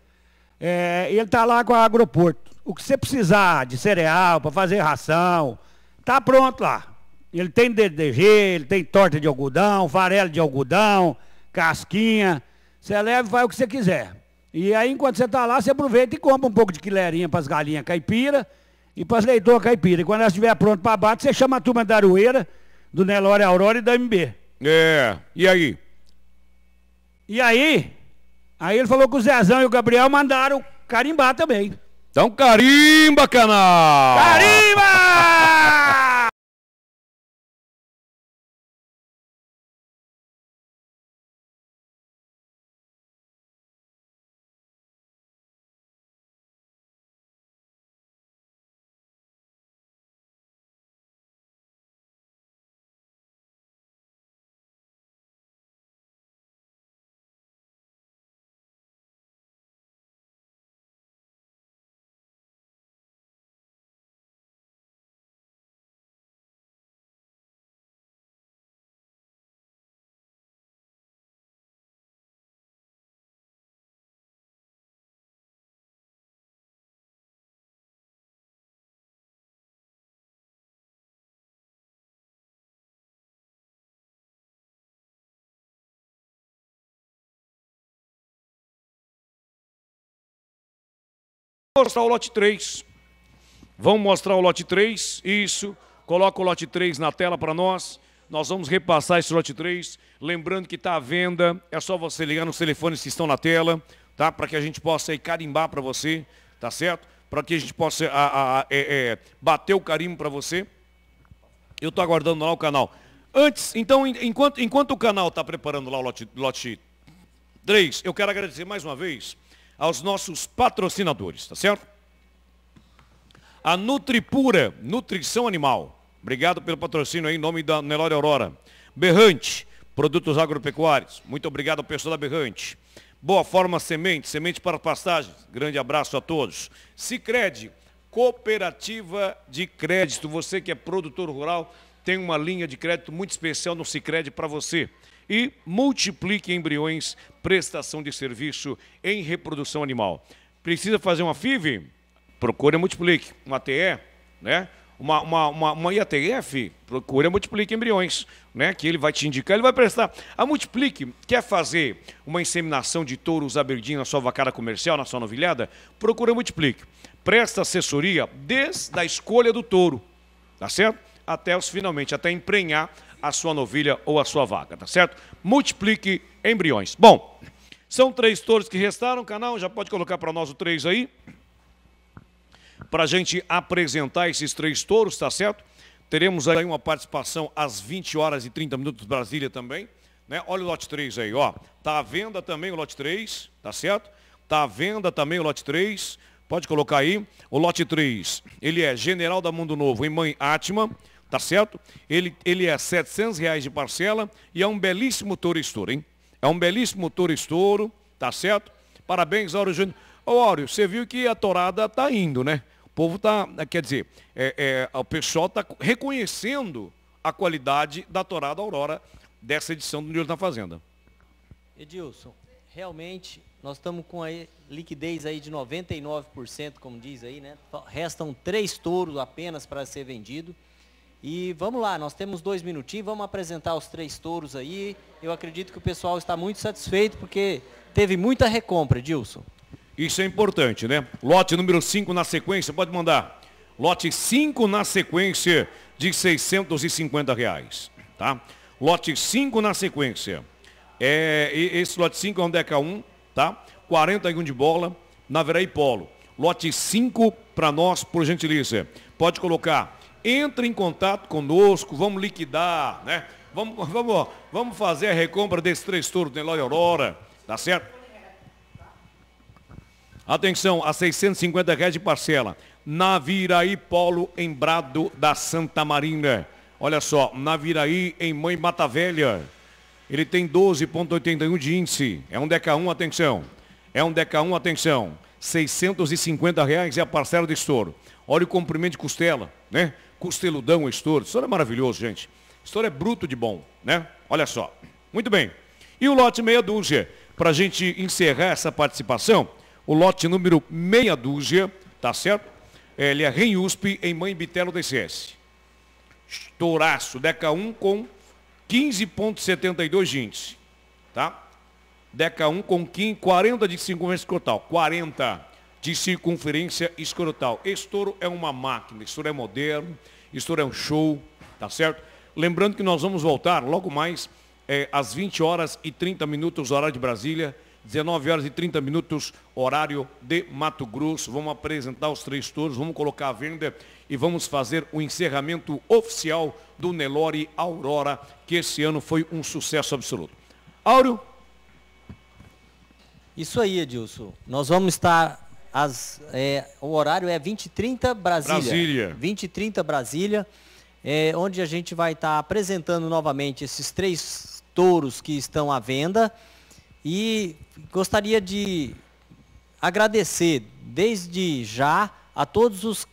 É, ele está lá com a Agroporto. O que você precisar de cereal, para fazer ração, tá pronto lá. Ele tem DDG, ele tem torta de algodão, farelo de algodão, casquinha. Você leva e faz o que você quiser. E aí, enquanto você está lá, você aproveita e compra um pouco de quilerinha para as galinhas caipira e para as leitoras caipira. E quando elas estiver pronto para bater, você chama a turma da Arueira, do Nelore Aurora e da MB. É, e aí? E aí, aí ele falou que o Zezão e o Gabriel mandaram carimbar também. Então carimba, canal! Carimba! mostrar o lote 3. Vamos mostrar o lote 3. Isso. Coloca o lote 3 na tela para nós. Nós vamos repassar esse lote 3. Lembrando que está à venda. É só você ligar nos telefones que estão na tela, tá? Para que a gente possa aí carimbar para você, tá certo? Para que a gente possa a, a, a, é, é, bater o carimbo para você. Eu estou aguardando lá o canal. Antes, então, enquanto, enquanto o canal está preparando lá o lote, lote 3, eu quero agradecer mais uma vez aos nossos patrocinadores, tá certo? A Nutripura, Nutrição Animal. Obrigado pelo patrocínio aí, em nome da Nelória Aurora. Berrante, produtos agropecuários. Muito obrigado ao pessoal da Berrante. Boa Forma Semente, semente para pastagens. Grande abraço a todos. Sicredi, cooperativa de crédito. Você que é produtor rural, tem uma linha de crédito muito especial no Sicredi para você e multiplique embriões, prestação de serviço em reprodução animal. Precisa fazer uma FIV? Procure a Multiplique. Uma TE, né? Uma, uma, uma, uma IATF, procure a Multiplique Embriões, né? que ele vai te indicar, ele vai prestar. A Multiplique quer fazer uma inseminação de touros aberdeen na sua vacada comercial, na sua novilhada? procure a Multiplique. Presta assessoria desde a escolha do touro, tá certo? Até os finalmente, até emprenhar a sua novilha ou a sua vaca, tá certo? Multiplique embriões. Bom, são três touros que restaram, canal, já pode colocar para nós o três aí. Para a gente apresentar esses três touros, tá certo? Teremos aí uma participação às 20 horas e 30 minutos Brasília também. Né? Olha o lote 3 aí, ó. Tá à venda também o lote 3, tá certo? Tá à venda também o lote 3. Pode colocar aí. O lote 3, ele é General da Mundo Novo em Mãe Átima tá certo? Ele, ele é 700 reais de parcela e é um belíssimo touro estouro, hein? É um belíssimo touro estouro, tá certo? Parabéns, Áureo Júnior. Ô, Áureo, você viu que a torada tá indo, né? O povo tá, quer dizer, é, é, o pessoal tá reconhecendo a qualidade da torada Aurora dessa edição do News na Fazenda. Edilson, realmente nós estamos com a liquidez aí de 99%, como diz aí, né? Restam três touros apenas para ser vendido. E vamos lá, nós temos dois minutinhos, vamos apresentar os três touros aí. Eu acredito que o pessoal está muito satisfeito porque teve muita recompra, Dilson. Isso é importante, né? Lote número 5 na sequência, pode mandar. Lote 5 na sequência de 650 reais, tá? Lote 5 na sequência. É, esse lote 5 é um Deca 1, tá? 41 de bola, na Veraí Polo. Lote 5 para nós, por gentileza. Pode colocar entre em contato conosco, vamos liquidar, né? Vamos, vamos, vamos fazer a recompra desses três touros do Eloy Aurora, tá certo? Atenção, a 650 reais de parcela. Naviraí Polo em Brado da Santa Marina. Olha só, Naviraí em Mãe Mata Velha. Ele tem 12,81 de índice. É um DK1, um, atenção. É um DK1, atenção. 650 reais é a parcela de estouro. Olha o comprimento de costela, né? Costeludão Estouro. Estouro é maravilhoso, gente. Estouro é bruto de bom, né? Olha só. Muito bem. E o lote meia dúzia, para a gente encerrar essa participação, o lote número meia dúzia, tá certo? É, ele é RENUSP em Mãe Bitelo DCS. Estouraço, Deca 1 com 15,72 de índice, tá? Deca 1 com 40 de 5 vezes total, 40 de circunferência escrotal. Estouro é uma máquina, estouro é moderno, estouro é um show, tá certo? Lembrando que nós vamos voltar logo mais é, às 20 horas e 30 minutos, horário de Brasília, 19 horas e 30 minutos, horário de Mato Grosso. Vamos apresentar os três touros, vamos colocar a venda e vamos fazer o encerramento oficial do Nelore Aurora, que esse ano foi um sucesso absoluto. Áureo? Isso aí, Edilson. Nós vamos estar as, é, o horário é 20h30 Brasília. Brasília. 20 30 Brasília, é, onde a gente vai estar tá apresentando novamente esses três touros que estão à venda. E gostaria de agradecer desde já a todos os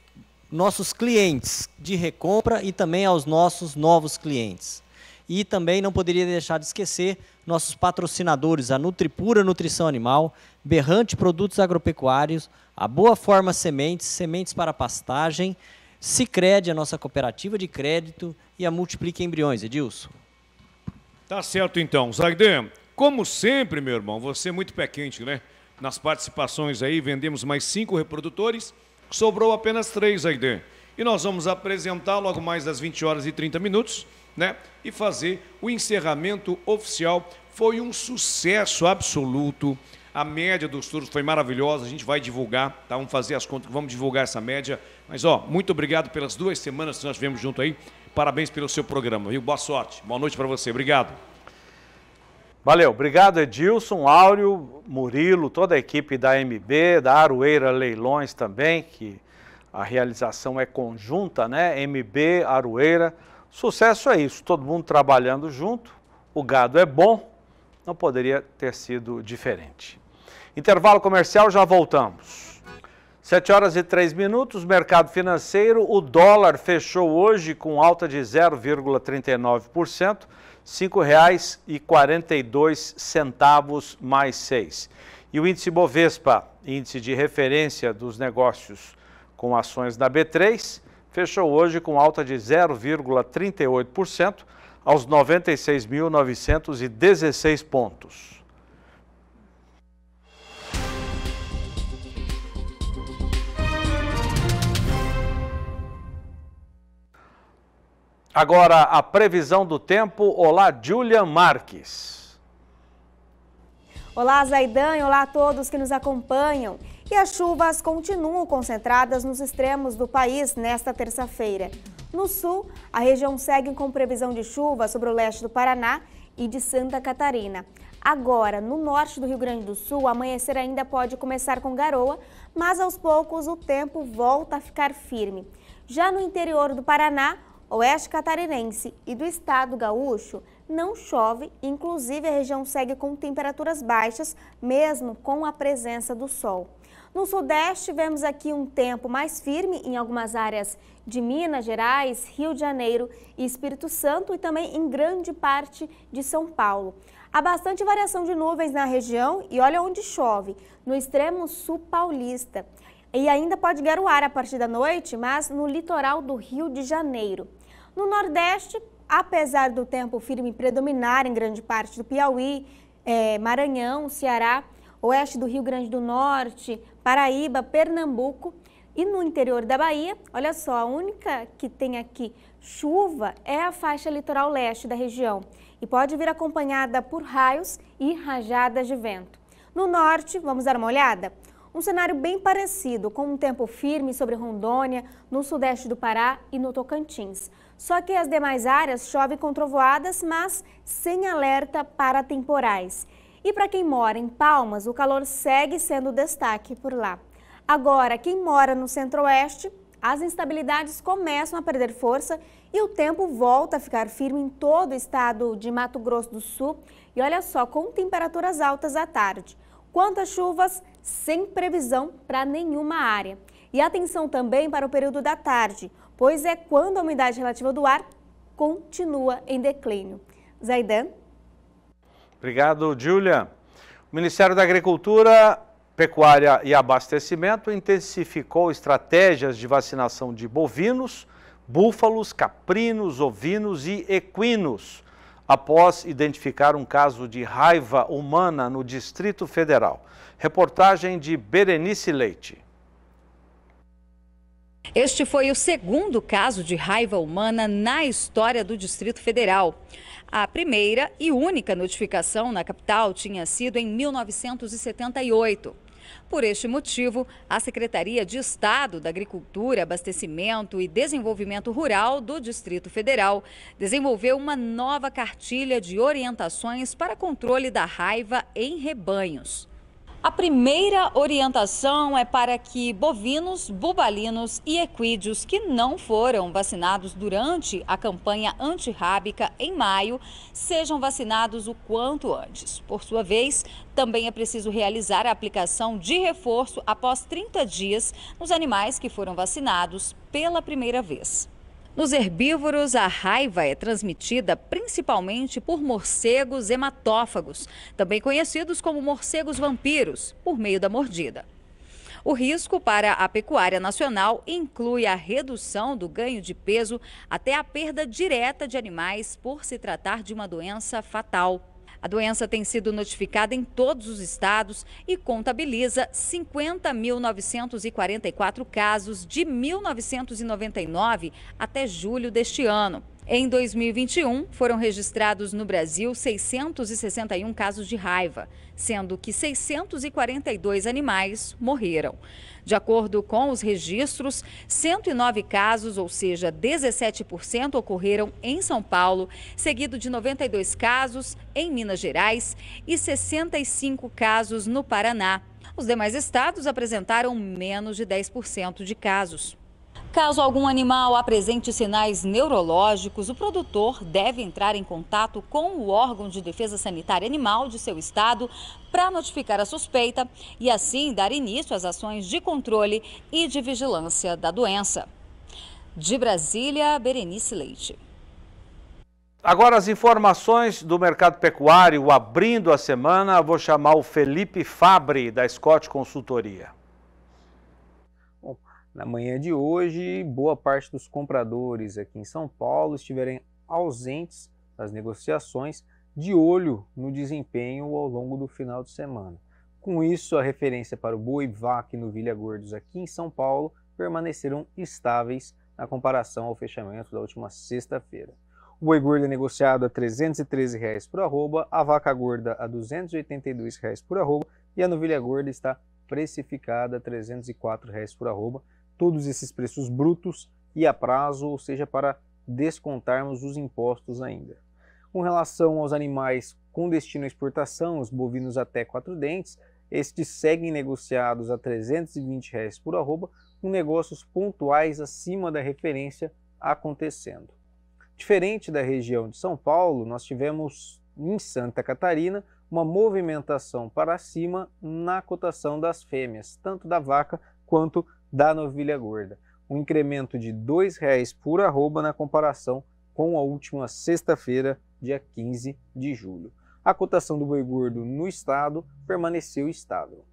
nossos clientes de recompra e também aos nossos novos clientes. E também não poderia deixar de esquecer nossos patrocinadores, a Nutripura Nutrição Animal, Berrante Produtos Agropecuários, a Boa Forma Sementes, Sementes para Pastagem, Sicredi, a nossa cooperativa de crédito, e a Multiplique Embriões. Edilson. Tá certo então. Zagdan, como sempre, meu irmão, você é muito pé quente, né? Nas participações aí, vendemos mais cinco reprodutores, sobrou apenas três, Zagdan. E nós vamos apresentar logo mais às 20 horas e 30 minutos né? E fazer o encerramento oficial. Foi um sucesso absoluto. A média dos touros foi maravilhosa, a gente vai divulgar, tá? Vamos fazer as contas, vamos divulgar essa média. Mas, ó, muito obrigado pelas duas semanas que nós tivemos junto aí. Parabéns pelo seu programa, viu? Boa sorte, boa noite para você. Obrigado. Valeu, obrigado Edilson, Áureo, Murilo, toda a equipe da MB, da Aroeira Leilões também, que a realização é conjunta, né? MB, Aroeira, Sucesso é isso, todo mundo trabalhando junto, o gado é bom, não poderia ter sido diferente. Intervalo comercial, já voltamos. 7 horas e 3 minutos, mercado financeiro, o dólar fechou hoje com alta de 0,39%, R$ 5,42 mais 6. E o índice Bovespa, índice de referência dos negócios com ações da B3, fechou hoje com alta de 0,38% aos 96.916 pontos. Agora a previsão do tempo. Olá, Julia Marques. Olá, Zaidan. Olá a todos que nos acompanham. E as chuvas continuam concentradas nos extremos do país nesta terça-feira. No sul, a região segue com previsão de chuva sobre o leste do Paraná e de Santa Catarina. Agora, no norte do Rio Grande do Sul, amanhecer ainda pode começar com garoa, mas aos poucos o tempo volta a ficar firme. Já no interior do Paraná, oeste catarinense e do estado gaúcho, não chove, inclusive a região segue com temperaturas baixas, mesmo com a presença do sol. No Sudeste, tivemos aqui um tempo mais firme em algumas áreas de Minas Gerais, Rio de Janeiro e Espírito Santo e também em grande parte de São Paulo. Há bastante variação de nuvens na região e olha onde chove, no extremo sul paulista. E ainda pode garoar a partir da noite, mas no litoral do Rio de Janeiro. No Nordeste, apesar do tempo firme predominar em grande parte do Piauí, é, Maranhão, Ceará, oeste do Rio Grande do Norte, Paraíba, Pernambuco e no interior da Bahia, olha só, a única que tem aqui chuva é a faixa litoral leste da região e pode vir acompanhada por raios e rajadas de vento. No norte, vamos dar uma olhada? Um cenário bem parecido, com um tempo firme sobre Rondônia, no sudeste do Pará e no Tocantins. Só que as demais áreas chove com trovoadas, mas sem alerta para temporais. E para quem mora em Palmas, o calor segue sendo destaque por lá. Agora, quem mora no centro-oeste, as instabilidades começam a perder força e o tempo volta a ficar firme em todo o estado de Mato Grosso do Sul. E olha só, com temperaturas altas à tarde. Quantas chuvas, sem previsão para nenhuma área. E atenção também para o período da tarde, pois é quando a umidade relativa do ar continua em declínio. Zaidan? Obrigado, Julia. O Ministério da Agricultura, Pecuária e Abastecimento intensificou estratégias de vacinação de bovinos, búfalos, caprinos, ovinos e equinos, após identificar um caso de raiva humana no Distrito Federal. Reportagem de Berenice Leite. Este foi o segundo caso de raiva humana na história do Distrito Federal. A primeira e única notificação na capital tinha sido em 1978. Por este motivo, a Secretaria de Estado da Agricultura, Abastecimento e Desenvolvimento Rural do Distrito Federal desenvolveu uma nova cartilha de orientações para controle da raiva em rebanhos. A primeira orientação é para que bovinos, bubalinos e equídeos que não foram vacinados durante a campanha antirrábica em maio sejam vacinados o quanto antes. Por sua vez, também é preciso realizar a aplicação de reforço após 30 dias nos animais que foram vacinados pela primeira vez. Nos herbívoros, a raiva é transmitida principalmente por morcegos hematófagos, também conhecidos como morcegos vampiros, por meio da mordida. O risco para a pecuária nacional inclui a redução do ganho de peso até a perda direta de animais por se tratar de uma doença fatal. A doença tem sido notificada em todos os estados e contabiliza 50.944 casos de 1999 até julho deste ano. Em 2021, foram registrados no Brasil 661 casos de raiva, sendo que 642 animais morreram. De acordo com os registros, 109 casos, ou seja, 17%, ocorreram em São Paulo, seguido de 92 casos em Minas Gerais e 65 casos no Paraná. Os demais estados apresentaram menos de 10% de casos. Caso algum animal apresente sinais neurológicos, o produtor deve entrar em contato com o órgão de defesa sanitária animal de seu estado para notificar a suspeita e assim dar início às ações de controle e de vigilância da doença. De Brasília, Berenice Leite. Agora as informações do mercado pecuário abrindo a semana, vou chamar o Felipe Fabre da Scott Consultoria. Na manhã de hoje, boa parte dos compradores aqui em São Paulo estiverem ausentes das negociações, de olho no desempenho ao longo do final de semana. Com isso, a referência para o Vac no Vilha Gordos aqui em São Paulo permaneceram estáveis na comparação ao fechamento da última sexta-feira. O boi gordo é negociado a R$ 313,00 por arroba, a vaca gorda a R$ 282,00 por arroba e a novilha gorda está precificada a R$ 304,00 por arroba, todos esses preços brutos e a prazo, ou seja, para descontarmos os impostos ainda. Com relação aos animais com destino à exportação, os bovinos até quatro dentes, estes seguem negociados a R$ 320 reais por arroba, com negócios pontuais acima da referência acontecendo. Diferente da região de São Paulo, nós tivemos em Santa Catarina uma movimentação para cima na cotação das fêmeas, tanto da vaca quanto da novilha gorda, um incremento de R$ 2,00 por arroba na comparação com a última sexta-feira, dia 15 de julho. A cotação do boi gordo no estado permaneceu estável.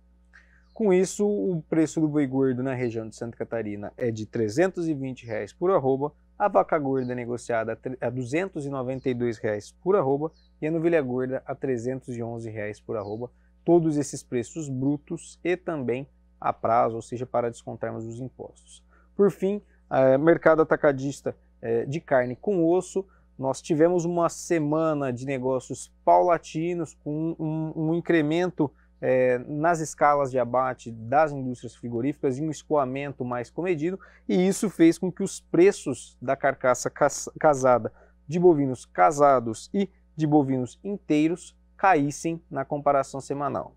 Com isso, o preço do boi gordo na região de Santa Catarina é de R$ 320 reais por arroba, a vaca gorda é negociada a R$ 292 reais por arroba e a novilha gorda a R$ 311 reais por arroba. Todos esses preços brutos e também a prazo, ou seja, para descontarmos os impostos. Por fim, é, mercado atacadista é, de carne com osso, nós tivemos uma semana de negócios paulatinos com um, um incremento é, nas escalas de abate das indústrias frigoríficas e um escoamento mais comedido, e isso fez com que os preços da carcaça casada de bovinos casados e de bovinos inteiros caíssem na comparação semanal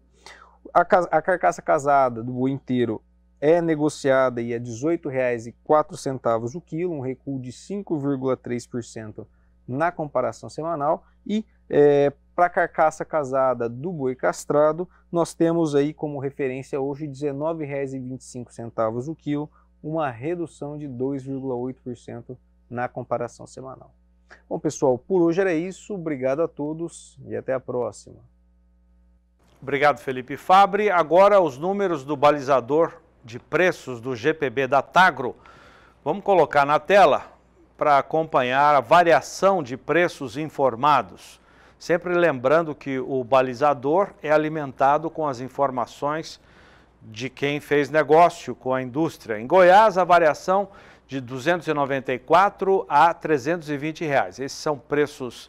a, a carcaça casada do boi inteiro é negociada e é R$ 18,04 o quilo, um recuo de 5,3% na comparação semanal. E é, para a carcaça casada do boi castrado, nós temos aí como referência hoje R$ 19,25 o quilo, uma redução de 2,8% na comparação semanal. Bom, pessoal, por hoje era isso. Obrigado a todos e até a próxima. Obrigado, Felipe Fabre. Agora os números do balizador de preços do GPB da Tagro. Vamos colocar na tela para acompanhar a variação de preços informados. Sempre lembrando que o balizador é alimentado com as informações de quem fez negócio com a indústria. Em Goiás, a variação de 294 a 320 reais. Esses são preços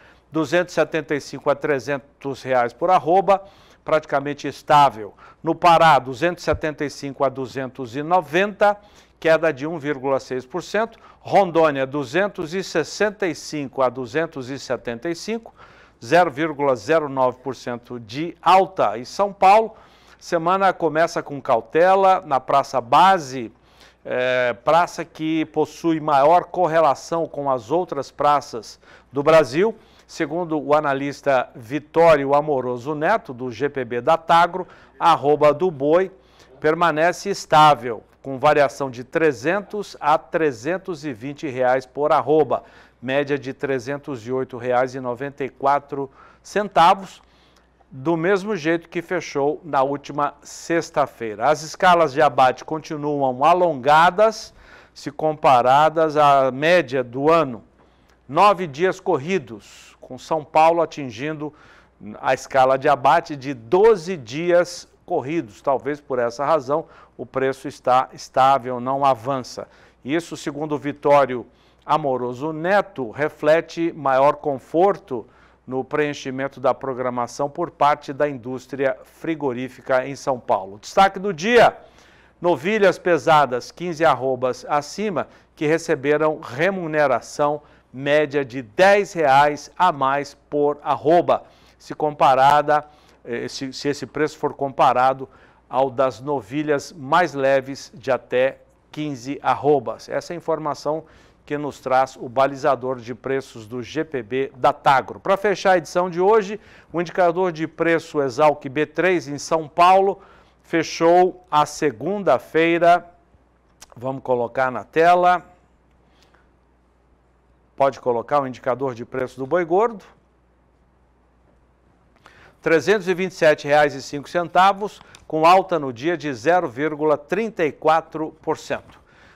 275 a 300 reais por arroba, praticamente estável. No Pará, 275 a 290, queda de 1,6%. Rondônia, 265 a 275, 0,09% de alta. E São Paulo, semana começa com cautela na Praça Base, é, praça que possui maior correlação com as outras praças do Brasil. Segundo o analista Vitório Amoroso Neto, do GPB da Tagro, a arroba do boi permanece estável, com variação de 300 a 320 reais por arroba, média de R$ 308,94, do mesmo jeito que fechou na última sexta-feira. As escalas de abate continuam alongadas se comparadas à média do ano, nove dias corridos com São Paulo atingindo a escala de abate de 12 dias corridos. Talvez por essa razão o preço está estável, não avança. Isso, segundo o Vitório Amoroso Neto, reflete maior conforto no preenchimento da programação por parte da indústria frigorífica em São Paulo. Destaque do dia: novilhas pesadas 15 arrobas acima que receberam remuneração média de 10 reais a mais por arroba, se comparada, eh, se, se esse preço for comparado ao das novilhas mais leves de até 15 arrobas. Essa é a informação que nos traz o balizador de preços do GPB da Tagro. Para fechar a edição de hoje, o indicador de preço Exalc B3 em São Paulo fechou a segunda-feira. Vamos colocar na tela Pode colocar o indicador de preço do boi gordo. R$ 327,05, com alta no dia de 0,34%.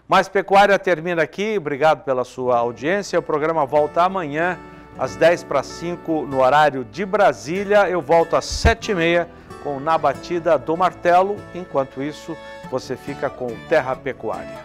Mais Pecuária termina aqui. Obrigado pela sua audiência. O programa volta amanhã, às 10 para 5, no horário de Brasília. Eu volto às 7h30 com Na Batida do Martelo. Enquanto isso, você fica com Terra Pecuária.